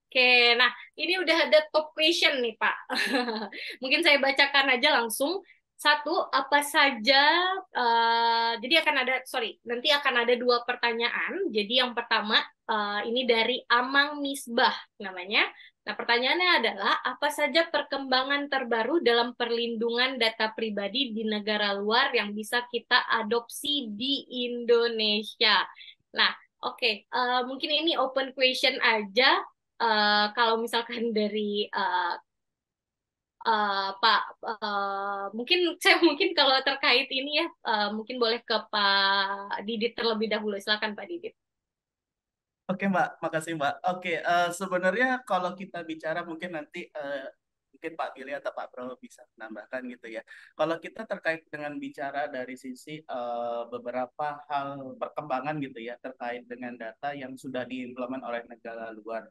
Oke, nah ini udah ada top question nih Pak. [LAUGHS] Mungkin saya bacakan aja langsung. Satu, apa saja, uh, jadi akan ada, sorry, nanti akan ada dua pertanyaan. Jadi yang pertama, uh, ini dari Amang Misbah namanya. Nah pertanyaannya adalah, apa saja perkembangan terbaru dalam perlindungan data pribadi di negara luar yang bisa kita adopsi di Indonesia? Nah, Oke, okay, uh, eh, mungkin ini open question aja uh, kalau misalkan [LAUGHS] dari uh, uh, Pak uh, mungkin [LAUGHS] saya mungkin kalau terkait ini ya uh, mungkin boleh ke Pak Didit terlebih dahulu silakan Pak Didit. Oke Mbak, makasih Mbak. Oke uh, sebenarnya kalau kita bicara mungkin nanti uh, mungkin Pak Billy atau Pak Bro bisa menambahkan gitu ya. Kalau kita terkait dengan bicara dari sisi uh, beberapa hal perkembangan gitu ya terkait dengan data yang sudah diimplement oleh negara luar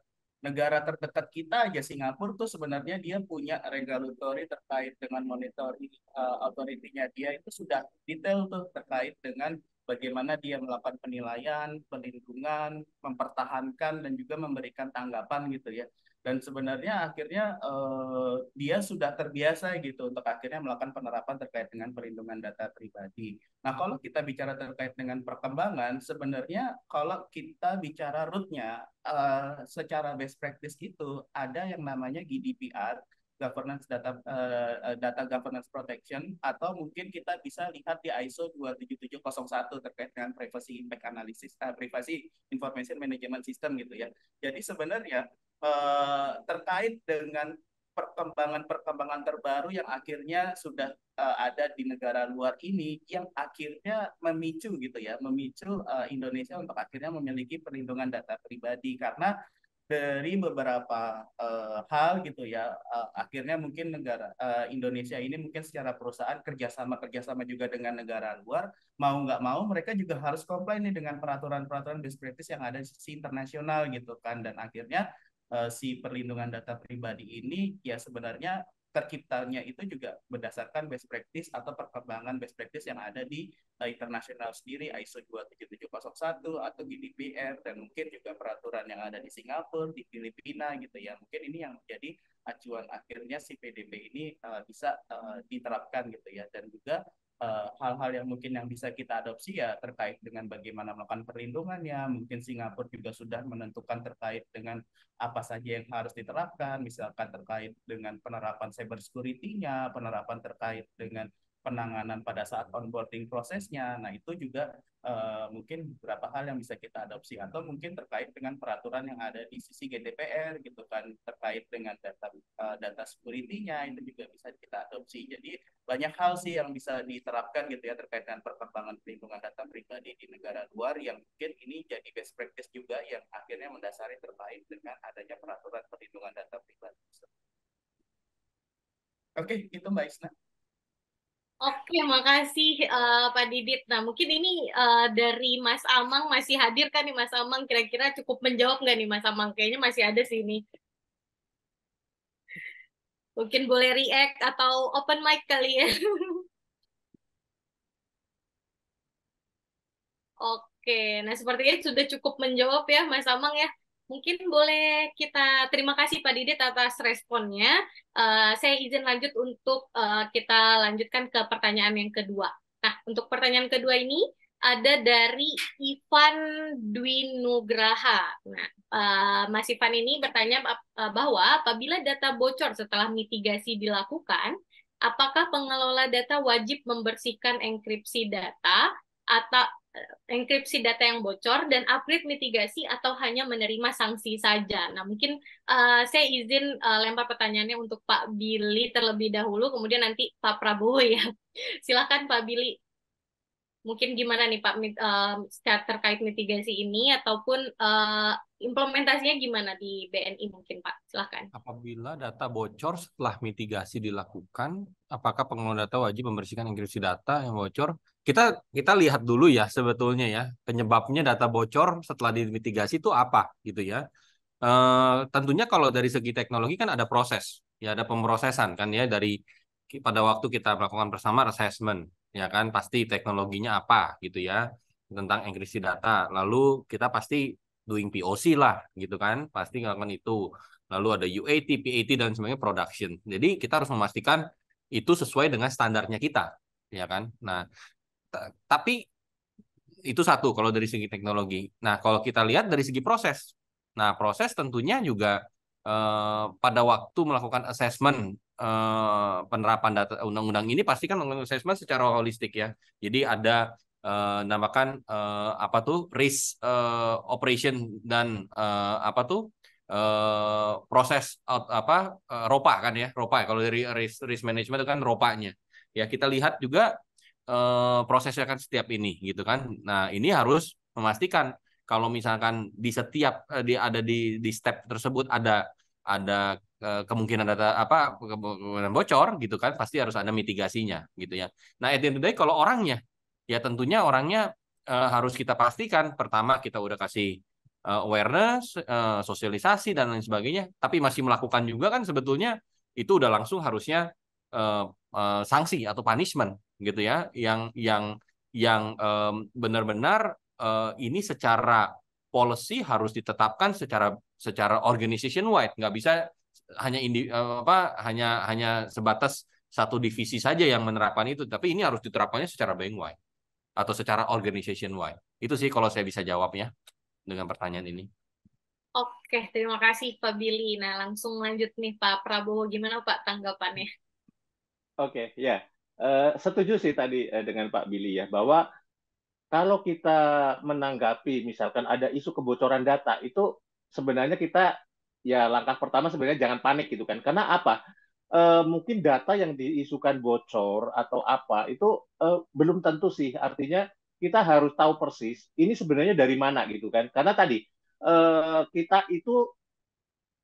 negara terdekat kita aja Singapura tuh sebenarnya dia punya regulatory terkait dengan monitoring uh, eh, authority-nya dia itu sudah detail tuh terkait dengan bagaimana dia melakukan penilaian, perlindungan, mempertahankan dan juga memberikan tanggapan gitu ya dan sebenarnya akhirnya eh, dia sudah terbiasa gitu untuk akhirnya melakukan penerapan terkait dengan perlindungan data pribadi. Nah kalau kita bicara terkait dengan perkembangan, sebenarnya kalau kita bicara rootnya eh, secara best practice itu ada yang namanya GDPR, Governance Data eh, eh, Data Governance Protection atau mungkin kita bisa lihat di ISO 27701 terkait dengan privacy impact analysis, eh, privacy information management system gitu ya. Jadi sebenarnya eh, terkait dengan perkembangan-perkembangan terbaru yang akhirnya sudah eh, ada di negara luar ini yang akhirnya memicu gitu ya, memicu eh, Indonesia untuk akhirnya memiliki perlindungan data pribadi karena dari beberapa uh, hal gitu ya uh, akhirnya mungkin negara uh, Indonesia ini mungkin secara perusahaan kerjasama kerjasama juga dengan negara luar mau nggak mau mereka juga harus komplain nih dengan peraturan-peraturan best practice yang ada di sisi internasional gitu kan dan akhirnya uh, si perlindungan data pribadi ini ya sebenarnya terciptanya itu juga berdasarkan best practice atau perkembangan best practice yang ada di uh, internasional sendiri ISO 27701 atau GDPR dan mungkin juga peraturan yang ada di Singapura, di Filipina gitu ya. Mungkin ini yang menjadi acuan akhirnya si PDB ini uh, bisa uh, diterapkan gitu ya dan juga Eh, hal-hal uh, yang mungkin yang bisa kita adopsi ya terkait dengan bagaimana melakukan perlindungannya. Mungkin Singapura juga sudah menentukan terkait dengan apa saja yang harus diterapkan, misalkan terkait dengan penerapan cyber security-nya, penerapan terkait dengan penanganan pada saat onboarding prosesnya. Nah, itu juga uh, mungkin beberapa hal yang bisa kita adopsi atau mungkin terkait dengan peraturan yang ada di sisi GDPR gitu kan terkait dengan data uh, data security itu juga bisa kita adopsi. Jadi banyak hal sih yang bisa diterapkan gitu ya terkait dengan perkembangan perlindungan data pribadi di negara luar yang mungkin ini jadi best practice juga yang akhirnya mendasari terkait dengan adanya peraturan perlindungan data pribadi. Oke, okay, itu Mbak Isna. Oke, makasih uh, Pak Didit. Nah, mungkin ini uh, dari Mas Amang masih hadir kan nih Mas Amang? Kira-kira cukup menjawab nggak nih Mas Amang? Kayaknya masih ada sih nih. Mungkin boleh react atau open mic kali ya. [LAUGHS] Oke, nah sepertinya sudah cukup menjawab ya Mas Amang ya. Mungkin boleh kita terima kasih Pak Didit atas responnya. Uh, saya izin lanjut untuk uh, kita lanjutkan ke pertanyaan yang kedua. Nah, untuk pertanyaan kedua ini ada dari Ivan Dwi Nugraha. Nah, uh, Mas Ivan ini bertanya bahwa apabila data bocor setelah mitigasi dilakukan, apakah pengelola data wajib membersihkan enkripsi data atau enkripsi data yang bocor dan upgrade mitigasi atau hanya menerima sanksi saja. Nah, mungkin uh, saya izin uh, lempar pertanyaannya untuk Pak Billy terlebih dahulu, kemudian nanti Pak Prabowo ya. [LAUGHS] Silakan Pak Billy. Mungkin gimana nih Pak uh, terkait mitigasi ini ataupun uh, implementasinya gimana di BNI mungkin Pak? Silakan. Apabila data bocor setelah mitigasi dilakukan, apakah pengelola data wajib membersihkan enkripsi data yang bocor? kita kita lihat dulu ya sebetulnya ya penyebabnya data bocor setelah dimitigasi itu apa gitu ya. E, tentunya kalau dari segi teknologi kan ada proses ya ada pemrosesan kan ya dari pada waktu kita melakukan bersama assessment ya kan pasti teknologinya apa gitu ya tentang enkripsi data lalu kita pasti doing POC lah gitu kan pasti ngelakukan itu lalu ada UAT, PAT dan sebagainya production jadi kita harus memastikan itu sesuai dengan standarnya kita ya kan. Nah, tapi itu satu kalau dari segi teknologi. Nah, kalau kita lihat dari segi proses. Nah, proses tentunya juga eh, pada waktu melakukan assessment eh, penerapan data undang-undang ini pasti kan melakukan assessment secara holistik ya. Jadi ada eh, namakan eh, apa tuh risk eh, operation dan eh, apa tuh eh, proses out, apa eh, ropa kan ya, ropa kalau dari risk risk management itu kan ropanya. Ya, kita lihat juga uh, prosesnya kan setiap ini gitu kan. Nah, ini harus memastikan kalau misalkan di setiap uh, di ada di di step tersebut ada ada eh, kemungkinan data apa kemungkinan bocor gitu kan pasti harus ada mitigasinya gitu ya. Nah, at the end of the day kalau orangnya ya tentunya orangnya uh, harus kita pastikan pertama kita udah kasih awareness, sosialisasi dan lain sebagainya, tapi masih melakukan juga kan sebetulnya itu udah langsung harusnya uh, uh, sanksi atau punishment gitu ya yang yang yang um, benar-benar uh, ini secara policy harus ditetapkan secara secara organization wide nggak bisa hanya indi, eh, apa hanya hanya sebatas satu divisi saja yang menerapkan itu tapi ini harus diterapkannya secara bank wide atau secara organization wide itu sih kalau saya bisa jawabnya dengan pertanyaan ini Oke, terima kasih Pak Billy. Nah, langsung lanjut nih Pak Prabowo, gimana Pak tanggapannya? Oke, okay, ya. Yeah. Eh, setuju sih tadi eh, dengan Pak Billy ya bahwa kalau kita menanggapi misalkan ada isu kebocoran data itu sebenarnya kita ya langkah pertama sebenarnya jangan panik gitu kan karena apa uh, mungkin data yang diisukan bocor atau apa itu uh, belum tentu sih artinya kita harus tahu persis ini sebenarnya dari mana gitu kan karena tadi uh, kita itu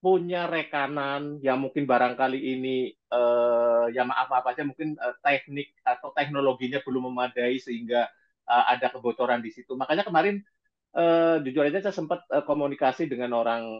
punya rekanan yang mungkin barangkali ini eh, ya maaf apa aja mungkin uh, teknik atau teknologinya belum memadai sehingga uh, ada kebocoran di situ. Makanya kemarin eh, jujur aja saya sempat uh, komunikasi dengan orang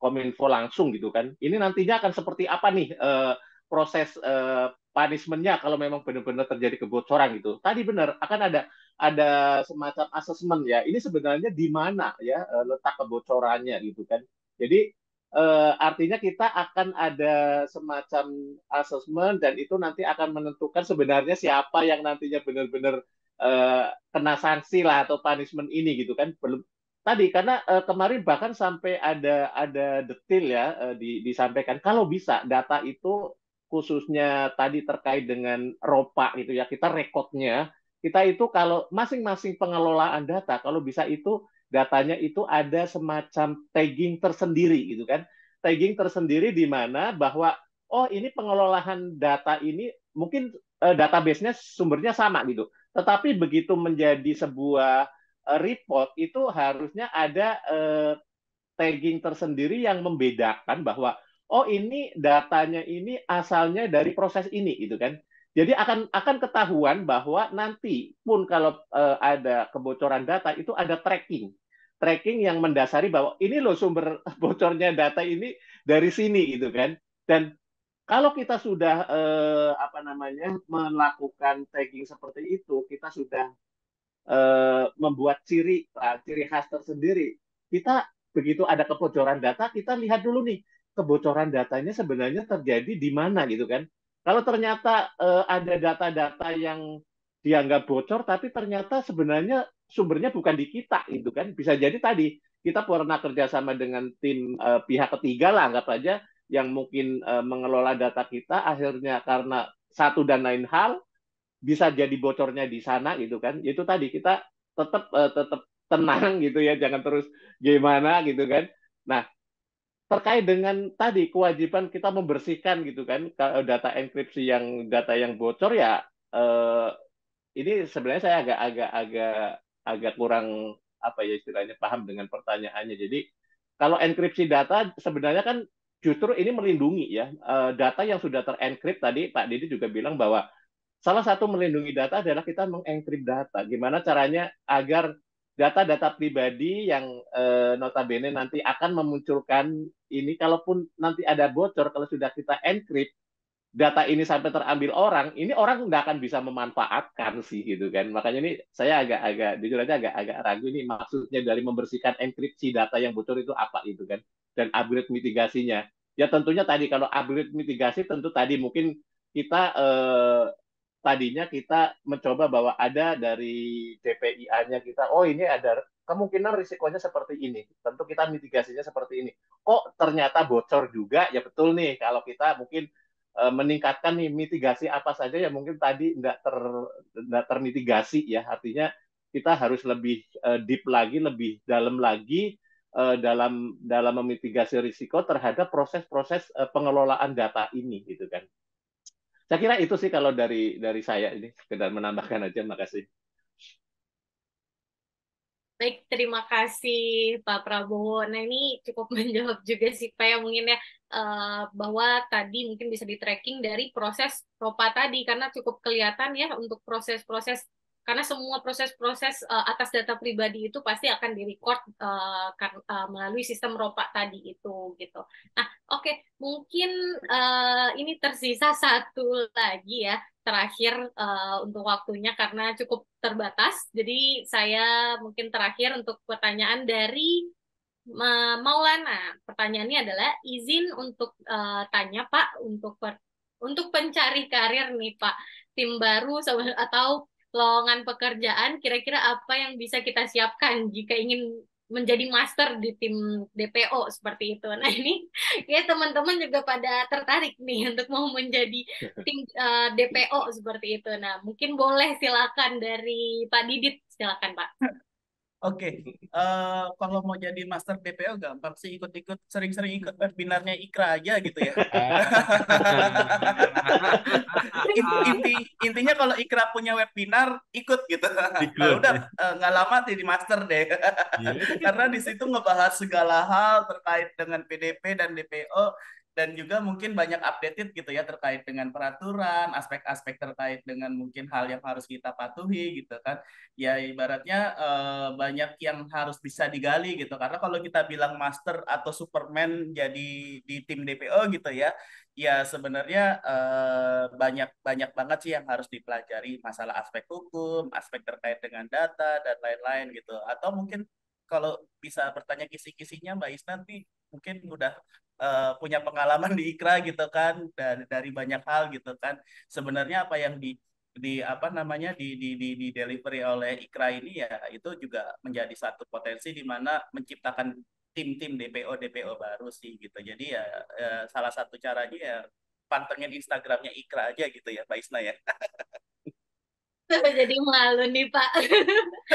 kominfo langsung gitu kan. Ini nantinya akan seperti apa nih eh, proses eh, punishmentnya kalau memang benar-benar terjadi kebocoran gitu. Tadi benar akan ada ada semacam assessment ya. Ini sebenarnya di mana ya letak kebocorannya gitu kan. Jadi Uh, artinya kita akan ada semacam asesmen dan itu nanti akan menentukan sebenarnya siapa yang nantinya benar-benar uh, kena sanksi lah atau punishment ini gitu kan belum tadi karena uh, kemarin bahkan sampai ada ada detail ya uh, di, disampaikan kalau bisa data itu khususnya tadi terkait dengan ropa gitu ya kita rekodnya kita itu kalau masing-masing pengelolaan data kalau bisa itu datanya itu ada semacam tagging tersendiri gitu kan. Tagging tersendiri di mana bahwa oh ini pengelolaan data ini mungkin uh, database-nya sumbernya sama gitu. Tetapi begitu menjadi sebuah eh, report itu harusnya ada uh, tagging tersendiri yang membedakan bahwa oh ini datanya ini asalnya dari proses ini gitu kan. Jadi akan akan ketahuan bahwa nanti pun kalau uh, ada kebocoran data itu ada tracking tracking yang mendasari bahwa ini loh sumber [LAUGHS] bocornya data ini dari sini gitu kan. Dan kalau kita sudah eh, apa namanya melakukan tagging seperti itu, kita sudah eh, membuat ciri eh, ciri khas tersendiri. Kita begitu ada kebocoran data, kita lihat dulu nih kebocoran datanya sebenarnya terjadi di mana gitu kan. Kalau ternyata eh, ada data-data yang dianggap bocor, tapi ternyata sebenarnya sumbernya bukan di kita itu kan bisa jadi tadi kita pernah kerjasama dengan tim uh, pihak ketiga lah anggap aja yang mungkin uh, mengelola data kita akhirnya karena satu dan lain hal bisa jadi bocornya di sana gitu kan itu tadi kita tetap uh, eh, tetap tenang gitu ya jangan terus gimana gitu kan nah terkait dengan tadi kewajiban kita membersihkan gitu kan data enkripsi yang data yang bocor ya eh, ini sebenarnya saya agak agak agak agak kurang apa ya istilahnya paham dengan pertanyaannya. Jadi kalau enkripsi data sebenarnya kan justru ini melindungi ya eh, data yang sudah terenkrip tadi Pak Didi juga bilang bahwa salah satu melindungi data adalah kita mengenkrip data. Gimana caranya agar data-data pribadi yang eh, notabene nanti akan memunculkan ini kalaupun nanti ada bocor kalau sudah kita enkrip data ini sampai terambil orang, ini orang nggak akan bisa memanfaatkan sih gitu kan. Makanya ini saya agak-agak jujur aja agak-agak ragu ini maksudnya dari membersihkan enkripsi data yang bocor itu apa gitu kan dan upgrade mitigasinya. Ya tentunya tadi kalau upgrade mitigasi tentu tadi mungkin kita eh, tadinya kita mencoba bahwa ada dari DPIA-nya kita, oh ini ada kemungkinan risikonya seperti ini. Tentu kita mitigasinya seperti ini. Kok ternyata bocor juga? Ya betul nih kalau kita mungkin Eh, meningkatkan nih mitigasi apa saja yang mungkin tadi tidak ter tidak termitigasi ya artinya kita harus lebih eh, deep lagi lebih dalam lagi eh, dalam dalam memitigasi risiko terhadap proses-proses pengelolaan data ini gitu kan saya kira itu sih kalau dari dari saya ini sekedar menambahkan aja makasih Baik, terima kasih Pak Prabowo. Nah ini cukup [LAUGHS] menjawab juga sih Pak yang mungkin ya uh, bahwa tadi mungkin bisa di tracking dari proses ROPA tadi karena cukup kelihatan ya untuk proses-proses karena semua proses-proses uh, atas data pribadi itu pasti akan direcord uh, uh, melalui sistem ropak tadi itu gitu. Nah, oke, okay. mungkin uh, ini tersisa [LAUGHS] satu lagi ya terakhir uh, untuk waktunya karena cukup terbatas. Jadi saya mungkin terakhir untuk pertanyaan dari Maulana. Pertanyaannya adalah izin untuk uh, tanya Pak untuk untuk pencari karir nih Pak tim baru [LAUGHS] atau lowongan pekerjaan, kira-kira apa yang bisa kita siapkan jika ingin menjadi master di tim DPO seperti itu. Nah ini [LAUGHS] ya teman-teman juga pada tertarik nih untuk mau menjadi tim uh, eh, DPO seperti itu. Nah mungkin boleh silakan dari Pak Didit silakan Pak. Oke, okay. uh, eh, kalau mau jadi master BPO gampang sih ikut-ikut sering-sering ikut webinarnya Ikra aja gitu ya. [LAUGHS] Inti intinya kalau Ikra punya webinar ikut gitu. Nah, udah uh, nggak lama jadi master deh. Iya. [LAUGHS] Karena di situ ngebahas segala hal terkait dengan PDP dan DPO dan juga mungkin banyak updated gitu ya terkait dengan peraturan, aspek-aspek terkait dengan mungkin hal yang harus kita patuhi gitu kan. Ya ibaratnya eh, banyak yang harus bisa digali gitu karena kalau kita bilang master atau superman jadi di tim DPO gitu ya, ya sebenarnya eh, banyak banyak banget sih yang harus dipelajari masalah aspek hukum, aspek terkait dengan data dan lain-lain gitu. Atau mungkin kalau bisa bertanya kisi-kisinya Mbak Isnanti nanti mungkin udah uh, punya pengalaman di Ikra gitu kan dari, dari banyak hal gitu kan. Sebenarnya apa yang di di apa namanya di di di, di delivery oleh Ikra ini ya itu juga menjadi satu potensi di mana menciptakan tim-tim DPO DPO baru sih gitu. Jadi ya eh, salah satu caranya ya pantengin Instagramnya Ikra aja gitu ya, Pak Isna ya. [LAUGHS] jadi malu nih Pak.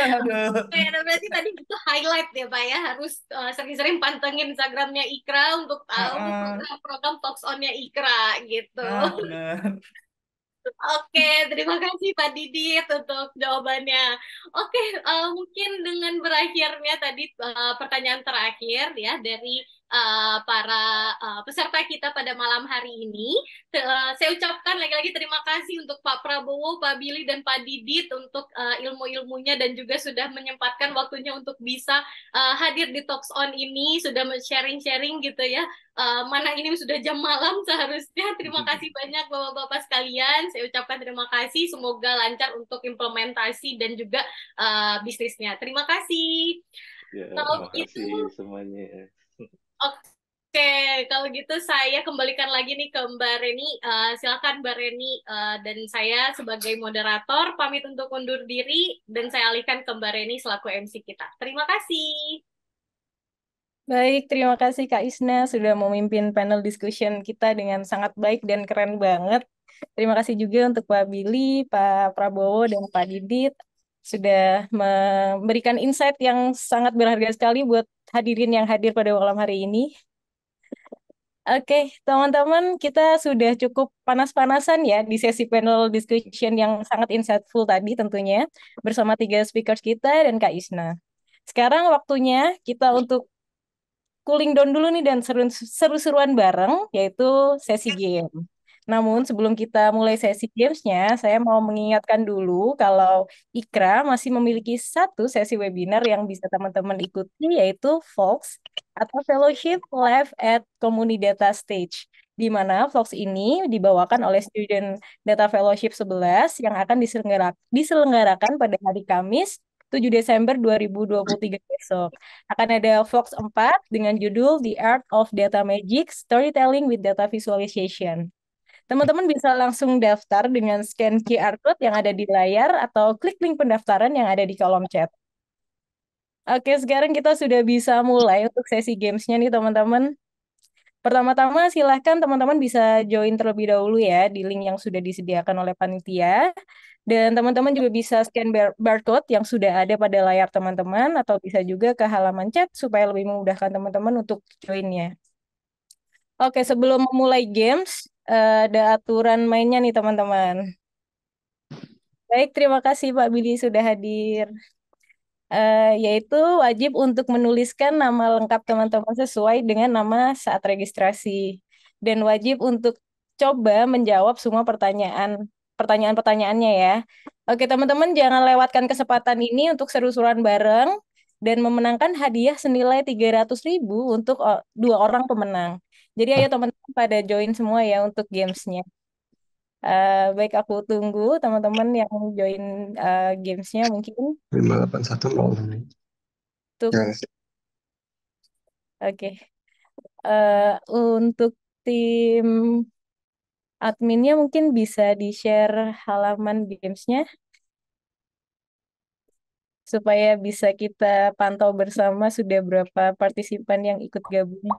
Aduh. berarti tadi itu highlight ya Pak ya harus uh, sering-sering pantengin Instagramnya Ikra untuk tahu program-program talks onnya Ikra gitu. Uh, Oke, terima kasih Pak Didit untuk jawabannya. Oke, uh, mungkin dengan berakhirnya tadi uh, pertanyaan terakhir ya dari Eh, para uh, peserta kita pada malam hari ini. Uh, saya ucapkan lagi-lagi terima kasih untuk Pak Prabowo, Pak Billy, dan Pak Didit untuk uh, ilmu-ilmunya dan juga sudah menyempatkan waktunya untuk bisa uh, hadir di Talks On ini, sudah sharing-sharing gitu ya. Uh, mana ini sudah jam malam seharusnya. Terima [LAUGHS] kasih banyak Bapak-Bapak sekalian. Saya ucapkan terima kasih. Semoga lancar untuk implementasi dan juga uh, bisnisnya. Terima kasih. Ya, terima kasih itu, semuanya. Oke, kalau gitu saya kembalikan lagi nih ke Mbak Reni. Uh, silakan Mbak Reni uh, dan saya sebagai moderator pamit untuk undur diri dan saya alihkan ke Mbak Reni selaku MC kita. Terima kasih. Baik, terima kasih Kak Isna sudah memimpin panel discussion kita dengan sangat baik dan keren banget. Terima kasih juga untuk Pak Billy, Pak Prabowo, dan Pak Didit sudah memberikan insight yang sangat berharga sekali buat hadirin yang hadir pada malam hari ini. Oke, okay, teman-teman, kita sudah cukup panas-panasan ya di sesi panel discussion yang sangat insightful tadi tentunya bersama tiga speakers kita dan Kak Isna. Sekarang waktunya kita untuk cooling down dulu nih dan seru-seruan bareng yaitu sesi game. Namun sebelum kita mulai sesi gamesnya, saya mau mengingatkan dulu kalau Ikra masih memiliki satu sesi webinar yang bisa teman-teman ikuti yaitu Fox atau Fellowship Live at Community Data Stage di mana Fox ini dibawakan oleh Student Data Fellowship 11 yang akan diselenggarakan pada hari Kamis 7 Desember 2023 besok. Akan ada Fox 4 dengan judul The Art of Data Magic, Storytelling with Data Visualization. Teman-teman bisa langsung daftar dengan scan QR code yang ada di layar atau klik link pendaftaran yang ada di kolom chat. Oke, sekarang kita sudah bisa mulai untuk sesi gamesnya nih teman-teman. Pertama-tama silahkan teman-teman bisa join terlebih dahulu ya di link yang sudah disediakan oleh panitia. Dan teman-teman juga bisa scan barcode yang sudah ada pada layar teman-teman atau bisa juga ke halaman chat supaya lebih memudahkan teman-teman untuk joinnya. Oke, sebelum memulai games, Eh, ada aturan mainnya nih teman-teman. Baik, terima kasih Pak Billy sudah hadir. Uh, yaitu wajib untuk menuliskan nama lengkap teman-teman sesuai dengan nama saat registrasi dan wajib untuk coba menjawab semua pertanyaan pertanyaan-pertanyaannya ya. Oke, teman-teman jangan lewatkan kesempatan ini untuk seru-seruan bareng dan memenangkan hadiah senilai 300.000 untuk dua orang pemenang. Jadi ayo teman-teman pada join semua ya untuk gamesnya. Uh, baik aku tunggu teman-teman yang join uh, gamesnya mungkin. 5810. Untuk... Oke. Okay. Uh, eh, untuk tim adminnya mungkin bisa di-share halaman gamesnya supaya bisa kita pantau bersama sudah berapa partisipan yang ikut gabung.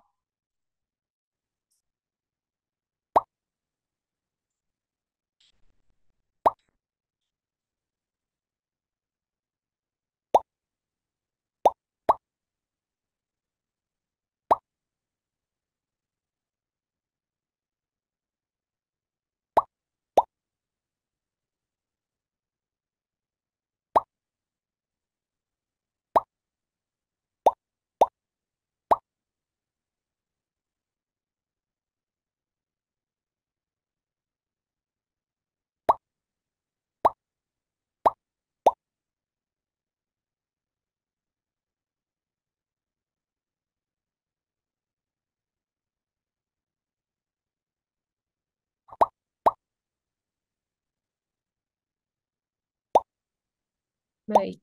Baik.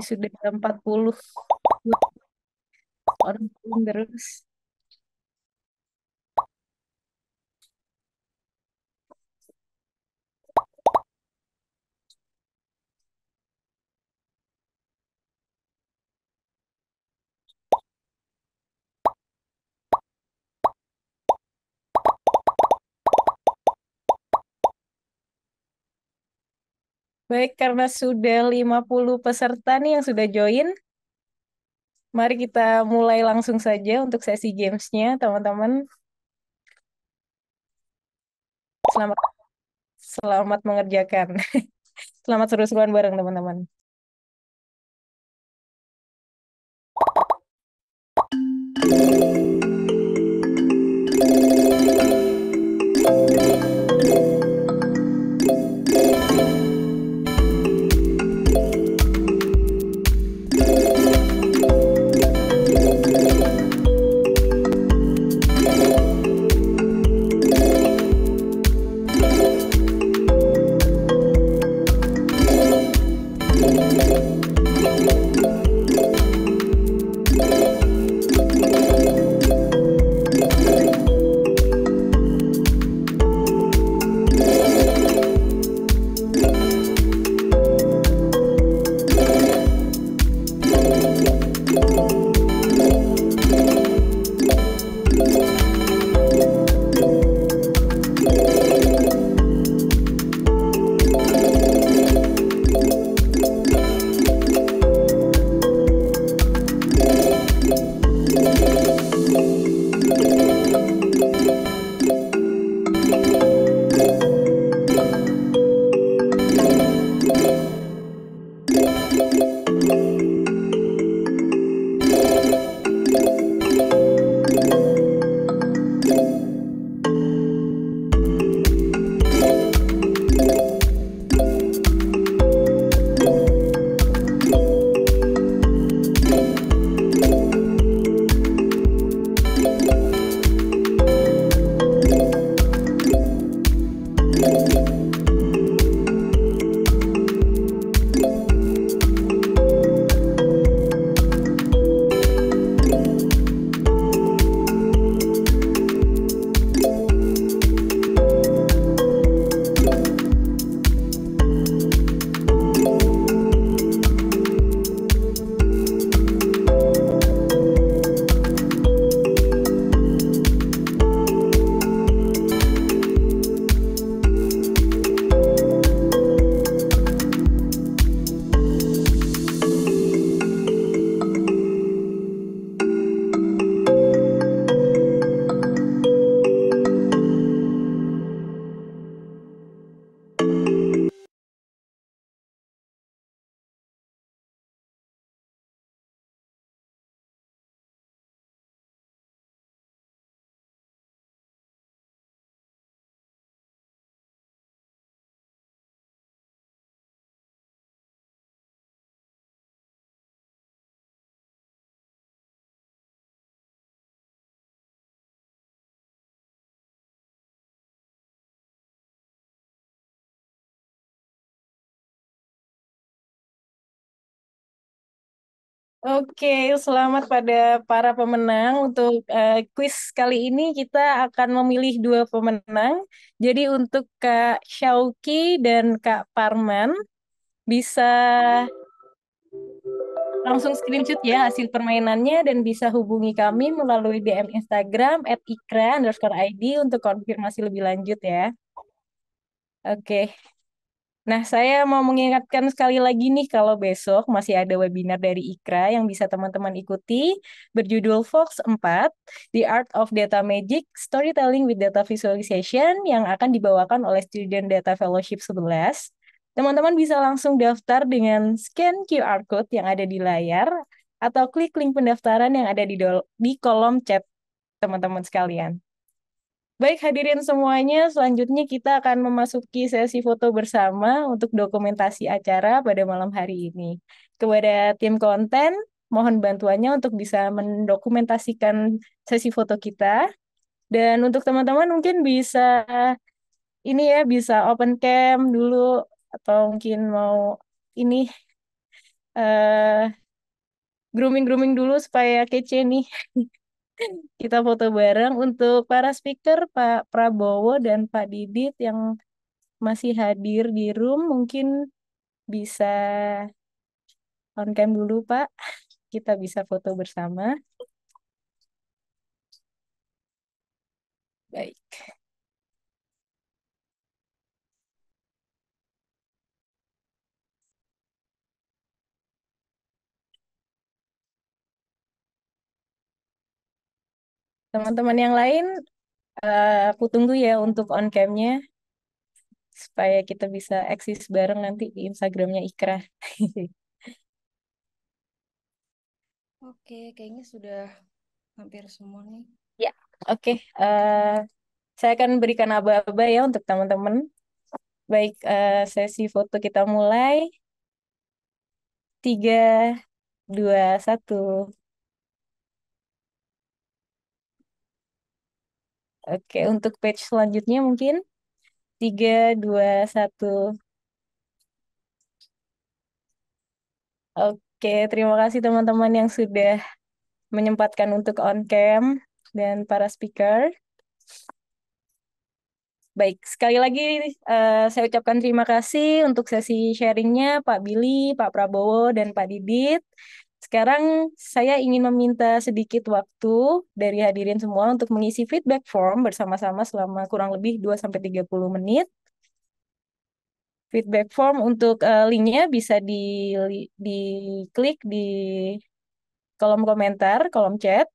Sudah 40 orang terus. Baik, karena sudah 50 peserta nih yang sudah join, mari kita mulai langsung saja untuk sesi gamesnya, teman-teman. Selamat, selamat mengerjakan. [LAUGHS] selamat seru-seruan bareng, teman-teman. Thank you. Oke, selamat pada para pemenang. Untuk uh, eh, kuis kali ini kita akan memilih dua pemenang. Jadi untuk Kak Syauki dan Kak Parman bisa langsung screenshot ya hasil permainannya dan bisa hubungi kami melalui DM Instagram at ikra underscore ID untuk konfirmasi lebih lanjut ya. Oke, Nah, saya mau mengingatkan sekali lagi nih kalau besok masih ada webinar dari IKRA yang bisa teman-teman ikuti berjudul Fox 4, The Art of Data Magic, Storytelling with Data Visualization yang akan dibawakan oleh Student Data Fellowship 11. Teman-teman bisa langsung daftar dengan scan QR code yang ada di layar atau klik link pendaftaran yang ada di, di kolom chat teman-teman sekalian. Baik, hadirin semuanya, selanjutnya kita akan memasuki sesi foto bersama untuk dokumentasi acara pada malam hari ini. Kepada tim konten, mohon bantuannya untuk bisa mendokumentasikan sesi foto kita. Dan untuk teman-teman mungkin bisa ini ya, bisa open cam dulu atau mungkin mau ini eh, grooming-grooming uh, grooming -grooming dulu supaya kece nih. [LAUGHS] Kita foto bareng untuk para speaker Pak Prabowo dan Pak Didit yang masih hadir di room mungkin bisa on cam dulu Pak. Kita bisa foto bersama. Baik. teman-teman yang lain uh, aku tunggu ya untuk on camnya supaya kita bisa eksis bareng nanti di Instagramnya Ikra. [LAUGHS] Oke, kayaknya sudah hampir semua nih. Ya, oke. Uh, saya akan berikan aba-aba ya untuk teman-teman. Baik, uh, sesi foto kita mulai. Tiga, dua, satu. Oke, untuk page selanjutnya mungkin. Tiga, dua, satu. Oke, terima kasih teman-teman yang sudah menyempatkan untuk on-cam dan para speaker. Baik, sekali lagi uh, saya ucapkan terima kasih untuk sesi sharingnya Pak Billy, Pak Prabowo, dan Pak Didit. Sekarang saya ingin meminta sedikit waktu dari hadirin semua untuk mengisi feedback form bersama-sama selama kurang lebih 2-30 menit. Feedback form untuk uh, linknya bisa di, di di, di kolom komentar, kolom chat.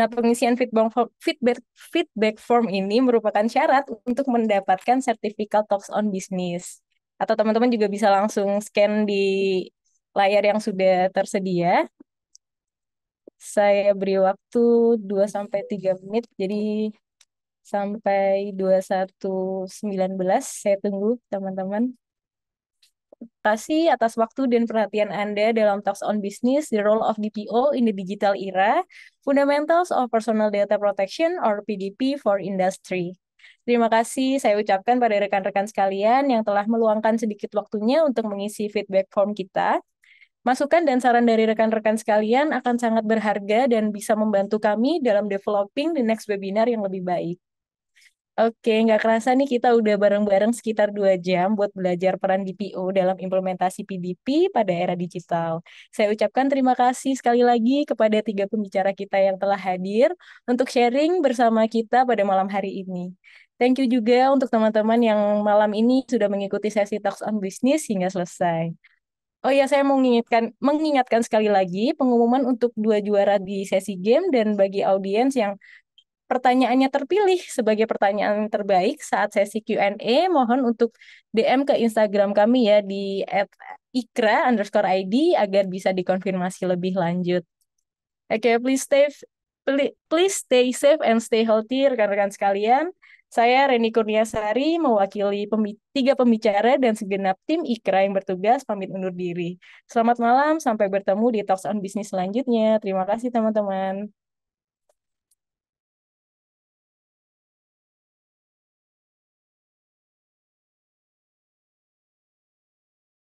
Nah, pengisian feedback form, feedback, feedback form ini merupakan syarat untuk mendapatkan sertifikat Talks on Business. Atau teman-teman juga bisa langsung scan di layar yang sudah tersedia. Saya beri waktu 2 sampai 3 menit. Jadi sampai 21.19 saya tunggu teman-teman. Kasih atas waktu dan perhatian Anda dalam Talks on Business, The Role of DPO in the Digital Era, Fundamentals of Personal Data Protection or PDP for Industry. Terima kasih saya ucapkan pada rekan-rekan sekalian yang telah meluangkan sedikit waktunya untuk mengisi feedback form kita. Masukan dan saran dari rekan-rekan sekalian akan sangat berharga dan bisa membantu kami dalam developing the next webinar yang lebih baik. Oke, nggak kerasa nih kita udah bareng-bareng sekitar dua jam buat belajar peran DPO dalam implementasi PDP pada era digital. Saya ucapkan terima kasih sekali lagi kepada tiga pembicara kita yang telah hadir untuk sharing bersama kita pada malam hari ini. Thank you juga untuk teman-teman yang malam ini sudah mengikuti sesi Talks on Business hingga selesai. Oh iya, saya mau mengingatkan, mengingatkan sekali lagi pengumuman untuk dua juara di sesi game dan bagi audiens yang pertanyaannya terpilih sebagai pertanyaan terbaik saat sesi Q&A, mohon untuk DM ke Instagram kami ya di ikra underscore ID agar bisa dikonfirmasi lebih lanjut. Oke, okay, please stay please stay safe and stay healthy rekan-rekan sekalian. Saya Reni Kurniasari mewakili pembi tiga pembicara dan segenap tim IKRA yang bertugas pamit undur diri. Selamat malam, sampai bertemu di Talks on Business selanjutnya. Terima kasih teman-teman.